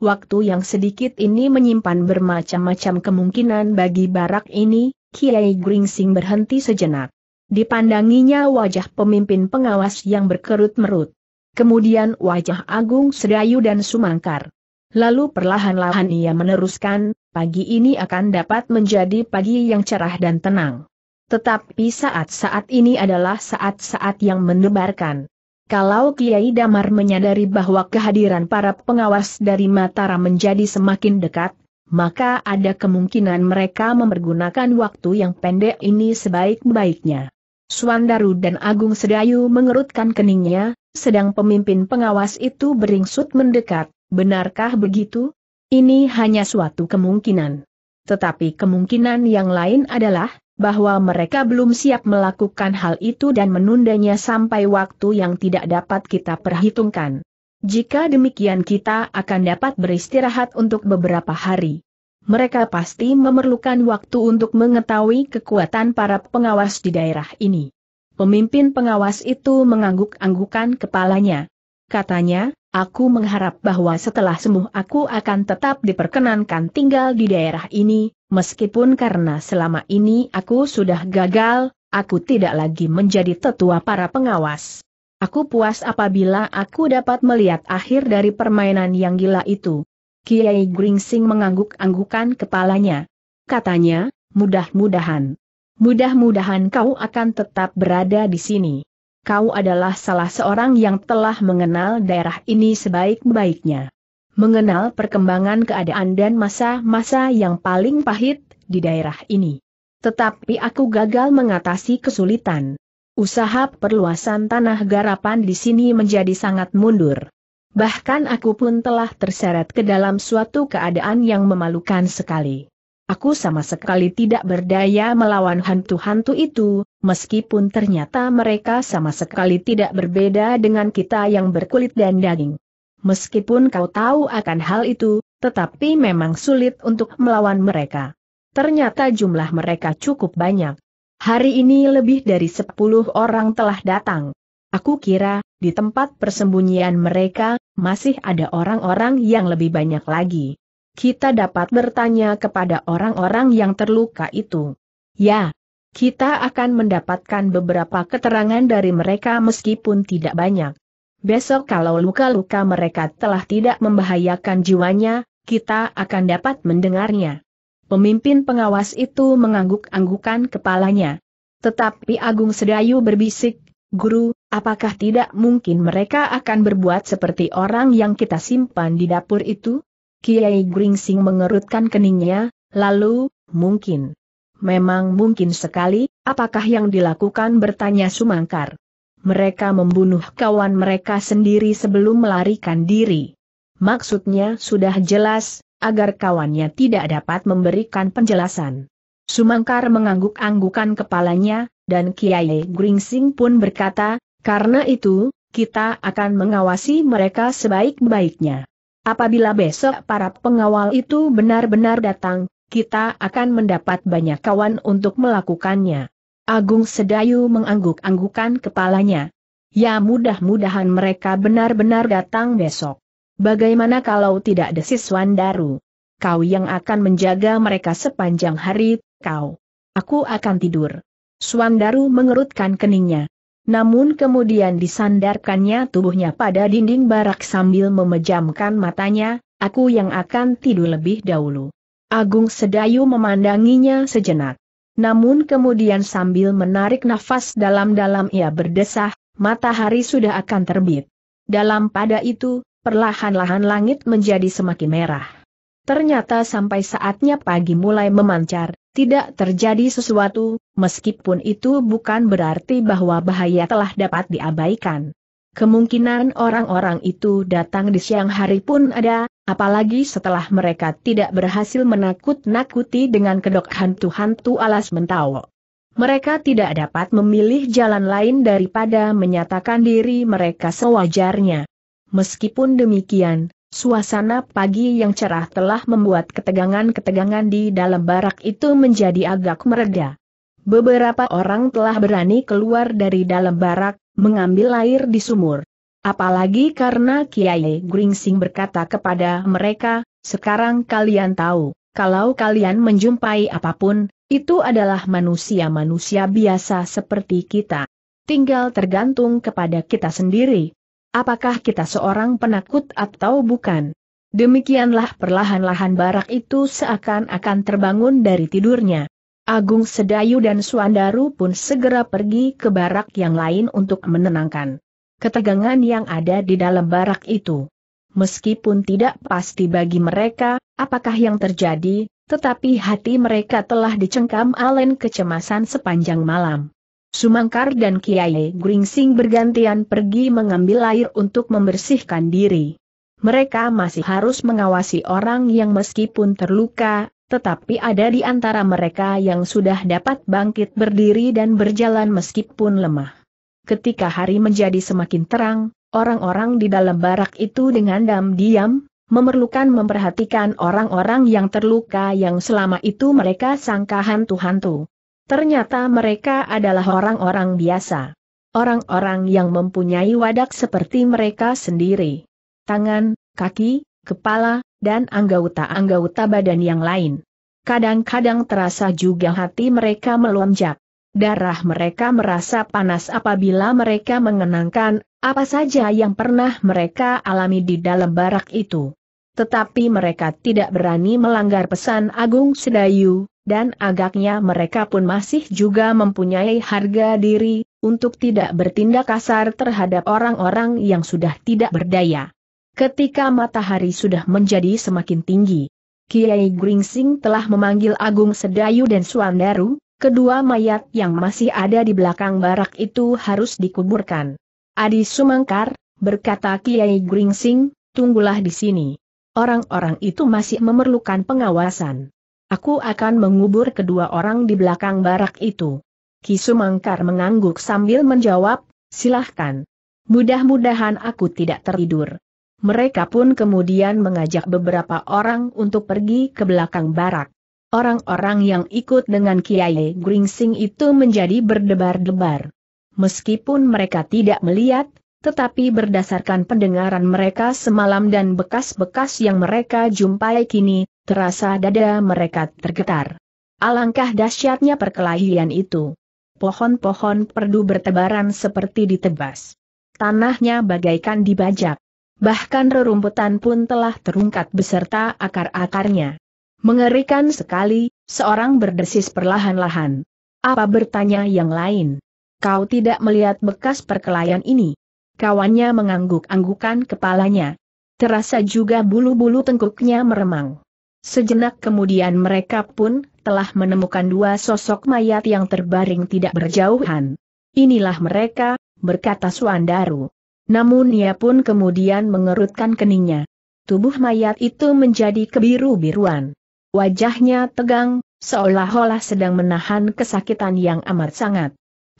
Waktu yang sedikit ini menyimpan bermacam-macam kemungkinan bagi barak ini, Kiai Gringsing berhenti sejenak. Dipandanginya wajah pemimpin pengawas yang berkerut merut. Kemudian wajah Agung Sedayu dan Sumangkar. Lalu perlahan-lahan ia meneruskan, pagi ini akan dapat menjadi pagi yang cerah dan tenang. Tetapi saat-saat ini adalah saat-saat yang menebarkan. Kalau Kiai Damar menyadari bahwa kehadiran para pengawas dari Mataram menjadi semakin dekat, maka ada kemungkinan mereka mempergunakan waktu yang pendek ini sebaik-baiknya. Suandaru dan Agung Sedayu mengerutkan keningnya, sedang pemimpin pengawas itu beringsut mendekat, benarkah begitu? Ini hanya suatu kemungkinan. Tetapi kemungkinan yang lain adalah, bahwa mereka belum siap melakukan hal itu dan menundanya sampai waktu yang tidak dapat kita perhitungkan. Jika demikian kita akan dapat beristirahat untuk beberapa hari. Mereka pasti memerlukan waktu untuk mengetahui kekuatan para pengawas di daerah ini. Pemimpin pengawas itu mengangguk-anggukan kepalanya. Katanya, Aku mengharap bahwa setelah sembuh aku akan tetap diperkenankan tinggal di daerah ini, meskipun karena selama ini aku sudah gagal, aku tidak lagi menjadi tetua para pengawas. Aku puas apabila aku dapat melihat akhir dari permainan yang gila itu. Kiai Gringsing mengangguk-anggukan kepalanya. Katanya, mudah-mudahan. Mudah-mudahan kau akan tetap berada di sini. Kau adalah salah seorang yang telah mengenal daerah ini sebaik-baiknya mengenal perkembangan keadaan dan masa-masa yang paling pahit di daerah ini. Tetapi aku gagal mengatasi kesulitan. Usaha perluasan tanah garapan di sini menjadi sangat mundur. Bahkan aku pun telah terseret ke dalam suatu keadaan yang memalukan sekali. Aku sama sekali tidak berdaya melawan hantu-hantu itu, meskipun ternyata mereka sama sekali tidak berbeda dengan kita yang berkulit dan daging. Meskipun kau tahu akan hal itu, tetapi memang sulit untuk melawan mereka. Ternyata jumlah mereka cukup banyak. Hari ini lebih dari 10 orang telah datang. Aku kira, di tempat persembunyian mereka, masih ada orang-orang yang lebih banyak lagi. Kita dapat bertanya kepada orang-orang yang terluka itu. Ya, kita akan mendapatkan beberapa keterangan dari mereka meskipun tidak banyak. Besok kalau luka-luka mereka telah tidak membahayakan jiwanya, kita akan dapat mendengarnya. Pemimpin pengawas itu mengangguk-anggukan kepalanya. Tetapi Agung Sedayu berbisik, Guru, apakah tidak mungkin mereka akan berbuat seperti orang yang kita simpan di dapur itu? Kiai Gringsing mengerutkan keningnya, lalu, mungkin. Memang mungkin sekali, apakah yang dilakukan bertanya Sumangkar mereka membunuh kawan mereka sendiri sebelum melarikan diri. Maksudnya sudah jelas, agar kawannya tidak dapat memberikan penjelasan. Sumangkar mengangguk-anggukan kepalanya, dan Kiai Gringsing pun berkata, karena itu, kita akan mengawasi mereka sebaik-baiknya. Apabila besok para pengawal itu benar-benar datang, kita akan mendapat banyak kawan untuk melakukannya. Agung Sedayu mengangguk-anggukan kepalanya. Ya mudah-mudahan mereka benar-benar datang besok. Bagaimana kalau tidak desis Wandaru? Kau yang akan menjaga mereka sepanjang hari, kau. Aku akan tidur. Swandaru mengerutkan keningnya. Namun kemudian disandarkannya tubuhnya pada dinding barak sambil memejamkan matanya, aku yang akan tidur lebih dahulu. Agung Sedayu memandanginya sejenak. Namun kemudian sambil menarik nafas dalam-dalam ia berdesah, matahari sudah akan terbit. Dalam pada itu, perlahan-lahan langit menjadi semakin merah. Ternyata sampai saatnya pagi mulai memancar, tidak terjadi sesuatu, meskipun itu bukan berarti bahwa bahaya telah dapat diabaikan. Kemungkinan orang-orang itu datang di siang hari pun ada, Apalagi setelah mereka tidak berhasil menakut-nakuti dengan kedok hantu-hantu alas Mentawo, Mereka tidak dapat memilih jalan lain daripada menyatakan diri mereka sewajarnya. Meskipun demikian, suasana pagi yang cerah telah membuat ketegangan-ketegangan di dalam barak itu menjadi agak mereda. Beberapa orang telah berani keluar dari dalam barak, mengambil air di sumur. Apalagi karena Kiai Gringsing berkata kepada mereka, sekarang kalian tahu, kalau kalian menjumpai apapun, itu adalah manusia-manusia biasa seperti kita. Tinggal tergantung kepada kita sendiri. Apakah kita seorang penakut atau bukan? Demikianlah perlahan-lahan barak itu seakan-akan terbangun dari tidurnya. Agung Sedayu dan Suandaru pun segera pergi ke barak yang lain untuk menenangkan ketegangan yang ada di dalam barak itu. Meskipun tidak pasti bagi mereka, apakah yang terjadi, tetapi hati mereka telah dicengkam alen kecemasan sepanjang malam. Sumangkar dan Kiai Gringsing bergantian pergi mengambil air untuk membersihkan diri. Mereka masih harus mengawasi orang yang meskipun terluka, tetapi ada di antara mereka yang sudah dapat bangkit berdiri dan berjalan meskipun lemah ketika hari menjadi semakin terang, orang-orang di dalam barak itu dengan diam-diam, memerlukan memperhatikan orang-orang yang terluka yang selama itu mereka sangka hantu-hantu. Ternyata mereka adalah orang-orang biasa. Orang-orang yang mempunyai wadak seperti mereka sendiri. Tangan, kaki, kepala, dan anggota-anggota badan yang lain. Kadang-kadang terasa juga hati mereka melonjak. Darah mereka merasa panas apabila mereka mengenangkan apa saja yang pernah mereka alami di dalam barak itu. Tetapi mereka tidak berani melanggar pesan Agung Sedayu, dan agaknya mereka pun masih juga mempunyai harga diri, untuk tidak bertindak kasar terhadap orang-orang yang sudah tidak berdaya. Ketika matahari sudah menjadi semakin tinggi, Kiai Gringsing telah memanggil Agung Sedayu dan Suandaru, Kedua mayat yang masih ada di belakang barak itu harus dikuburkan. Adi Sumangkar, berkata Kiai Gringsing, tunggulah di sini. Orang-orang itu masih memerlukan pengawasan. Aku akan mengubur kedua orang di belakang barak itu. Ki Sumangkar mengangguk sambil menjawab, silahkan. Mudah-mudahan aku tidak tertidur. Mereka pun kemudian mengajak beberapa orang untuk pergi ke belakang barak. Orang-orang yang ikut dengan Kiai Gringsing itu menjadi berdebar-debar. Meskipun mereka tidak melihat, tetapi berdasarkan pendengaran mereka semalam dan bekas-bekas yang mereka jumpai kini, terasa dada mereka tergetar. Alangkah dahsyatnya perkelahian itu. Pohon-pohon perdu bertebaran seperti ditebas. Tanahnya bagaikan dibajak. Bahkan rerumputan pun telah terungkat beserta akar-akarnya. Mengerikan sekali, seorang berdesis perlahan-lahan. Apa bertanya yang lain? Kau tidak melihat bekas perkelahian ini? Kawannya mengangguk-anggukan kepalanya. Terasa juga bulu-bulu tengkuknya meremang. Sejenak kemudian mereka pun telah menemukan dua sosok mayat yang terbaring tidak berjauhan. Inilah mereka, berkata Suandaru. Namun ia pun kemudian mengerutkan keningnya. Tubuh mayat itu menjadi kebiru-biruan. Wajahnya tegang, seolah-olah sedang menahan kesakitan yang amat sangat.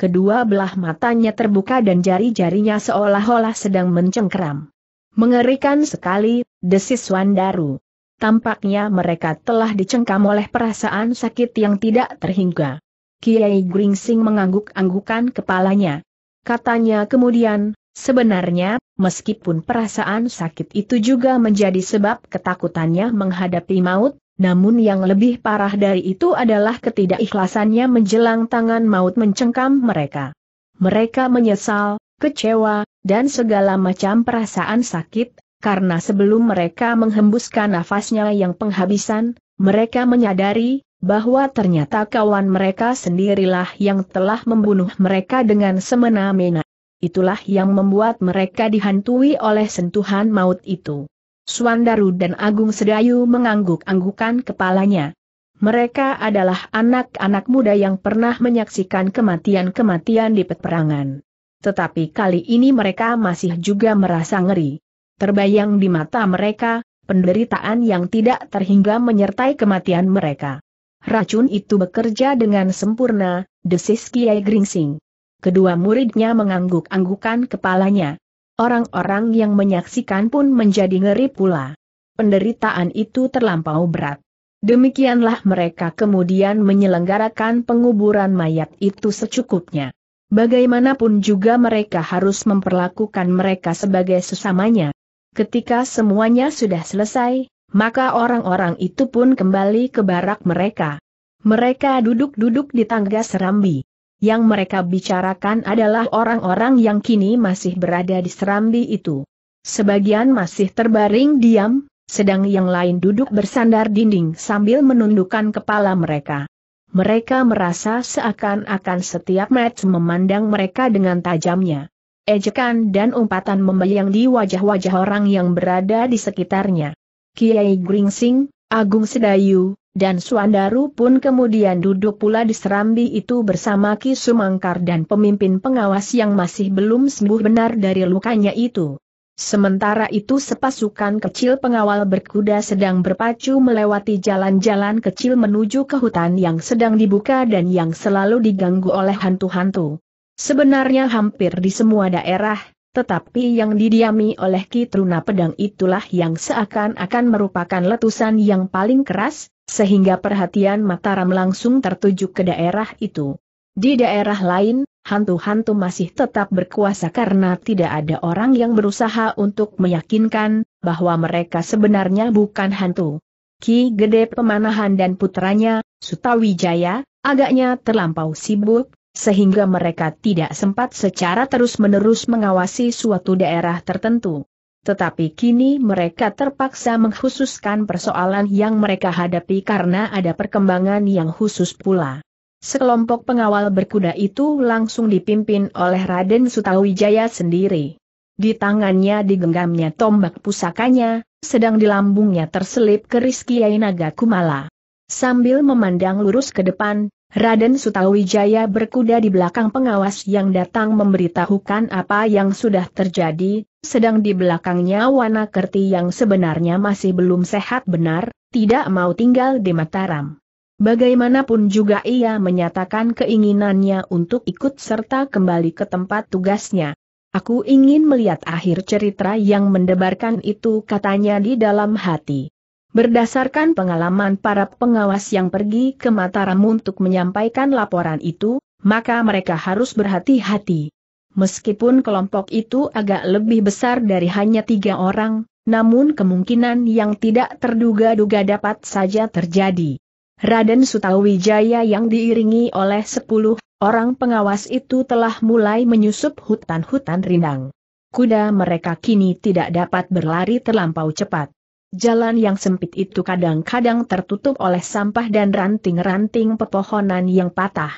Kedua belah matanya terbuka dan jari-jarinya seolah-olah sedang mencengkeram. Mengerikan sekali, desis Wandaru. Tampaknya mereka telah dicengkam oleh perasaan sakit yang tidak terhingga. Kiai Gringsing mengangguk-anggukan kepalanya. Katanya kemudian, Sebenarnya, meskipun perasaan sakit itu juga menjadi sebab ketakutannya menghadapi maut, namun yang lebih parah dari itu adalah ketidakikhlasannya menjelang tangan maut mencengkam mereka. Mereka menyesal, kecewa, dan segala macam perasaan sakit, karena sebelum mereka menghembuskan nafasnya yang penghabisan, mereka menyadari bahwa ternyata kawan mereka sendirilah yang telah membunuh mereka dengan semena-mena. Itulah yang membuat mereka dihantui oleh sentuhan maut itu. Suandaru dan Agung Sedayu mengangguk-anggukan kepalanya. Mereka adalah anak-anak muda yang pernah menyaksikan kematian-kematian di peperangan. Tetapi kali ini mereka masih juga merasa ngeri. Terbayang di mata mereka, penderitaan yang tidak terhingga menyertai kematian mereka. Racun itu bekerja dengan sempurna, desis Kiai Gringsing. Kedua muridnya mengangguk-anggukan kepalanya. Orang-orang yang menyaksikan pun menjadi ngeri pula. Penderitaan itu terlampau berat. Demikianlah mereka kemudian menyelenggarakan penguburan mayat itu secukupnya. Bagaimanapun juga mereka harus memperlakukan mereka sebagai sesamanya. Ketika semuanya sudah selesai, maka orang-orang itu pun kembali ke barak mereka. Mereka duduk-duduk di tangga serambi yang mereka bicarakan adalah orang-orang yang kini masih berada di serambi itu. Sebagian masih terbaring diam, sedang yang lain duduk bersandar dinding sambil menundukkan kepala mereka. Mereka merasa seakan-akan setiap match memandang mereka dengan tajamnya. Ejekan dan umpatan membayang di wajah-wajah orang yang berada di sekitarnya. Kiai Gringsing, Agung Sedayu, dan Suandaru pun kemudian duduk pula di serambi itu bersama Ki Sumangkar dan pemimpin pengawas yang masih belum sembuh benar dari lukanya itu. Sementara itu sepasukan kecil pengawal berkuda sedang berpacu melewati jalan-jalan kecil menuju ke hutan yang sedang dibuka dan yang selalu diganggu oleh hantu-hantu. Sebenarnya hampir di semua daerah, tetapi yang didiami oleh Kitruna pedang itulah yang seakan-akan merupakan letusan yang paling keras, sehingga perhatian Mataram langsung tertuju ke daerah itu. Di daerah lain, hantu-hantu masih tetap berkuasa karena tidak ada orang yang berusaha untuk meyakinkan bahwa mereka sebenarnya bukan hantu. Ki Gede Pemanahan dan putranya, Sutawijaya, agaknya terlampau sibuk sehingga mereka tidak sempat secara terus-menerus mengawasi suatu daerah tertentu. Tetapi kini mereka terpaksa mengkhususkan persoalan yang mereka hadapi karena ada perkembangan yang khusus pula. Sekelompok pengawal berkuda itu langsung dipimpin oleh Raden Sutawijaya sendiri. Di tangannya digenggamnya tombak pusakanya, sedang di lambungnya terselip keris Kiai Naga Kumala. Sambil memandang lurus ke depan, Raden Sutawijaya berkuda di belakang pengawas yang datang memberitahukan apa yang sudah terjadi, sedang di belakangnya Wanakerti yang sebenarnya masih belum sehat benar, tidak mau tinggal di Mataram. Bagaimanapun juga ia menyatakan keinginannya untuk ikut serta kembali ke tempat tugasnya. Aku ingin melihat akhir cerita yang mendebarkan itu katanya di dalam hati. Berdasarkan pengalaman para pengawas yang pergi ke Mataram untuk menyampaikan laporan itu, maka mereka harus berhati-hati. Meskipun kelompok itu agak lebih besar dari hanya tiga orang, namun kemungkinan yang tidak terduga-duga dapat saja terjadi. Raden Sutawijaya yang diiringi oleh sepuluh orang pengawas itu telah mulai menyusup hutan-hutan rindang. Kuda mereka kini tidak dapat berlari terlampau cepat. Jalan yang sempit itu kadang-kadang tertutup oleh sampah dan ranting-ranting pepohonan yang patah.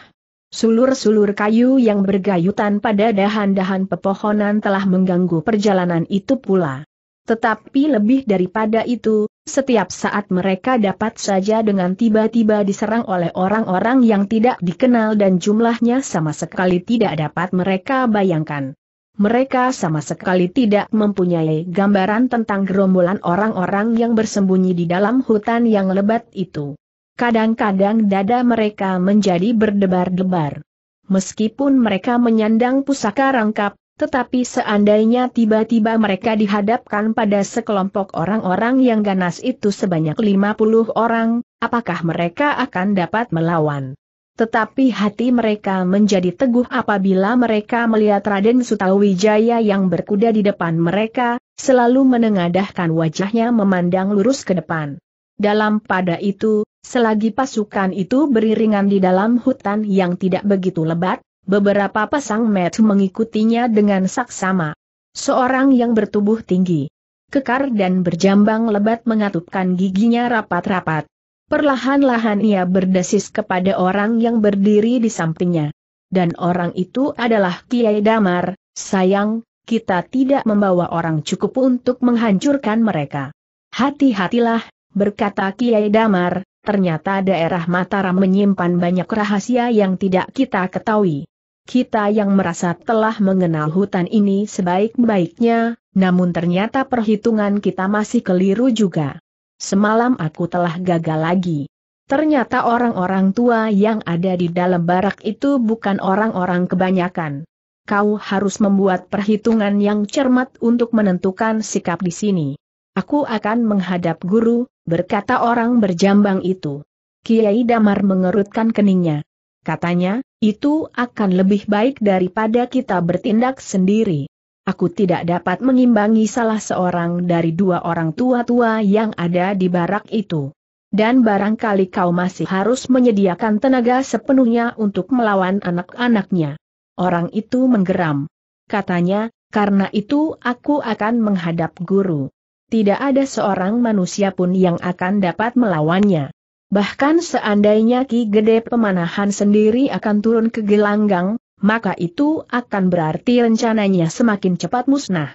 Sulur-sulur kayu yang bergayutan pada dahan-dahan pepohonan telah mengganggu perjalanan itu pula. Tetapi lebih daripada itu, setiap saat mereka dapat saja dengan tiba-tiba diserang oleh orang-orang yang tidak dikenal dan jumlahnya sama sekali tidak dapat mereka bayangkan mereka sama sekali tidak mempunyai gambaran tentang gerombolan orang-orang yang bersembunyi di dalam hutan yang lebat itu. Kadang-kadang dada mereka menjadi berdebar-debar. Meskipun mereka menyandang pusaka rangkap, tetapi seandainya tiba-tiba mereka dihadapkan pada sekelompok orang-orang yang ganas itu sebanyak 50 orang, apakah mereka akan dapat melawan? Tetapi hati mereka menjadi teguh apabila mereka melihat Raden Sutawijaya yang berkuda di depan mereka, selalu menengadahkan wajahnya memandang lurus ke depan. Dalam pada itu, selagi pasukan itu beriringan di dalam hutan yang tidak begitu lebat, beberapa pasang met mengikutinya dengan saksama. Seorang yang bertubuh tinggi, kekar dan berjambang lebat mengatupkan giginya rapat-rapat. Perlahan-lahan ia berdesis kepada orang yang berdiri di sampingnya. Dan orang itu adalah Kiai Damar, sayang, kita tidak membawa orang cukup untuk menghancurkan mereka. Hati-hatilah, berkata Kiai Damar, ternyata daerah Mataram menyimpan banyak rahasia yang tidak kita ketahui. Kita yang merasa telah mengenal hutan ini sebaik-baiknya, namun ternyata perhitungan kita masih keliru juga semalam aku telah gagal lagi. Ternyata orang-orang tua yang ada di dalam barak itu bukan orang-orang kebanyakan. Kau harus membuat perhitungan yang cermat untuk menentukan sikap di sini. Aku akan menghadap guru, berkata orang berjambang itu. Kiai Damar mengerutkan keningnya. Katanya, itu akan lebih baik daripada kita bertindak sendiri. Aku tidak dapat mengimbangi salah seorang dari dua orang tua-tua yang ada di barak itu. Dan barangkali kau masih harus menyediakan tenaga sepenuhnya untuk melawan anak-anaknya. Orang itu menggeram. Katanya, karena itu aku akan menghadap guru. Tidak ada seorang manusia pun yang akan dapat melawannya. Bahkan seandainya Ki Gede Pemanahan sendiri akan turun ke gelanggang, maka itu akan berarti rencananya semakin cepat musnah.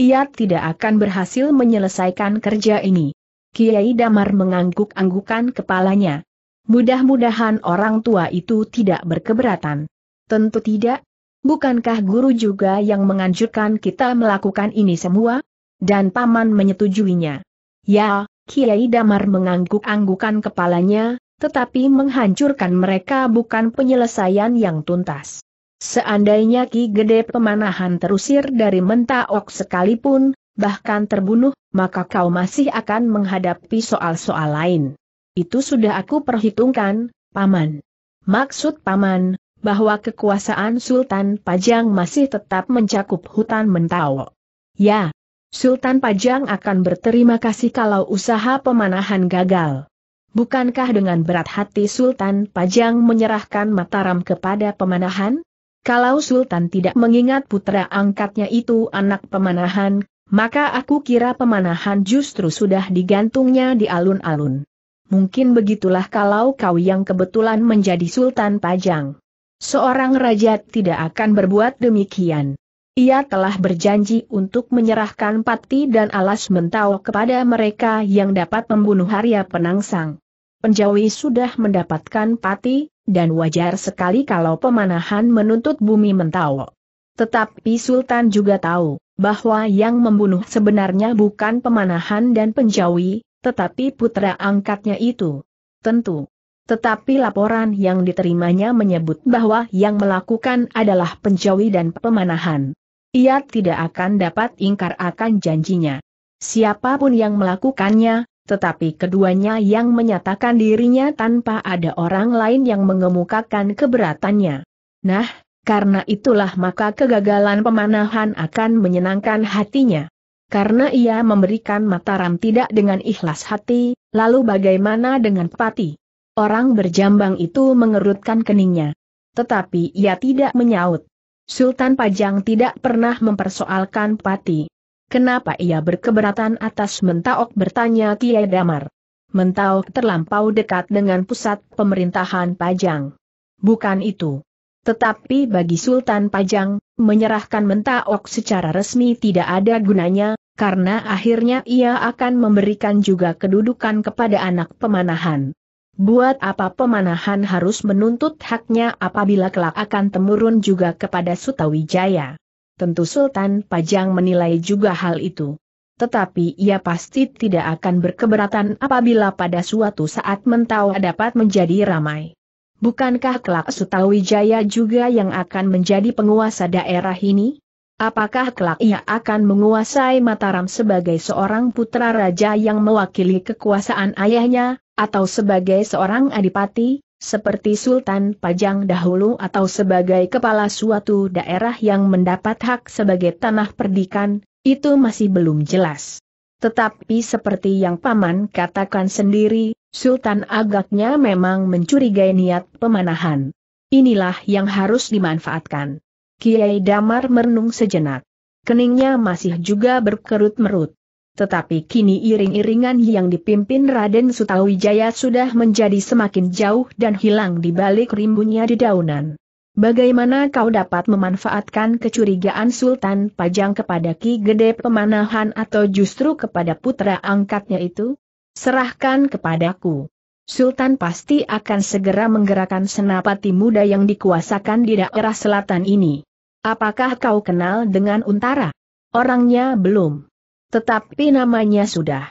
Ia tidak akan berhasil menyelesaikan kerja ini. Kiai Damar mengangguk-anggukan kepalanya. Mudah-mudahan orang tua itu tidak berkeberatan. Tentu tidak. Bukankah guru juga yang menganjurkan kita melakukan ini semua? Dan paman menyetujuinya. Ya, Kiai Damar mengangguk-anggukan kepalanya, tetapi menghancurkan mereka bukan penyelesaian yang tuntas. Seandainya Ki Gede Pemanahan terusir dari Mentaok sekalipun, bahkan terbunuh, maka kau masih akan menghadapi soal-soal lain. Itu sudah aku perhitungkan, Paman. Maksud Paman, bahwa kekuasaan Sultan Pajang masih tetap mencakup hutan Mentaok. Ya, Sultan Pajang akan berterima kasih kalau usaha pemanahan gagal. Bukankah dengan berat hati Sultan Pajang menyerahkan Mataram kepada pemanahan? Kalau Sultan tidak mengingat putra angkatnya itu anak pemanahan, maka aku kira pemanahan justru sudah digantungnya di alun-alun. Mungkin begitulah kalau kau yang kebetulan menjadi Sultan Pajang. Seorang raja tidak akan berbuat demikian. Ia telah berjanji untuk menyerahkan pati dan alas mentau kepada mereka yang dapat membunuh Arya Penangsang. Penjawi sudah mendapatkan pati, dan wajar sekali kalau pemanahan menuntut bumi mentawa. Tetapi Sultan juga tahu, bahwa yang membunuh sebenarnya bukan pemanahan dan penjawi, tetapi putra angkatnya itu. Tentu. Tetapi laporan yang diterimanya menyebut bahwa yang melakukan adalah penjawi dan pemanahan. Ia tidak akan dapat ingkar akan janjinya. Siapapun yang melakukannya, tetapi keduanya yang menyatakan dirinya tanpa ada orang lain yang mengemukakan keberatannya. Nah, karena itulah maka kegagalan pemanahan akan menyenangkan hatinya. Karena ia memberikan Mataram tidak dengan ikhlas hati, lalu bagaimana dengan Pati? Orang berjambang itu mengerutkan keningnya. Tetapi ia tidak menyaut. Sultan Pajang tidak pernah mempersoalkan Pati. Kenapa ia berkeberatan atas mentaok bertanya Kiai Damar? Mentaok terlampau dekat dengan pusat pemerintahan Pajang. Bukan itu. Tetapi bagi Sultan Pajang, menyerahkan mentaok secara resmi tidak ada gunanya, karena akhirnya ia akan memberikan juga kedudukan kepada anak pemanahan. Buat apa pemanahan harus menuntut haknya apabila kelak akan temurun juga kepada Sutawijaya tentu Sultan Pajang menilai juga hal itu. Tetapi ia pasti tidak akan berkeberatan apabila pada suatu saat mentawa dapat menjadi ramai. Bukankah kelak Sutawijaya juga yang akan menjadi penguasa daerah ini? Apakah kelak ia akan menguasai Mataram sebagai seorang putra raja yang mewakili kekuasaan ayahnya, atau sebagai seorang adipati? seperti Sultan Pajang dahulu atau sebagai kepala suatu daerah yang mendapat hak sebagai tanah perdikan, itu masih belum jelas. Tetapi seperti yang Paman katakan sendiri, Sultan agaknya memang mencurigai niat pemanahan. Inilah yang harus dimanfaatkan. Kiai Damar merenung sejenak. Keningnya masih juga berkerut-merut. Tetapi kini iring-iringan yang dipimpin Raden Sutawijaya sudah menjadi semakin jauh dan hilang di balik rimbunnya dedaunan. Bagaimana kau dapat memanfaatkan kecurigaan Sultan Pajang kepada Ki Gede Pemanahan atau justru kepada putra angkatnya itu? Serahkan kepadaku. Sultan pasti akan segera menggerakkan senapati muda yang dikuasakan di daerah selatan ini. Apakah kau kenal dengan Untara? Orangnya belum. Tetapi namanya sudah.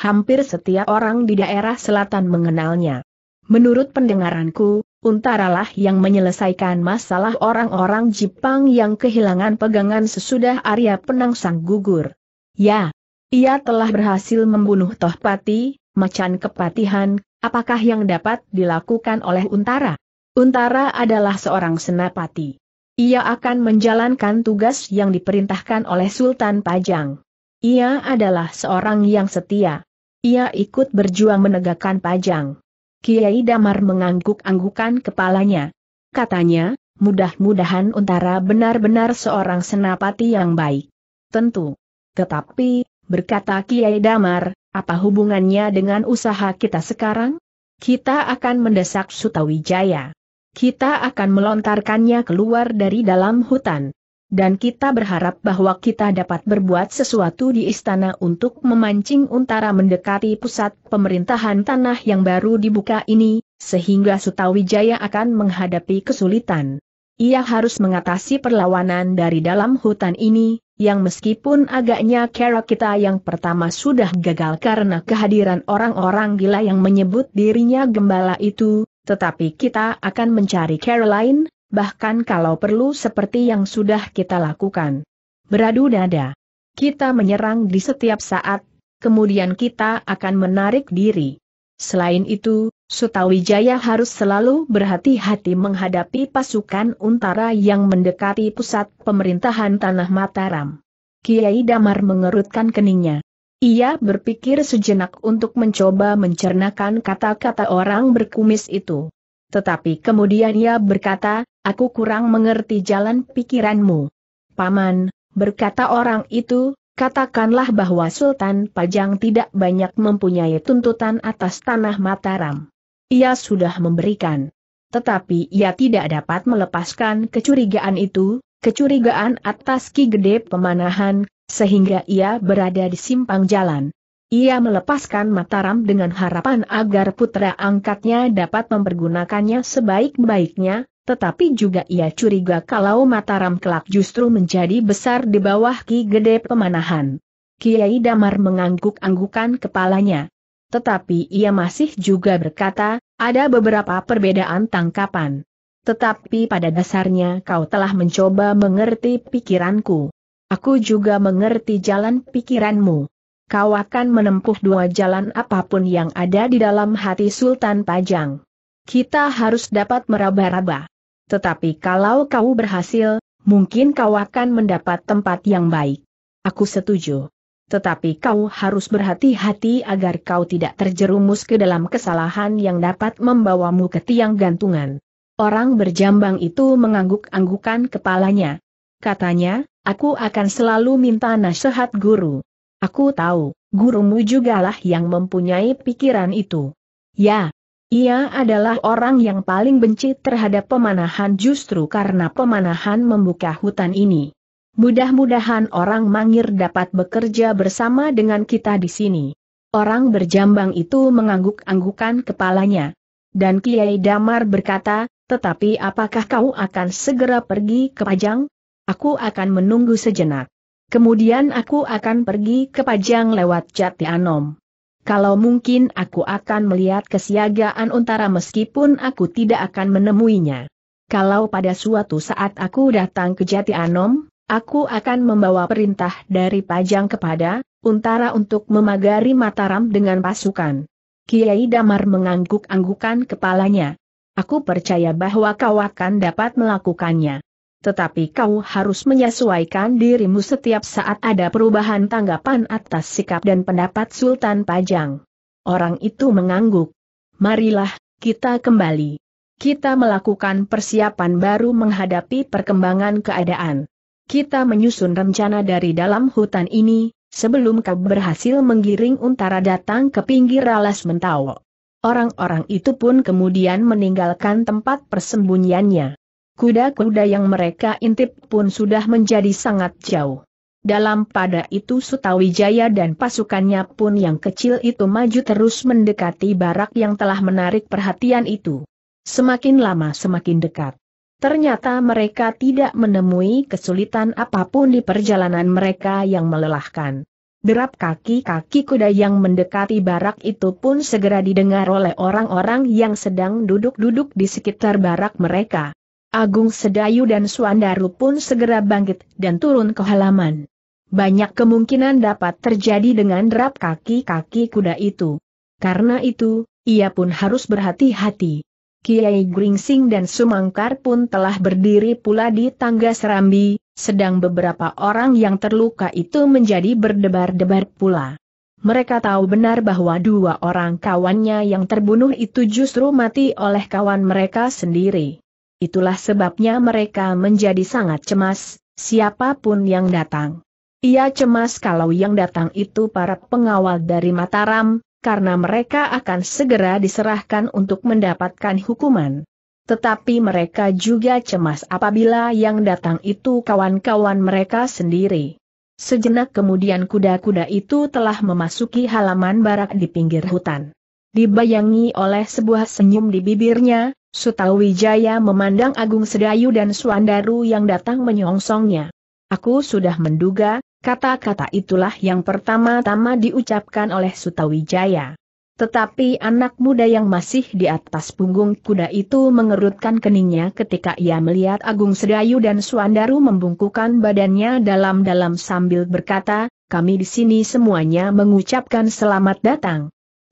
Hampir setiap orang di daerah selatan mengenalnya. Menurut pendengaranku, Untaralah yang menyelesaikan masalah orang-orang Jepang yang kehilangan pegangan sesudah Arya Penangsang gugur. Ya, ia telah berhasil membunuh Tohpati, macan kepatihan, apakah yang dapat dilakukan oleh Untara? Untara adalah seorang senapati. Ia akan menjalankan tugas yang diperintahkan oleh Sultan Pajang. Ia adalah seorang yang setia. Ia ikut berjuang menegakkan pajang. Kiai Damar mengangguk-anggukan kepalanya. Katanya, mudah-mudahan Untara benar-benar seorang senapati yang baik. Tentu. Tetapi, berkata Kiai Damar, apa hubungannya dengan usaha kita sekarang? Kita akan mendesak Sutawijaya. Kita akan melontarkannya keluar dari dalam hutan. Dan kita berharap bahwa kita dapat berbuat sesuatu di istana untuk memancing untara mendekati pusat pemerintahan tanah yang baru dibuka ini, sehingga Sutawijaya akan menghadapi kesulitan. Ia harus mengatasi perlawanan dari dalam hutan ini, yang meskipun agaknya kera kita yang pertama sudah gagal karena kehadiran orang-orang gila yang menyebut dirinya gembala itu, tetapi kita akan mencari kera lain, bahkan kalau perlu seperti yang sudah kita lakukan. Beradu dada. Kita menyerang di setiap saat, kemudian kita akan menarik diri. Selain itu, Sutawijaya harus selalu berhati-hati menghadapi pasukan untara yang mendekati pusat pemerintahan Tanah Mataram. Kiai Damar mengerutkan keningnya. Ia berpikir sejenak untuk mencoba mencernakan kata-kata orang berkumis itu. Tetapi kemudian ia berkata, Aku kurang mengerti jalan pikiranmu. Paman, berkata orang itu, katakanlah bahwa Sultan Pajang tidak banyak mempunyai tuntutan atas tanah Mataram. Ia sudah memberikan. Tetapi ia tidak dapat melepaskan kecurigaan itu, kecurigaan atas Ki Gede Pemanahan, sehingga ia berada di simpang jalan. Ia melepaskan Mataram dengan harapan agar putra angkatnya dapat mempergunakannya sebaik-baiknya, tetapi juga ia curiga kalau Mataram kelak justru menjadi besar di bawah Ki Gede Pemanahan. Kiai Damar mengangguk-anggukan kepalanya. Tetapi ia masih juga berkata, ada beberapa perbedaan tangkapan. Tetapi pada dasarnya kau telah mencoba mengerti pikiranku. Aku juga mengerti jalan pikiranmu. Kau akan menempuh dua jalan apapun yang ada di dalam hati Sultan Pajang. Kita harus dapat meraba-raba. Tetapi kalau kau berhasil, mungkin kau akan mendapat tempat yang baik. Aku setuju. Tetapi kau harus berhati-hati agar kau tidak terjerumus ke dalam kesalahan yang dapat membawamu ke tiang gantungan. Orang berjambang itu mengangguk-anggukan kepalanya. Katanya, aku akan selalu minta nasihat guru. Aku tahu, gurumu jugalah yang mempunyai pikiran itu. Ya, ia adalah orang yang paling benci terhadap pemanahan justru karena pemanahan membuka hutan ini. Mudah-mudahan orang mangir dapat bekerja bersama dengan kita di sini. Orang berjambang itu mengangguk-anggukan kepalanya. Dan Kiai Damar berkata, tetapi apakah kau akan segera pergi ke Pajang? Aku akan menunggu sejenak. Kemudian aku akan pergi ke Pajang lewat Jati Anom. Kalau mungkin aku akan melihat kesiagaan Untara meskipun aku tidak akan menemuinya. Kalau pada suatu saat aku datang ke Jati Anom, aku akan membawa perintah dari Pajang kepada Untara untuk memagari Mataram dengan pasukan. Kiai Damar mengangguk-anggukan kepalanya. Aku percaya bahwa kau akan dapat melakukannya tetapi kau harus menyesuaikan dirimu setiap saat ada perubahan tanggapan atas sikap dan pendapat Sultan Pajang. Orang itu mengangguk. Marilah, kita kembali. Kita melakukan persiapan baru menghadapi perkembangan keadaan. Kita menyusun rencana dari dalam hutan ini, sebelum kau berhasil menggiring untara datang ke pinggir alas mentawo. Orang-orang itu pun kemudian meninggalkan tempat persembunyiannya kuda-kuda yang mereka intip pun sudah menjadi sangat jauh. Dalam pada itu Sutawijaya dan pasukannya pun yang kecil itu maju terus mendekati barak yang telah menarik perhatian itu. Semakin lama semakin dekat. Ternyata mereka tidak menemui kesulitan apapun di perjalanan mereka yang melelahkan. Derap kaki-kaki kuda yang mendekati barak itu pun segera didengar oleh orang-orang yang sedang duduk-duduk di sekitar barak mereka. Agung Sedayu dan Suandaru pun segera bangkit dan turun ke halaman. Banyak kemungkinan dapat terjadi dengan derap kaki-kaki kuda itu. Karena itu, ia pun harus berhati-hati. Kiai Gringsing dan Sumangkar pun telah berdiri pula di tangga serambi, sedang beberapa orang yang terluka itu menjadi berdebar-debar pula. Mereka tahu benar bahwa dua orang kawannya yang terbunuh itu justru mati oleh kawan mereka sendiri. Itulah sebabnya mereka menjadi sangat cemas, siapapun yang datang. Ia cemas kalau yang datang itu para pengawal dari Mataram, karena mereka akan segera diserahkan untuk mendapatkan hukuman. Tetapi mereka juga cemas apabila yang datang itu kawan-kawan mereka sendiri. Sejenak kemudian kuda-kuda itu telah memasuki halaman barak di pinggir hutan. Dibayangi oleh sebuah senyum di bibirnya, Sutawijaya memandang Agung Sedayu dan Suandaru yang datang menyongsongnya. Aku sudah menduga, kata-kata itulah yang pertama-tama diucapkan oleh Sutawijaya. Tetapi anak muda yang masih di atas punggung kuda itu mengerutkan keningnya ketika ia melihat Agung Sedayu dan Suandaru membungkukkan badannya dalam-dalam sambil berkata, kami di sini semuanya mengucapkan selamat datang.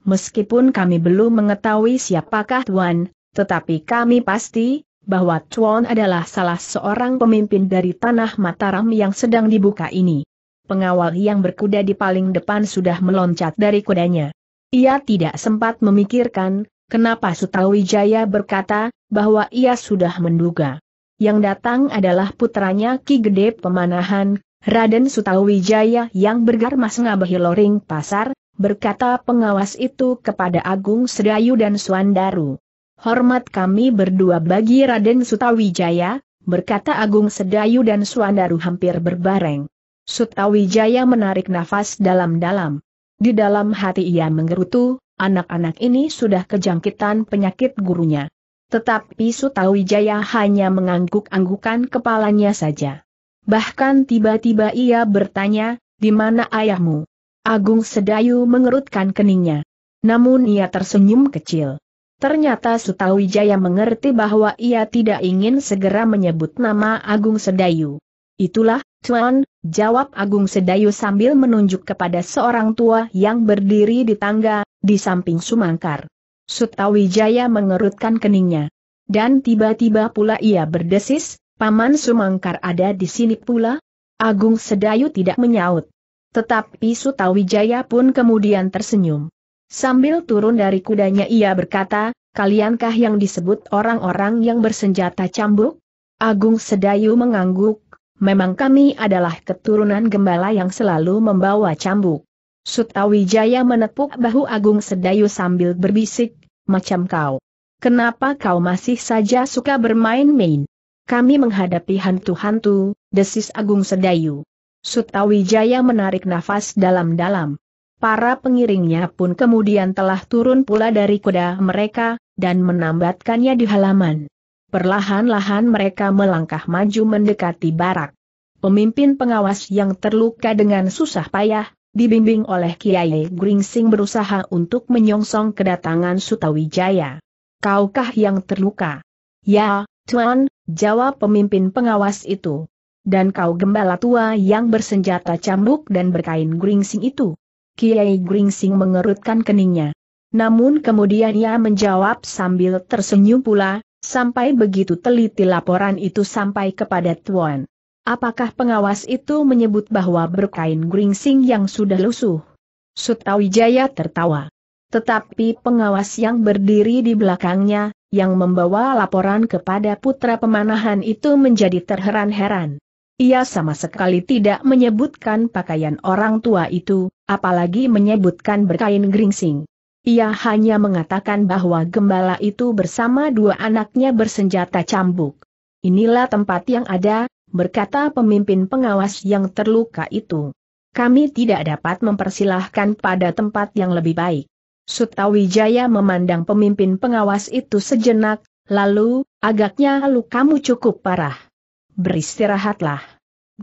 Meskipun kami belum mengetahui siapakah Tuan, tetapi kami pasti bahwa Chuan adalah salah seorang pemimpin dari tanah Mataram yang sedang dibuka ini. Pengawal yang berkuda di paling depan sudah meloncat dari kudanya. Ia tidak sempat memikirkan, kenapa Sutawijaya berkata, bahwa ia sudah menduga. Yang datang adalah putranya Ki Gede Pemanahan, Raden Sutawijaya yang bergar mas ngabahi loring pasar, berkata pengawas itu kepada Agung Sedayu dan Suandaru. Hormat kami berdua bagi Raden Sutawijaya, berkata Agung Sedayu dan Suandaru hampir berbareng. Sutawijaya menarik nafas dalam-dalam. Di dalam hati ia menggerutu, anak-anak ini sudah kejangkitan penyakit gurunya. Tetapi Sutawijaya hanya mengangguk-anggukan kepalanya saja. Bahkan tiba-tiba ia bertanya, di mana ayahmu? Agung Sedayu mengerutkan keningnya. Namun ia tersenyum kecil. Ternyata Sutawijaya mengerti bahwa ia tidak ingin segera menyebut nama Agung Sedayu. Itulah, Tuan, jawab Agung Sedayu sambil menunjuk kepada seorang tua yang berdiri di tangga, di samping Sumangkar. Sutawijaya mengerutkan keningnya. Dan tiba-tiba pula ia berdesis, Paman Sumangkar ada di sini pula? Agung Sedayu tidak menyaut. Tetapi Sutawijaya pun kemudian tersenyum. Sambil turun dari kudanya ia berkata, kaliankah yang disebut orang-orang yang bersenjata cambuk? Agung Sedayu mengangguk, memang kami adalah keturunan gembala yang selalu membawa cambuk. Sutawijaya menepuk bahu Agung Sedayu sambil berbisik, macam kau. Kenapa kau masih saja suka bermain-main? Kami menghadapi hantu-hantu, desis Agung Sedayu. Sutawijaya menarik nafas dalam-dalam. Para pengiringnya pun kemudian telah turun pula dari kuda mereka, dan menambatkannya di halaman. Perlahan-lahan mereka melangkah maju mendekati barak. Pemimpin pengawas yang terluka dengan susah payah, dibimbing oleh Kiai Gringsing berusaha untuk menyongsong kedatangan Sutawijaya. Kaukah yang terluka? Ya, Tuan, jawab pemimpin pengawas itu. Dan kau gembala tua yang bersenjata cambuk dan berkain Gringsing itu. Kiai Gringsing mengerutkan keningnya. Namun kemudian ia menjawab sambil tersenyum pula, sampai begitu teliti laporan itu sampai kepada Tuan. Apakah pengawas itu menyebut bahwa berkain Gringsing yang sudah lusuh? Sutawijaya tertawa. Tetapi pengawas yang berdiri di belakangnya, yang membawa laporan kepada putra pemanahan itu menjadi terheran-heran. Ia sama sekali tidak menyebutkan pakaian orang tua itu, apalagi menyebutkan berkain geringsing. Ia hanya mengatakan bahwa gembala itu bersama dua anaknya bersenjata cambuk. Inilah tempat yang ada, berkata pemimpin pengawas yang terluka itu. Kami tidak dapat mempersilahkan pada tempat yang lebih baik. Sutawijaya memandang pemimpin pengawas itu sejenak, lalu, agaknya lukamu cukup parah. Beristirahatlah.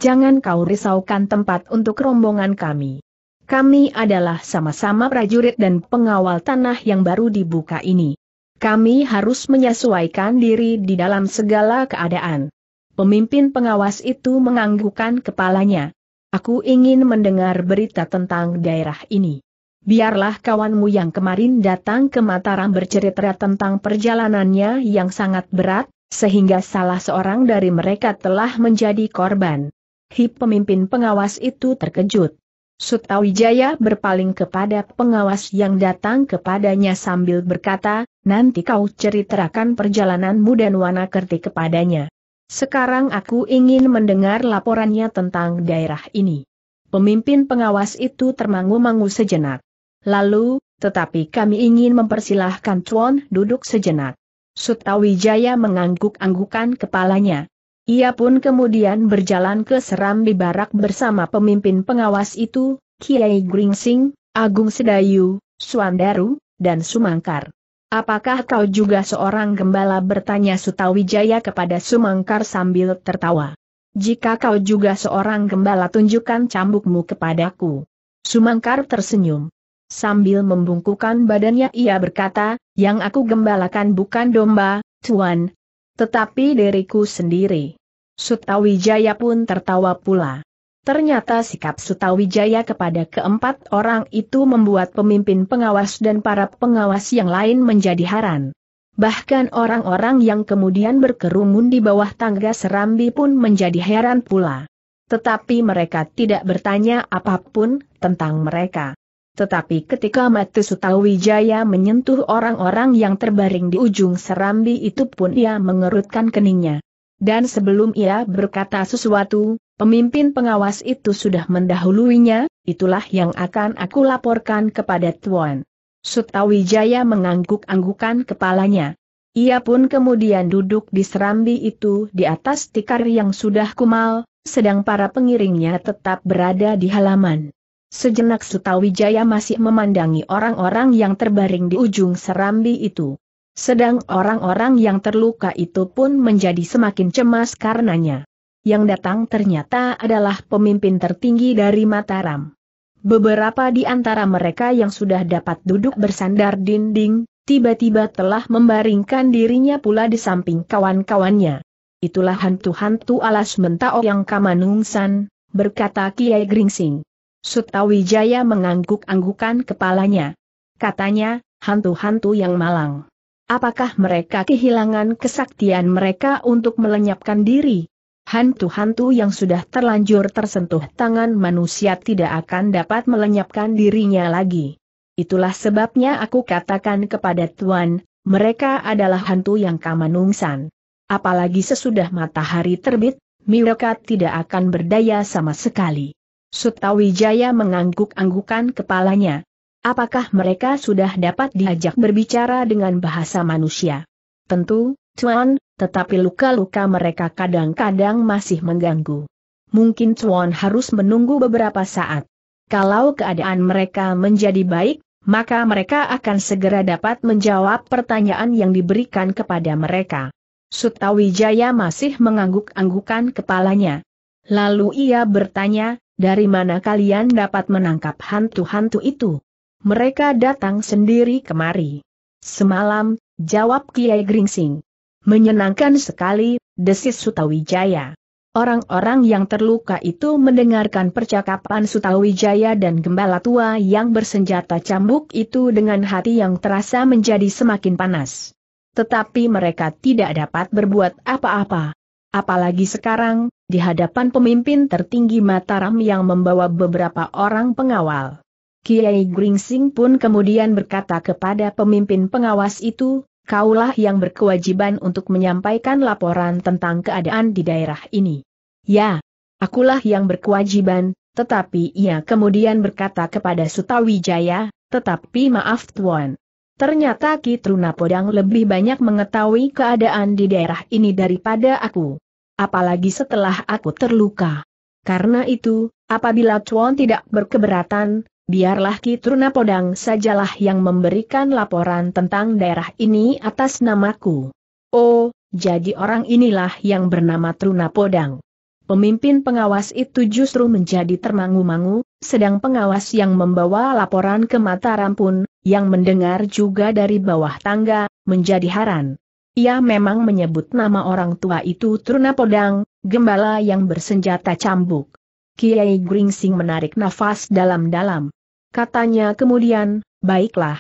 Jangan kau risaukan tempat untuk rombongan kami. Kami adalah sama-sama prajurit dan pengawal tanah yang baru dibuka ini. Kami harus menyesuaikan diri di dalam segala keadaan. Pemimpin pengawas itu menganggukkan kepalanya. Aku ingin mendengar berita tentang daerah ini. Biarlah kawanmu yang kemarin datang ke Mataram bercerita tentang perjalanannya yang sangat berat, sehingga salah seorang dari mereka telah menjadi korban. Hip pemimpin pengawas itu terkejut. Sutawijaya berpaling kepada pengawas yang datang kepadanya sambil berkata, nanti kau ceritakan perjalananmu dan wana kerti kepadanya. Sekarang aku ingin mendengar laporannya tentang daerah ini. Pemimpin pengawas itu termangu-mangu sejenak. Lalu, tetapi kami ingin mempersilahkan Tuan duduk sejenak. Sutawijaya mengangguk-anggukan kepalanya. Ia pun kemudian berjalan ke Serambi Barak bersama pemimpin pengawas itu, Kiai Gringsing, Agung Sedayu, Suandaru, dan Sumangkar. Apakah kau juga seorang gembala bertanya Sutawijaya kepada Sumangkar sambil tertawa. Jika kau juga seorang gembala tunjukkan cambukmu kepadaku. Sumangkar tersenyum. Sambil membungkukan badannya ia berkata, yang aku gembalakan bukan domba, Tuan. Tetapi diriku sendiri. Sutawijaya pun tertawa pula. Ternyata sikap Sutawijaya kepada keempat orang itu membuat pemimpin pengawas dan para pengawas yang lain menjadi heran. Bahkan orang-orang yang kemudian berkerumun di bawah tangga serambi pun menjadi heran pula. Tetapi mereka tidak bertanya apapun tentang mereka. Tetapi ketika Matu Sutawijaya menyentuh orang-orang yang terbaring di ujung serambi itu pun ia mengerutkan keningnya dan sebelum ia berkata sesuatu, pemimpin pengawas itu sudah mendahuluinya, itulah yang akan aku laporkan kepada Tuan. Sutawijaya mengangguk-anggukan kepalanya. Ia pun kemudian duduk di serambi itu di atas tikar yang sudah kumal, sedang para pengiringnya tetap berada di halaman. Sejenak Sutawijaya masih memandangi orang-orang yang terbaring di ujung serambi itu. Sedang orang-orang yang terluka itu pun menjadi semakin cemas karenanya. Yang datang ternyata adalah pemimpin tertinggi dari Mataram. Beberapa di antara mereka yang sudah dapat duduk bersandar dinding, tiba-tiba telah membaringkan dirinya pula di samping kawan-kawannya. Itulah hantu-hantu alas mentao yang kamanungsan, berkata Kiai Gringsing. Sutawijaya mengangguk-anggukan kepalanya. Katanya, hantu-hantu yang malang. Apakah mereka kehilangan kesaktian mereka untuk melenyapkan diri? Hantu-hantu yang sudah terlanjur tersentuh tangan manusia tidak akan dapat melenyapkan dirinya lagi. Itulah sebabnya aku katakan kepada Tuan, mereka adalah hantu yang kamanungsan. Apalagi sesudah matahari terbit, mereka tidak akan berdaya sama sekali. Sutawijaya mengangguk-anggukan kepalanya. Apakah mereka sudah dapat diajak berbicara dengan bahasa manusia? Tentu, Tuan, tetapi luka-luka mereka kadang-kadang masih mengganggu. Mungkin Tuan harus menunggu beberapa saat. Kalau keadaan mereka menjadi baik, maka mereka akan segera dapat menjawab pertanyaan yang diberikan kepada mereka. Sutawijaya masih mengangguk-anggukan kepalanya. Lalu ia bertanya, dari mana kalian dapat menangkap hantu-hantu itu? mereka datang sendiri kemari. Semalam, jawab Kiai Gringsing. Menyenangkan sekali, desis Sutawijaya. Orang-orang yang terluka itu mendengarkan percakapan Sutawijaya dan gembala tua yang bersenjata cambuk itu dengan hati yang terasa menjadi semakin panas. Tetapi mereka tidak dapat berbuat apa-apa. Apalagi sekarang, di hadapan pemimpin tertinggi Mataram yang membawa beberapa orang pengawal. Kiai Gringsing pun kemudian berkata kepada pemimpin pengawas itu, kaulah yang berkewajiban untuk menyampaikan laporan tentang keadaan di daerah ini. Ya, akulah yang berkewajiban, tetapi ia kemudian berkata kepada Sutawijaya, tetapi maaf Tuan. Ternyata Ki Trunapodang Podang lebih banyak mengetahui keadaan di daerah ini daripada aku. Apalagi setelah aku terluka. Karena itu, apabila Tuan tidak berkeberatan, biarlah Ki Truna Podang sajalah yang memberikan laporan tentang daerah ini atas namaku. Oh, jadi orang inilah yang bernama Truna Podang. Pemimpin pengawas itu justru menjadi termangu-mangu, sedang pengawas yang membawa laporan ke Mataram pun, yang mendengar juga dari bawah tangga, menjadi haran. Ia memang menyebut nama orang tua itu Truna Podang, gembala yang bersenjata cambuk. Kiai Gringsing menarik nafas dalam-dalam. Katanya kemudian, baiklah.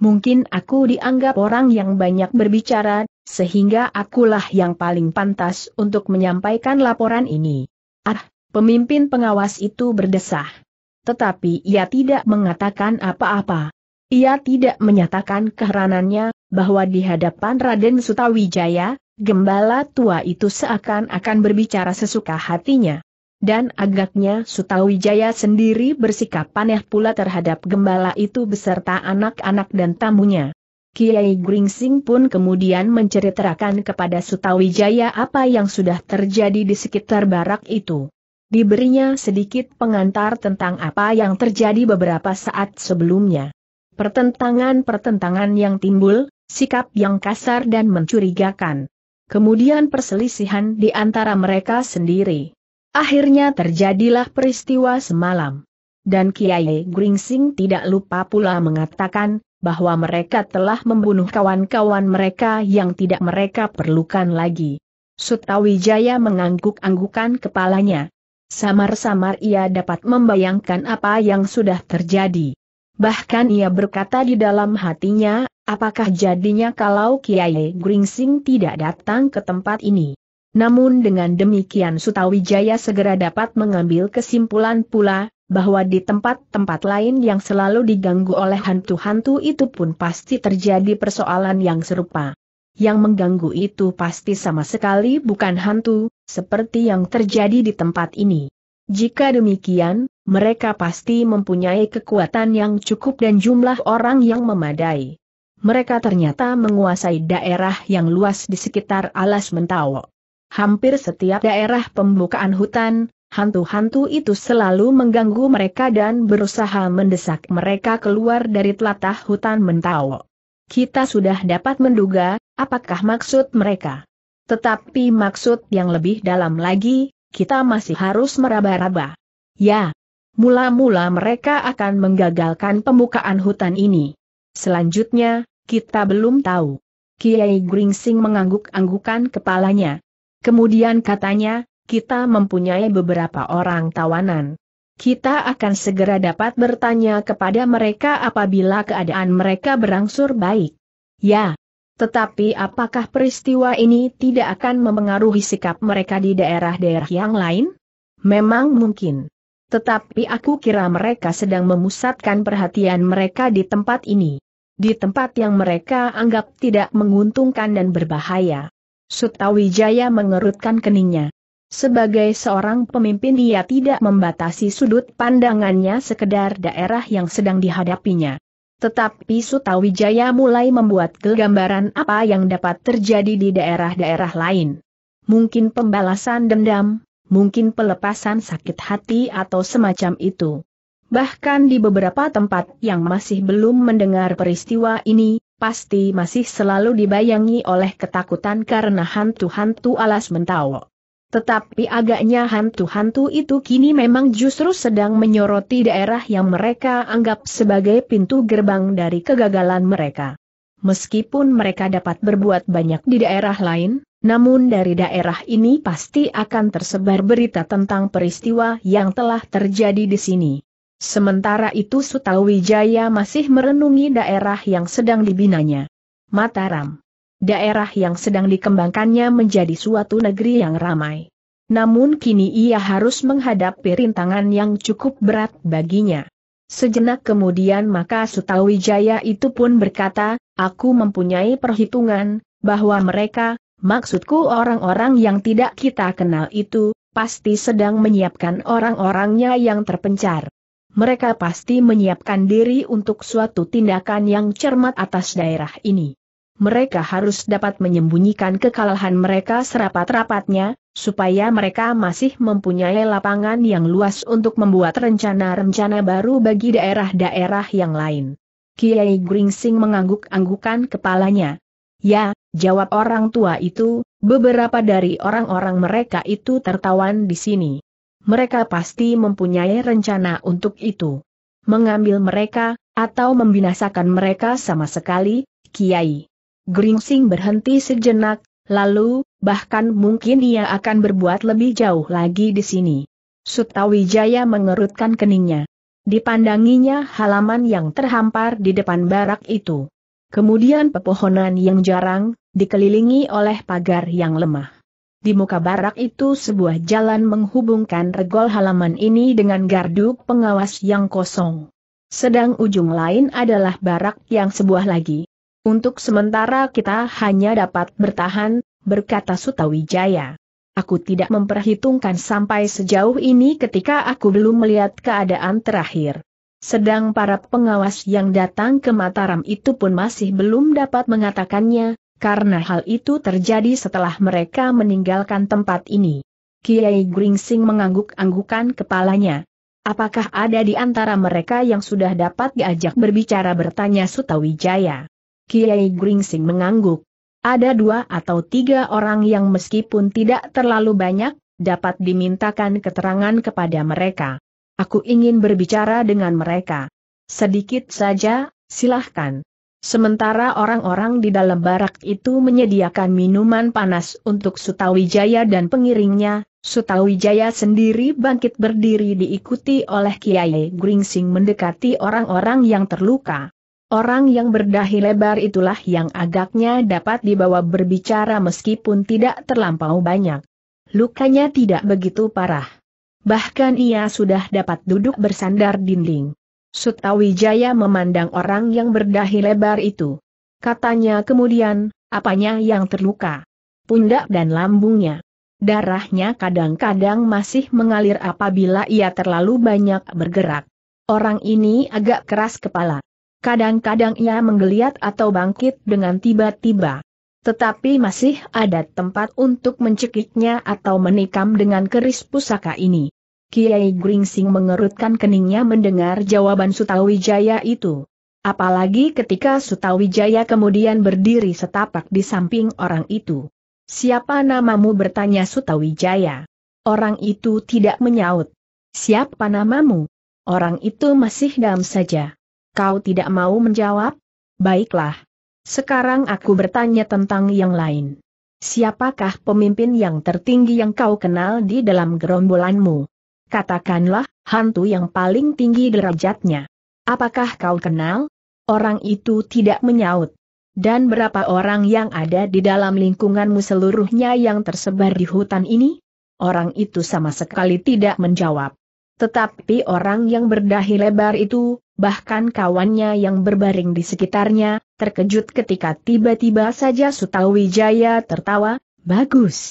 Mungkin aku dianggap orang yang banyak berbicara, sehingga akulah yang paling pantas untuk menyampaikan laporan ini. Ah, pemimpin pengawas itu berdesah. Tetapi ia tidak mengatakan apa-apa. Ia tidak menyatakan keheranannya, bahwa di hadapan Raden Sutawijaya, gembala tua itu seakan-akan berbicara sesuka hatinya dan agaknya Sutawijaya sendiri bersikap aneh pula terhadap gembala itu beserta anak-anak dan tamunya. Kiai Gringsing pun kemudian menceritakan kepada Sutawijaya apa yang sudah terjadi di sekitar barak itu. Diberinya sedikit pengantar tentang apa yang terjadi beberapa saat sebelumnya. Pertentangan-pertentangan yang timbul, sikap yang kasar dan mencurigakan. Kemudian perselisihan di antara mereka sendiri. Akhirnya terjadilah peristiwa semalam. Dan Kiai Gringsing tidak lupa pula mengatakan, bahwa mereka telah membunuh kawan-kawan mereka yang tidak mereka perlukan lagi. Sutawijaya mengangguk-anggukan kepalanya. Samar-samar ia dapat membayangkan apa yang sudah terjadi. Bahkan ia berkata di dalam hatinya, apakah jadinya kalau Kiai Gringsing tidak datang ke tempat ini. Namun dengan demikian Sutawijaya segera dapat mengambil kesimpulan pula, bahwa di tempat-tempat lain yang selalu diganggu oleh hantu-hantu itu pun pasti terjadi persoalan yang serupa. Yang mengganggu itu pasti sama sekali bukan hantu, seperti yang terjadi di tempat ini. Jika demikian, mereka pasti mempunyai kekuatan yang cukup dan jumlah orang yang memadai. Mereka ternyata menguasai daerah yang luas di sekitar alas Mentawok hampir setiap daerah pembukaan hutan, hantu-hantu itu selalu mengganggu mereka dan berusaha mendesak mereka keluar dari telatah hutan Mentau. Kita sudah dapat menduga, apakah maksud mereka. Tetapi maksud yang lebih dalam lagi, kita masih harus meraba-raba. Ya, mula-mula mereka akan menggagalkan pembukaan hutan ini. Selanjutnya, kita belum tahu. Kiai Gringsing mengangguk-anggukan kepalanya. Kemudian katanya, kita mempunyai beberapa orang tawanan. Kita akan segera dapat bertanya kepada mereka apabila keadaan mereka berangsur baik. Ya, tetapi apakah peristiwa ini tidak akan mempengaruhi sikap mereka di daerah-daerah yang lain? Memang mungkin. Tetapi aku kira mereka sedang memusatkan perhatian mereka di tempat ini. Di tempat yang mereka anggap tidak menguntungkan dan berbahaya. Sutawijaya mengerutkan keningnya. Sebagai seorang pemimpin ia tidak membatasi sudut pandangannya sekedar daerah yang sedang dihadapinya. Tetapi Sutawijaya mulai membuat gambaran apa yang dapat terjadi di daerah-daerah lain. Mungkin pembalasan dendam, mungkin pelepasan sakit hati atau semacam itu. Bahkan di beberapa tempat yang masih belum mendengar peristiwa ini, pasti masih selalu dibayangi oleh ketakutan karena hantu-hantu alas mentawa. Tetapi agaknya hantu-hantu itu kini memang justru sedang menyoroti daerah yang mereka anggap sebagai pintu gerbang dari kegagalan mereka. Meskipun mereka dapat berbuat banyak di daerah lain, namun dari daerah ini pasti akan tersebar berita tentang peristiwa yang telah terjadi di sini. Sementara itu Sutawijaya masih merenungi daerah yang sedang dibinanya. Mataram. Daerah yang sedang dikembangkannya menjadi suatu negeri yang ramai. Namun kini ia harus menghadapi rintangan yang cukup berat baginya. Sejenak kemudian maka Sutawijaya itu pun berkata, aku mempunyai perhitungan, bahwa mereka, maksudku orang-orang yang tidak kita kenal itu, pasti sedang menyiapkan orang-orangnya yang terpencar mereka pasti menyiapkan diri untuk suatu tindakan yang cermat atas daerah ini. Mereka harus dapat menyembunyikan kekalahan mereka serapat-rapatnya, supaya mereka masih mempunyai lapangan yang luas untuk membuat rencana-rencana baru bagi daerah-daerah yang lain. Kiai Gringsing mengangguk-anggukan kepalanya. Ya, jawab orang tua itu, beberapa dari orang-orang mereka itu tertawan di sini mereka pasti mempunyai rencana untuk itu. Mengambil mereka, atau membinasakan mereka sama sekali, Kiai. Gringsing berhenti sejenak, lalu, bahkan mungkin ia akan berbuat lebih jauh lagi di sini. Sutawijaya mengerutkan keningnya. Dipandanginya halaman yang terhampar di depan barak itu. Kemudian pepohonan yang jarang, dikelilingi oleh pagar yang lemah. Di muka barak itu sebuah jalan menghubungkan regol halaman ini dengan gardu pengawas yang kosong. Sedang ujung lain adalah barak yang sebuah lagi. Untuk sementara kita hanya dapat bertahan, berkata Sutawijaya. Aku tidak memperhitungkan sampai sejauh ini ketika aku belum melihat keadaan terakhir. Sedang para pengawas yang datang ke Mataram itu pun masih belum dapat mengatakannya, karena hal itu terjadi setelah mereka meninggalkan tempat ini. Kiai Gringsing mengangguk-anggukan kepalanya. Apakah ada di antara mereka yang sudah dapat diajak berbicara bertanya Sutawijaya? Kiai Gringsing mengangguk. Ada dua atau tiga orang yang meskipun tidak terlalu banyak, dapat dimintakan keterangan kepada mereka. Aku ingin berbicara dengan mereka. Sedikit saja, silahkan. Sementara orang-orang di dalam barak itu menyediakan minuman panas untuk Sutawijaya dan pengiringnya, Sutawijaya sendiri bangkit berdiri diikuti oleh Kiai Gringsing mendekati orang-orang yang terluka. Orang yang berdahi lebar itulah yang agaknya dapat dibawa berbicara meskipun tidak terlampau banyak. Lukanya tidak begitu parah. Bahkan ia sudah dapat duduk bersandar dinding. Sutawijaya memandang orang yang berdahi lebar itu. Katanya kemudian, apanya yang terluka? Pundak dan lambungnya. Darahnya kadang-kadang masih mengalir apabila ia terlalu banyak bergerak. Orang ini agak keras kepala. Kadang-kadang ia menggeliat atau bangkit dengan tiba-tiba. Tetapi masih ada tempat untuk mencekiknya atau menikam dengan keris pusaka ini. Kiai Gringsing mengerutkan keningnya mendengar jawaban Sutawijaya itu. Apalagi ketika Sutawijaya kemudian berdiri setapak di samping orang itu. Siapa namamu bertanya Sutawijaya. Orang itu tidak menyaut. Siapa namamu? Orang itu masih dam saja. Kau tidak mau menjawab? Baiklah. Sekarang aku bertanya tentang yang lain. Siapakah pemimpin yang tertinggi yang kau kenal di dalam gerombolanmu? Katakanlah, hantu yang paling tinggi derajatnya. Apakah kau kenal? Orang itu tidak menyaut. Dan berapa orang yang ada di dalam lingkunganmu seluruhnya yang tersebar di hutan ini? Orang itu sama sekali tidak menjawab. Tetapi orang yang berdahi lebar itu, bahkan kawannya yang berbaring di sekitarnya, terkejut ketika tiba-tiba saja Sutawijaya tertawa, bagus.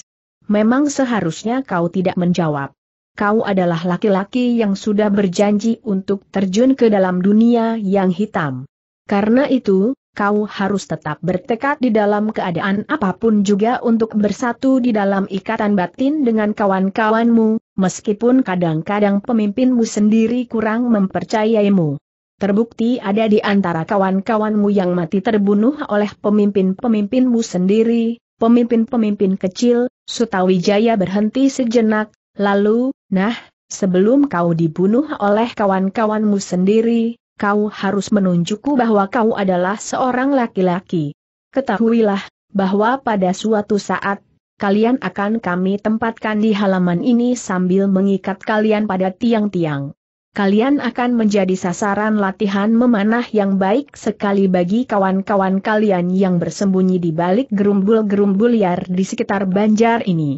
Memang seharusnya kau tidak menjawab kau adalah laki-laki yang sudah berjanji untuk terjun ke dalam dunia yang hitam. Karena itu, kau harus tetap bertekad di dalam keadaan apapun juga untuk bersatu di dalam ikatan batin dengan kawan-kawanmu, meskipun kadang-kadang pemimpinmu sendiri kurang mempercayaimu. Terbukti ada di antara kawan-kawanmu yang mati terbunuh oleh pemimpin-pemimpinmu sendiri, pemimpin-pemimpin kecil, Sutawijaya berhenti sejenak, Lalu, nah, sebelum kau dibunuh oleh kawan-kawanmu sendiri, kau harus menunjukku bahwa kau adalah seorang laki-laki. Ketahuilah, bahwa pada suatu saat, kalian akan kami tempatkan di halaman ini sambil mengikat kalian pada tiang-tiang. Kalian akan menjadi sasaran latihan memanah yang baik sekali bagi kawan-kawan kalian yang bersembunyi di balik gerumbul-gerumbul liar di sekitar banjar ini.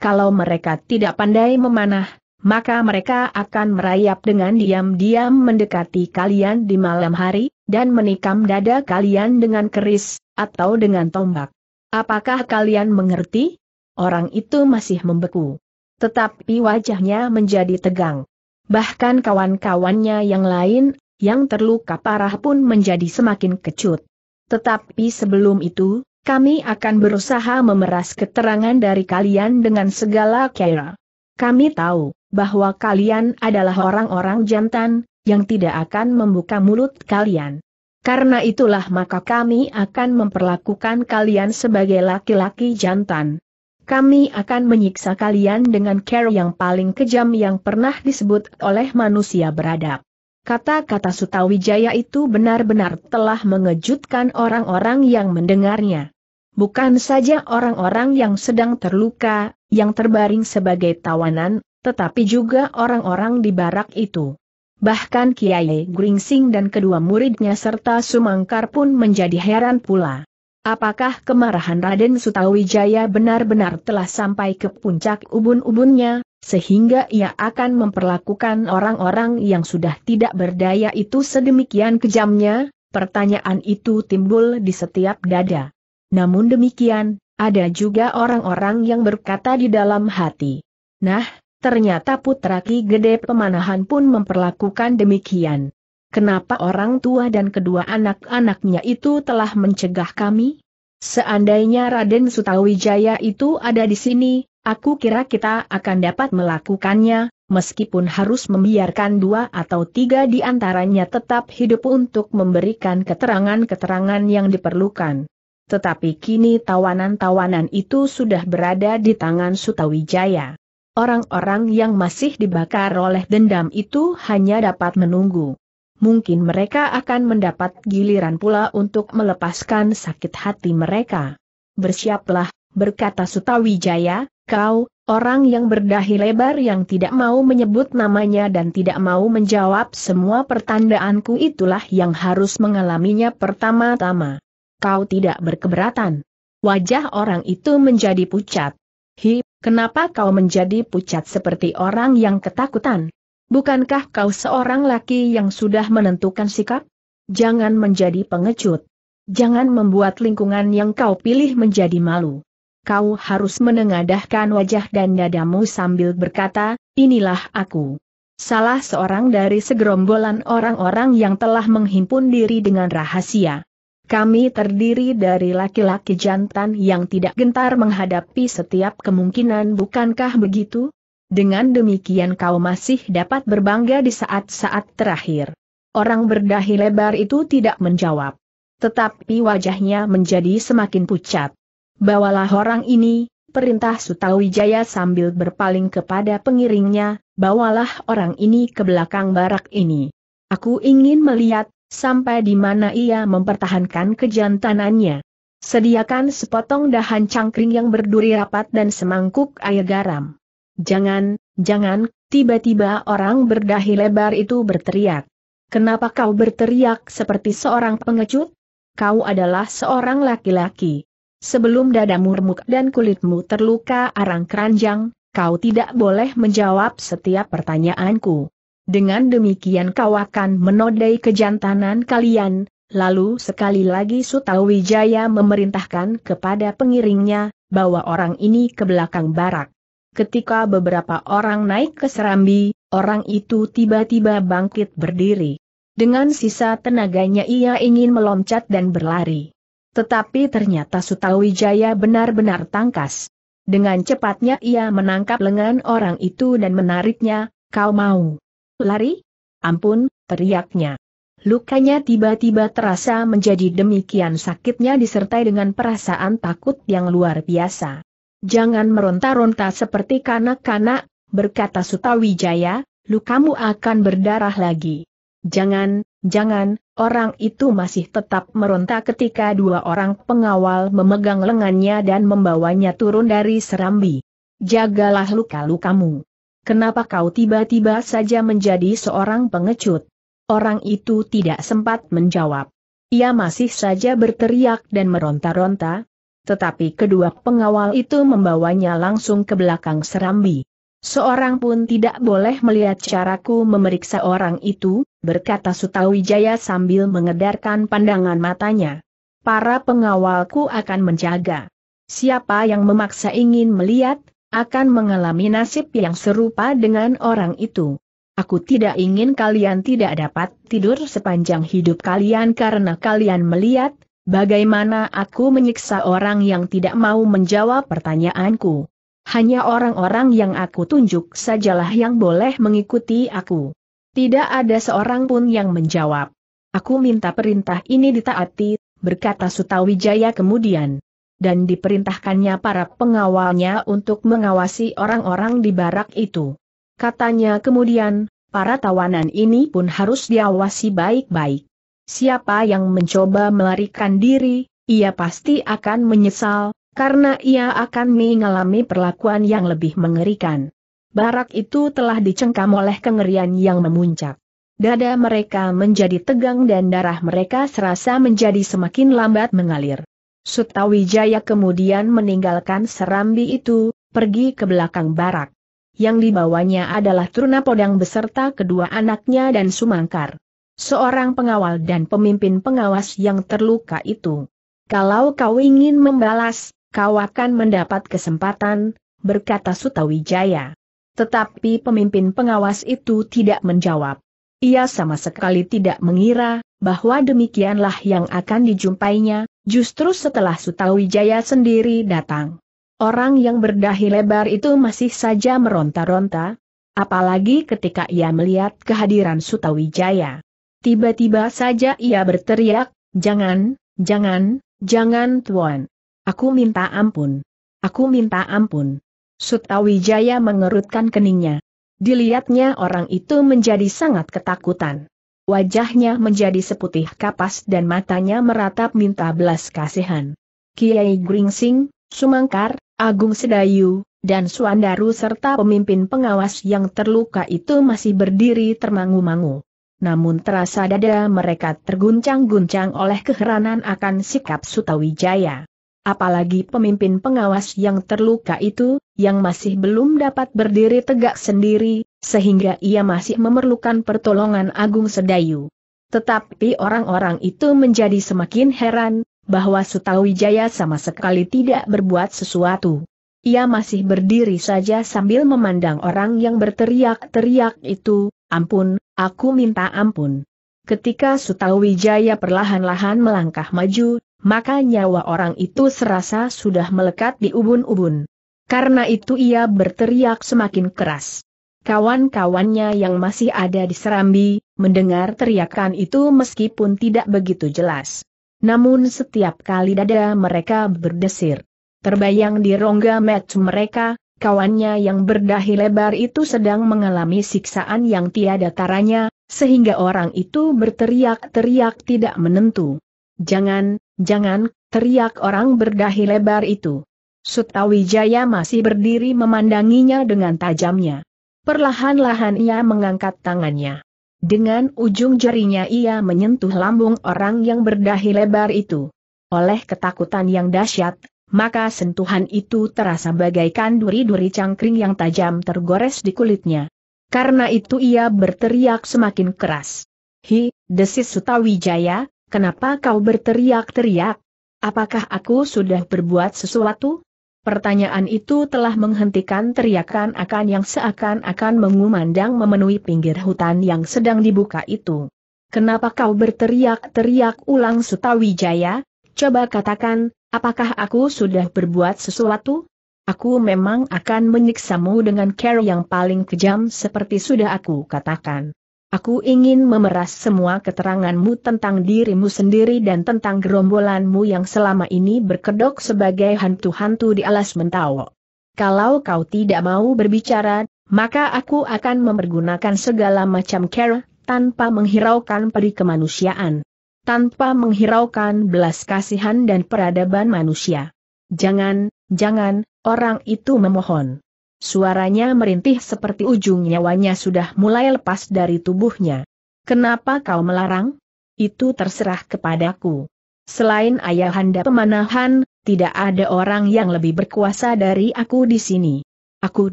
Kalau mereka tidak pandai memanah, maka mereka akan merayap dengan diam-diam mendekati kalian di malam hari, dan menikam dada kalian dengan keris, atau dengan tombak. Apakah kalian mengerti? Orang itu masih membeku. Tetapi wajahnya menjadi tegang. Bahkan kawan-kawannya yang lain, yang terluka parah pun menjadi semakin kecut. Tetapi sebelum itu, kami akan berusaha memeras keterangan dari kalian dengan segala cara. Kami tahu bahwa kalian adalah orang-orang jantan yang tidak akan membuka mulut kalian. Karena itulah maka kami akan memperlakukan kalian sebagai laki-laki jantan. Kami akan menyiksa kalian dengan cara yang paling kejam yang pernah disebut oleh manusia beradab. Kata-kata Sutawijaya itu benar-benar telah mengejutkan orang-orang yang mendengarnya. Bukan saja orang-orang yang sedang terluka, yang terbaring sebagai tawanan, tetapi juga orang-orang di barak itu. Bahkan Kiai Gringsing dan kedua muridnya serta Sumangkar pun menjadi heran pula. Apakah kemarahan Raden Sutawijaya benar-benar telah sampai ke puncak ubun-ubunnya, sehingga ia akan memperlakukan orang-orang yang sudah tidak berdaya itu sedemikian kejamnya, pertanyaan itu timbul di setiap dada. Namun demikian, ada juga orang-orang yang berkata di dalam hati. Nah, ternyata putra Ki Gede Pemanahan pun memperlakukan demikian. Kenapa orang tua dan kedua anak-anaknya itu telah mencegah kami? Seandainya Raden Sutawijaya itu ada di sini, Aku kira kita akan dapat melakukannya, meskipun harus membiarkan dua atau tiga di antaranya tetap hidup untuk memberikan keterangan-keterangan yang diperlukan. Tetapi kini tawanan-tawanan itu sudah berada di tangan Sutawijaya. Orang-orang yang masih dibakar oleh dendam itu hanya dapat menunggu. Mungkin mereka akan mendapat giliran pula untuk melepaskan sakit hati mereka. Bersiaplah, berkata Sutawijaya, Kau, orang yang berdahi lebar yang tidak mau menyebut namanya dan tidak mau menjawab semua pertandaanku itulah yang harus mengalaminya pertama-tama. Kau tidak berkeberatan. Wajah orang itu menjadi pucat. Hi, kenapa kau menjadi pucat seperti orang yang ketakutan? Bukankah kau seorang laki yang sudah menentukan sikap? Jangan menjadi pengecut. Jangan membuat lingkungan yang kau pilih menjadi malu kau harus menengadahkan wajah dan dadamu sambil berkata, inilah aku. Salah seorang dari segerombolan orang-orang yang telah menghimpun diri dengan rahasia. Kami terdiri dari laki-laki jantan yang tidak gentar menghadapi setiap kemungkinan bukankah begitu? Dengan demikian kau masih dapat berbangga di saat-saat terakhir. Orang berdahi lebar itu tidak menjawab. Tetapi wajahnya menjadi semakin pucat bawalah orang ini, perintah Sutawijaya sambil berpaling kepada pengiringnya, bawalah orang ini ke belakang barak ini. Aku ingin melihat, sampai di mana ia mempertahankan kejantanannya. Sediakan sepotong dahan cangkring yang berduri rapat dan semangkuk air garam. Jangan, jangan, tiba-tiba orang berdahi lebar itu berteriak. Kenapa kau berteriak seperti seorang pengecut? Kau adalah seorang laki-laki. Sebelum dadamu remuk dan kulitmu terluka arang keranjang, kau tidak boleh menjawab setiap pertanyaanku. Dengan demikian kau akan menodai kejantanan kalian, lalu sekali lagi Sutawijaya memerintahkan kepada pengiringnya, bahwa orang ini ke belakang barak. Ketika beberapa orang naik ke serambi, orang itu tiba-tiba bangkit berdiri. Dengan sisa tenaganya ia ingin meloncat dan berlari. Tetapi ternyata Sutawijaya benar-benar tangkas. Dengan cepatnya ia menangkap lengan orang itu dan menariknya, kau mau lari? Ampun, teriaknya. Lukanya tiba-tiba terasa menjadi demikian sakitnya disertai dengan perasaan takut yang luar biasa. Jangan meronta-ronta seperti kanak-kanak, berkata Sutawijaya, lukamu akan berdarah lagi. Jangan, Jangan, orang itu masih tetap meronta ketika dua orang pengawal memegang lengannya dan membawanya turun dari serambi. Jagalah luka-lukamu. Kenapa kau tiba-tiba saja menjadi seorang pengecut? Orang itu tidak sempat menjawab. Ia masih saja berteriak dan meronta-ronta, tetapi kedua pengawal itu membawanya langsung ke belakang serambi. Seorang pun tidak boleh melihat caraku memeriksa orang itu, berkata Sutawijaya sambil mengedarkan pandangan matanya. Para pengawalku akan menjaga. Siapa yang memaksa ingin melihat, akan mengalami nasib yang serupa dengan orang itu. Aku tidak ingin kalian tidak dapat tidur sepanjang hidup kalian karena kalian melihat, bagaimana aku menyiksa orang yang tidak mau menjawab pertanyaanku. Hanya orang-orang yang aku tunjuk sajalah yang boleh mengikuti aku. Tidak ada seorang pun yang menjawab. Aku minta perintah ini ditaati, berkata Sutawijaya kemudian. Dan diperintahkannya para pengawalnya untuk mengawasi orang-orang di barak itu. Katanya kemudian, para tawanan ini pun harus diawasi baik-baik. Siapa yang mencoba melarikan diri, ia pasti akan menyesal, karena ia akan mengalami perlakuan yang lebih mengerikan. Barak itu telah dicengkam oleh kengerian yang memuncak. Dada mereka menjadi tegang dan darah mereka serasa menjadi semakin lambat mengalir. Sutawijaya kemudian meninggalkan serambi itu, pergi ke belakang barak. Yang dibawanya adalah Truna Podang beserta kedua anaknya dan Sumangkar. Seorang pengawal dan pemimpin pengawas yang terluka itu. Kalau kau ingin membalas, kau akan mendapat kesempatan, berkata Sutawijaya. Tetapi pemimpin pengawas itu tidak menjawab. Ia sama sekali tidak mengira, bahwa demikianlah yang akan dijumpainya, justru setelah Sutawijaya sendiri datang. Orang yang berdahi lebar itu masih saja meronta-ronta, apalagi ketika ia melihat kehadiran Sutawijaya. Tiba-tiba saja ia berteriak, jangan, jangan, jangan tuan. Aku minta ampun. Aku minta ampun. Sutawijaya mengerutkan keningnya. Dilihatnya orang itu menjadi sangat ketakutan. Wajahnya menjadi seputih kapas dan matanya meratap minta belas kasihan. Kiai Gringsing, Sumangkar, Agung Sedayu, dan Suandaru serta pemimpin pengawas yang terluka itu masih berdiri termangu-mangu. Namun terasa dada mereka terguncang-guncang oleh keheranan akan sikap Sutawijaya. Apalagi pemimpin pengawas yang terluka itu, yang masih belum dapat berdiri tegak sendiri, sehingga ia masih memerlukan pertolongan Agung Sedayu. Tetapi orang-orang itu menjadi semakin heran, bahwa Sutawijaya sama sekali tidak berbuat sesuatu. Ia masih berdiri saja sambil memandang orang yang berteriak-teriak itu, ampun, aku minta ampun. Ketika Sutawijaya perlahan-lahan melangkah maju, maka nyawa orang itu serasa sudah melekat di ubun-ubun. Karena itu ia berteriak semakin keras. Kawan-kawannya yang masih ada di Serambi, mendengar teriakan itu meskipun tidak begitu jelas. Namun setiap kali dada mereka berdesir. Terbayang di rongga match mereka, kawannya yang berdahi lebar itu sedang mengalami siksaan yang tiada taranya, sehingga orang itu berteriak-teriak tidak menentu. Jangan, jangan, teriak orang berdahi lebar itu. Sutawijaya masih berdiri memandanginya dengan tajamnya. Perlahan-lahan ia mengangkat tangannya. Dengan ujung jarinya ia menyentuh lambung orang yang berdahi lebar itu. Oleh ketakutan yang dahsyat, maka sentuhan itu terasa bagaikan duri-duri cangkring yang tajam tergores di kulitnya. Karena itu ia berteriak semakin keras. Hi, desis Sutawijaya, Kenapa kau berteriak-teriak? Apakah aku sudah berbuat sesuatu? Pertanyaan itu telah menghentikan teriakan akan yang seakan-akan mengumandang memenuhi pinggir hutan yang sedang dibuka itu. Kenapa kau berteriak-teriak ulang Sutawijaya? Coba katakan, apakah aku sudah berbuat sesuatu? Aku memang akan menyiksamu dengan cara yang paling kejam seperti sudah aku katakan. Aku ingin memeras semua keteranganmu tentang dirimu sendiri dan tentang gerombolanmu yang selama ini berkedok sebagai hantu-hantu di alas mentawo. Kalau kau tidak mau berbicara, maka aku akan mempergunakan segala macam cara tanpa menghiraukan peri kemanusiaan. Tanpa menghiraukan belas kasihan dan peradaban manusia. Jangan, jangan, orang itu memohon. Suaranya merintih seperti ujung nyawanya sudah mulai lepas dari tubuhnya. Kenapa kau melarang? Itu terserah kepadaku. Selain ayahanda pemanahan, tidak ada orang yang lebih berkuasa dari aku di sini. Aku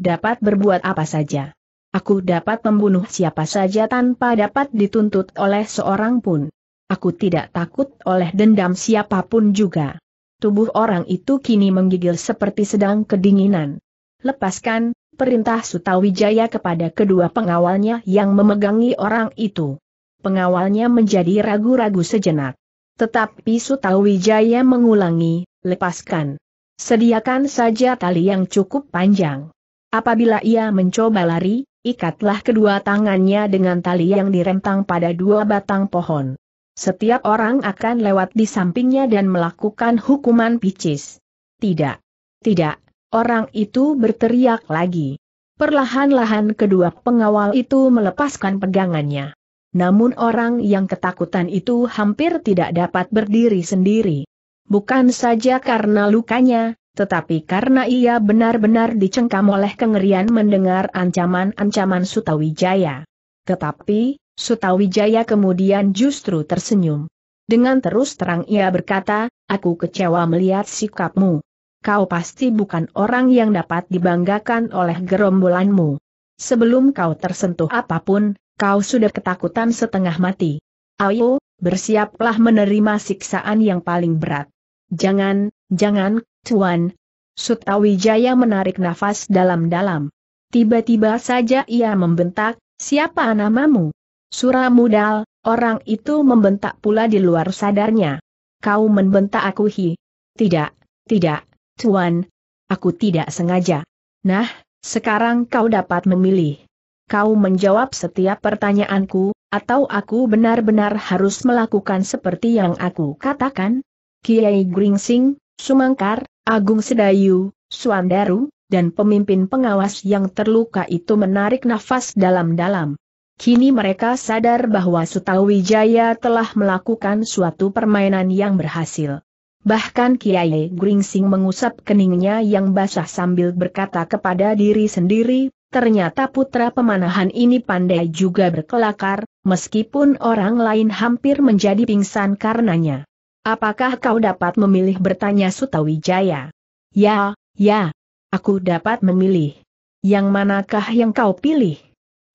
dapat berbuat apa saja. Aku dapat membunuh siapa saja tanpa dapat dituntut oleh seorang pun. Aku tidak takut oleh dendam siapapun juga. Tubuh orang itu kini menggigil seperti sedang kedinginan lepaskan, perintah Sutawijaya kepada kedua pengawalnya yang memegangi orang itu. Pengawalnya menjadi ragu-ragu sejenak. Tetapi Sutawijaya mengulangi, lepaskan. Sediakan saja tali yang cukup panjang. Apabila ia mencoba lari, ikatlah kedua tangannya dengan tali yang direntang pada dua batang pohon. Setiap orang akan lewat di sampingnya dan melakukan hukuman picis. Tidak. Tidak, Orang itu berteriak lagi. Perlahan-lahan kedua pengawal itu melepaskan pegangannya. Namun orang yang ketakutan itu hampir tidak dapat berdiri sendiri. Bukan saja karena lukanya, tetapi karena ia benar-benar dicengkam oleh kengerian mendengar ancaman-ancaman Sutawijaya. Tetapi, Sutawijaya kemudian justru tersenyum. Dengan terus terang ia berkata, aku kecewa melihat sikapmu kau pasti bukan orang yang dapat dibanggakan oleh gerombolanmu. Sebelum kau tersentuh apapun, kau sudah ketakutan setengah mati. Ayo, bersiaplah menerima siksaan yang paling berat. Jangan, jangan, Tuan. Sutawijaya menarik nafas dalam-dalam. Tiba-tiba saja ia membentak, siapa namamu? Suramudal, orang itu membentak pula di luar sadarnya. Kau membentak aku hi. Tidak, tidak, Tuan, aku tidak sengaja. Nah, sekarang kau dapat memilih. Kau menjawab setiap pertanyaanku, atau aku benar-benar harus melakukan seperti yang aku katakan? Kiai Gringsing, Sumangkar, Agung Sedayu, Suandaru, dan pemimpin pengawas yang terluka itu menarik nafas dalam-dalam. Kini mereka sadar bahwa Sutawijaya telah melakukan suatu permainan yang berhasil. Bahkan Kiai Gringsing mengusap keningnya yang basah sambil berkata kepada diri sendiri, ternyata putra pemanahan ini pandai juga berkelakar, meskipun orang lain hampir menjadi pingsan karenanya. Apakah kau dapat memilih bertanya Sutawijaya? Ya, ya. Aku dapat memilih. Yang manakah yang kau pilih?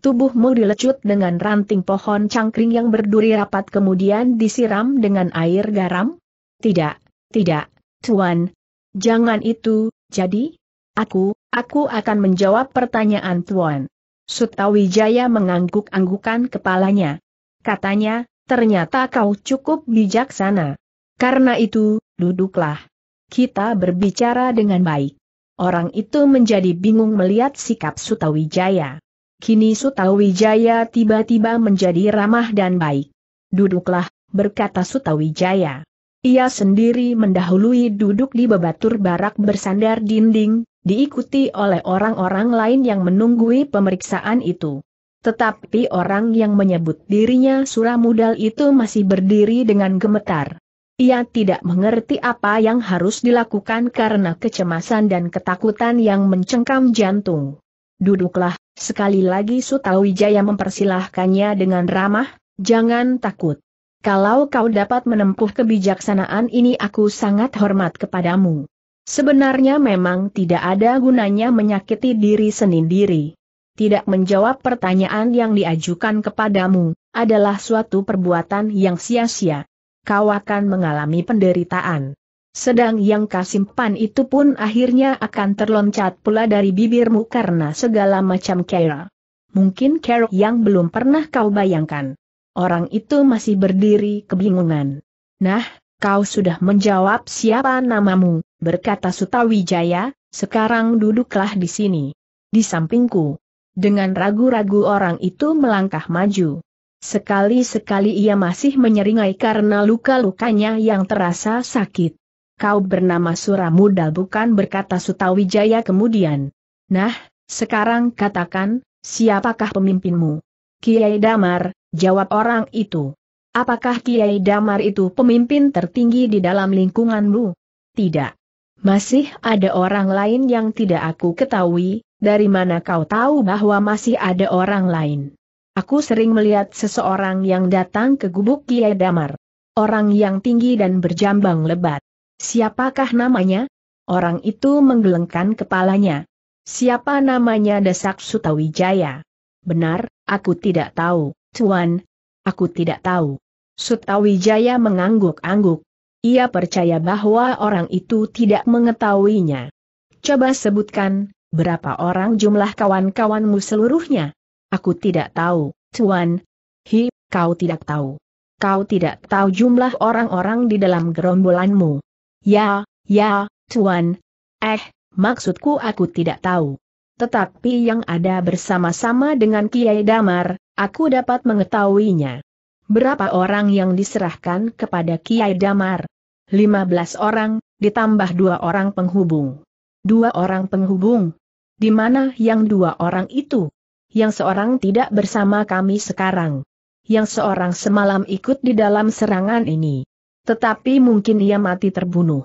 Tubuhmu dilecut dengan ranting pohon cangkring yang berduri rapat kemudian disiram dengan air garam? Tidak, tidak, Tuan. Jangan itu, jadi? Aku, aku akan menjawab pertanyaan Tuan. Sutawijaya mengangguk-anggukan kepalanya. Katanya, ternyata kau cukup bijaksana. Karena itu, duduklah. Kita berbicara dengan baik. Orang itu menjadi bingung melihat sikap Sutawijaya. Kini Sutawijaya tiba-tiba menjadi ramah dan baik. Duduklah, berkata Sutawijaya. Ia sendiri mendahului duduk di bebatur barak bersandar dinding, diikuti oleh orang-orang lain yang menunggui pemeriksaan itu. Tetapi orang yang menyebut dirinya Suramudal itu masih berdiri dengan gemetar. Ia tidak mengerti apa yang harus dilakukan karena kecemasan dan ketakutan yang mencengkam jantung. Duduklah, sekali lagi Sutawijaya mempersilahkannya dengan ramah, jangan takut. Kalau kau dapat menempuh kebijaksanaan ini aku sangat hormat kepadamu. Sebenarnya memang tidak ada gunanya menyakiti diri sendiri. Tidak menjawab pertanyaan yang diajukan kepadamu, adalah suatu perbuatan yang sia-sia. Kau akan mengalami penderitaan. Sedang yang kasimpan itu pun akhirnya akan terloncat pula dari bibirmu karena segala macam kera. Mungkin kera yang belum pernah kau bayangkan. Orang itu masih berdiri kebingungan. Nah, kau sudah menjawab siapa namamu, berkata Sutawijaya, sekarang duduklah di sini. Di sampingku. Dengan ragu-ragu orang itu melangkah maju. Sekali-sekali ia masih menyeringai karena luka-lukanya yang terasa sakit. Kau bernama Suramudal bukan berkata Sutawijaya kemudian. Nah, sekarang katakan, siapakah pemimpinmu? Kiai Damar, Jawab orang itu. Apakah Kiai Damar itu pemimpin tertinggi di dalam lingkunganmu? Tidak. Masih ada orang lain yang tidak aku ketahui, dari mana kau tahu bahwa masih ada orang lain? Aku sering melihat seseorang yang datang ke gubuk Kiai Damar. Orang yang tinggi dan berjambang lebat. Siapakah namanya? Orang itu menggelengkan kepalanya. Siapa namanya Desak Sutawijaya? Benar, aku tidak tahu. Tuan, aku tidak tahu. Sutawijaya mengangguk-angguk. Ia percaya bahwa orang itu tidak mengetahuinya. Coba sebutkan, berapa orang jumlah kawan-kawanmu seluruhnya? Aku tidak tahu, Tuan. Hi, kau tidak tahu. Kau tidak tahu jumlah orang-orang di dalam gerombolanmu. Ya, ya, Tuan. Eh, maksudku aku tidak tahu. Tetapi yang ada bersama-sama dengan Kiai Damar, aku dapat mengetahuinya. Berapa orang yang diserahkan kepada Kiai Damar? 15 orang, ditambah dua orang penghubung. Dua orang penghubung? Di mana yang dua orang itu? Yang seorang tidak bersama kami sekarang. Yang seorang semalam ikut di dalam serangan ini. Tetapi mungkin ia mati terbunuh.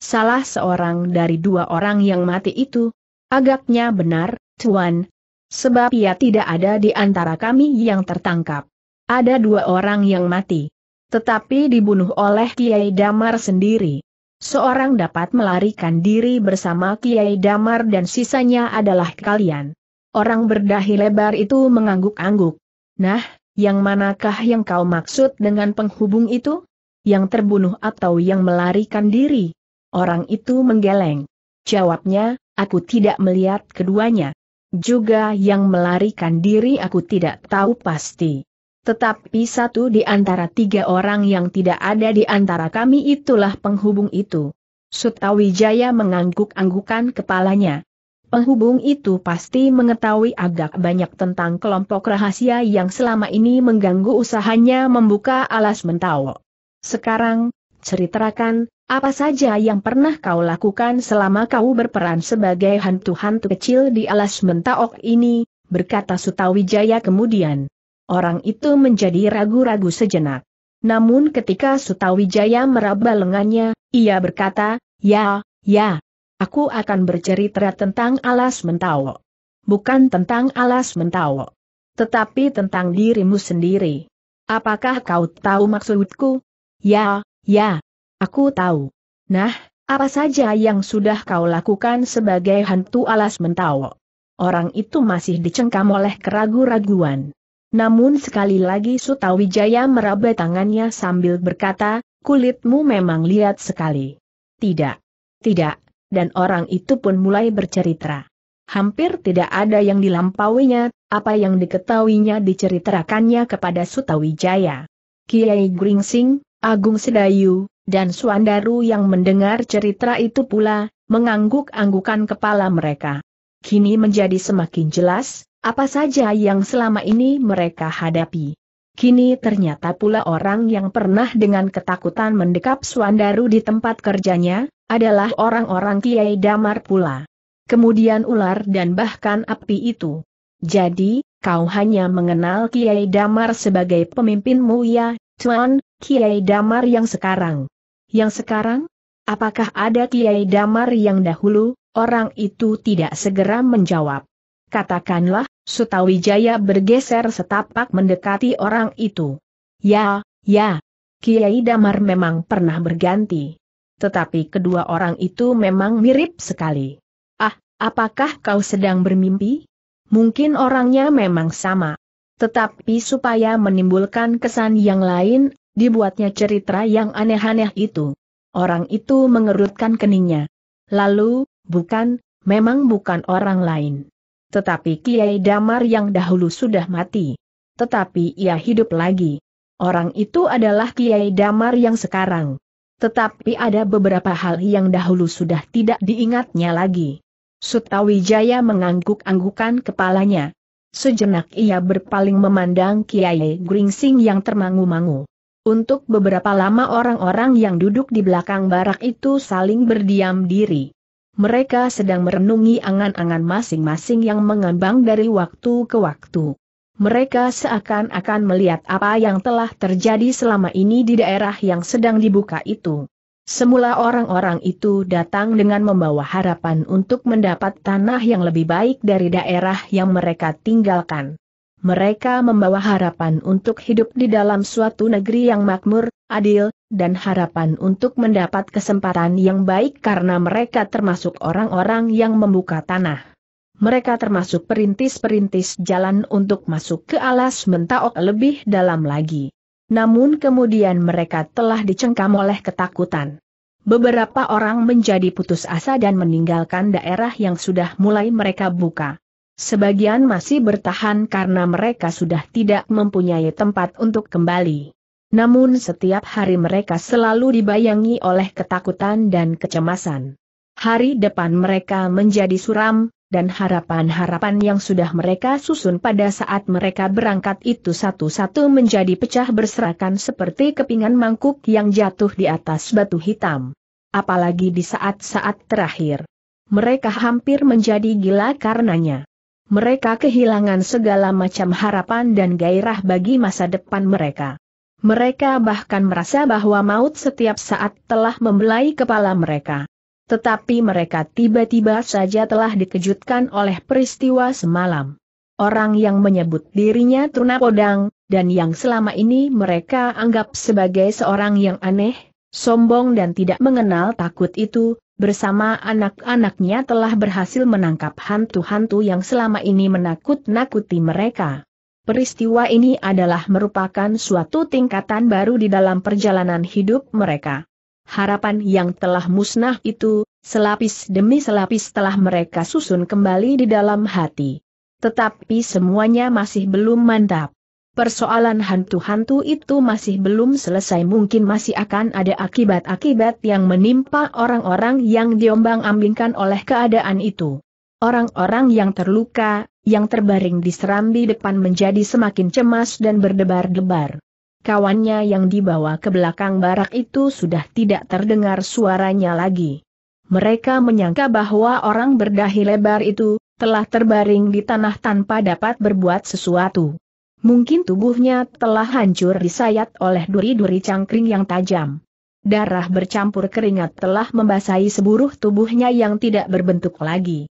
Salah seorang dari dua orang yang mati itu, Agaknya benar, Tuan. Sebab ia tidak ada di antara kami yang tertangkap. Ada dua orang yang mati. Tetapi dibunuh oleh Kiai Damar sendiri. Seorang dapat melarikan diri bersama Kiai Damar dan sisanya adalah kalian. Orang berdahi lebar itu mengangguk-angguk. Nah, yang manakah yang kau maksud dengan penghubung itu? Yang terbunuh atau yang melarikan diri? Orang itu menggeleng. Jawabnya, Aku tidak melihat keduanya. Juga yang melarikan diri aku tidak tahu pasti. Tetapi satu di antara tiga orang yang tidak ada di antara kami itulah penghubung itu. Sutawijaya mengangguk-anggukan kepalanya. Penghubung itu pasti mengetahui agak banyak tentang kelompok rahasia yang selama ini mengganggu usahanya membuka alas mentawa. Sekarang, ceritakan, apa saja yang pernah kau lakukan selama kau berperan sebagai hantu-hantu kecil di alas mentaok ini, berkata Sutawijaya kemudian. Orang itu menjadi ragu-ragu sejenak. Namun ketika Sutawijaya meraba lengannya, ia berkata, ya, ya, aku akan bercerita tentang alas mentawo. Bukan tentang alas mentawo. Tetapi tentang dirimu sendiri. Apakah kau tahu maksudku? Ya, ya, Aku tahu. Nah, apa saja yang sudah kau lakukan sebagai hantu alas mentawa? Orang itu masih dicengkam oleh keragu-raguan. Namun sekali lagi Sutawijaya meraba tangannya sambil berkata, kulitmu memang lihat sekali. Tidak. Tidak, dan orang itu pun mulai bercerita. Hampir tidak ada yang dilampauinya, apa yang diketahuinya diceritakannya kepada Sutawijaya. Kiai Gringsing, Agung Sedayu, dan Suandaru yang mendengar cerita itu pula, mengangguk-anggukan kepala mereka. Kini menjadi semakin jelas, apa saja yang selama ini mereka hadapi. Kini ternyata pula orang yang pernah dengan ketakutan mendekap Suandaru di tempat kerjanya, adalah orang-orang Kiai Damar pula. Kemudian ular dan bahkan api itu. Jadi, kau hanya mengenal Kiai Damar sebagai pemimpinmu ya, Tuan, Kiai Damar yang sekarang. Yang sekarang? Apakah ada Kiai Damar yang dahulu? Orang itu tidak segera menjawab. Katakanlah, Sutawijaya bergeser setapak mendekati orang itu. Ya, ya. Kiai Damar memang pernah berganti. Tetapi kedua orang itu memang mirip sekali. Ah, apakah kau sedang bermimpi? Mungkin orangnya memang sama. Tetapi supaya menimbulkan kesan yang lain, dibuatnya cerita yang aneh-aneh itu. Orang itu mengerutkan keningnya. Lalu, bukan, memang bukan orang lain. Tetapi Kiai Damar yang dahulu sudah mati. Tetapi ia hidup lagi. Orang itu adalah Kiai Damar yang sekarang. Tetapi ada beberapa hal yang dahulu sudah tidak diingatnya lagi. Sutawijaya mengangguk-anggukan kepalanya. Sejenak ia berpaling memandang Kiai Gringsing yang termangu-mangu. Untuk beberapa lama orang-orang yang duduk di belakang barak itu saling berdiam diri. Mereka sedang merenungi angan-angan masing-masing yang mengembang dari waktu ke waktu. Mereka seakan-akan melihat apa yang telah terjadi selama ini di daerah yang sedang dibuka itu. Semula orang-orang itu datang dengan membawa harapan untuk mendapat tanah yang lebih baik dari daerah yang mereka tinggalkan mereka membawa harapan untuk hidup di dalam suatu negeri yang makmur, adil, dan harapan untuk mendapat kesempatan yang baik karena mereka termasuk orang-orang yang membuka tanah. Mereka termasuk perintis-perintis jalan untuk masuk ke alas mentaok lebih dalam lagi. Namun kemudian mereka telah dicengkam oleh ketakutan. Beberapa orang menjadi putus asa dan meninggalkan daerah yang sudah mulai mereka buka. Sebagian masih bertahan karena mereka sudah tidak mempunyai tempat untuk kembali. Namun setiap hari mereka selalu dibayangi oleh ketakutan dan kecemasan. Hari depan mereka menjadi suram, dan harapan-harapan yang sudah mereka susun pada saat mereka berangkat itu satu-satu menjadi pecah berserakan seperti kepingan mangkuk yang jatuh di atas batu hitam. Apalagi di saat-saat terakhir. Mereka hampir menjadi gila karenanya mereka kehilangan segala macam harapan dan gairah bagi masa depan mereka. Mereka bahkan merasa bahwa maut setiap saat telah membelai kepala mereka. Tetapi mereka tiba-tiba saja telah dikejutkan oleh peristiwa semalam. Orang yang menyebut dirinya Trunapodang, dan yang selama ini mereka anggap sebagai seorang yang aneh, sombong dan tidak mengenal takut itu, bersama anak-anaknya telah berhasil menangkap hantu-hantu yang selama ini menakut-nakuti mereka. Peristiwa ini adalah merupakan suatu tingkatan baru di dalam perjalanan hidup mereka. Harapan yang telah musnah itu, selapis demi selapis telah mereka susun kembali di dalam hati. Tetapi semuanya masih belum mantap. Persoalan hantu-hantu itu masih belum selesai mungkin masih akan ada akibat-akibat yang menimpa orang-orang yang diombang-ambingkan oleh keadaan itu. Orang-orang yang terluka, yang terbaring di serambi depan menjadi semakin cemas dan berdebar-debar. Kawannya yang dibawa ke belakang barak itu sudah tidak terdengar suaranya lagi. Mereka menyangka bahwa orang berdahi lebar itu, telah terbaring di tanah tanpa dapat berbuat sesuatu. Mungkin tubuhnya telah hancur disayat oleh duri-duri cangkring yang tajam. Darah bercampur keringat telah membasahi seburuh tubuhnya yang tidak berbentuk lagi.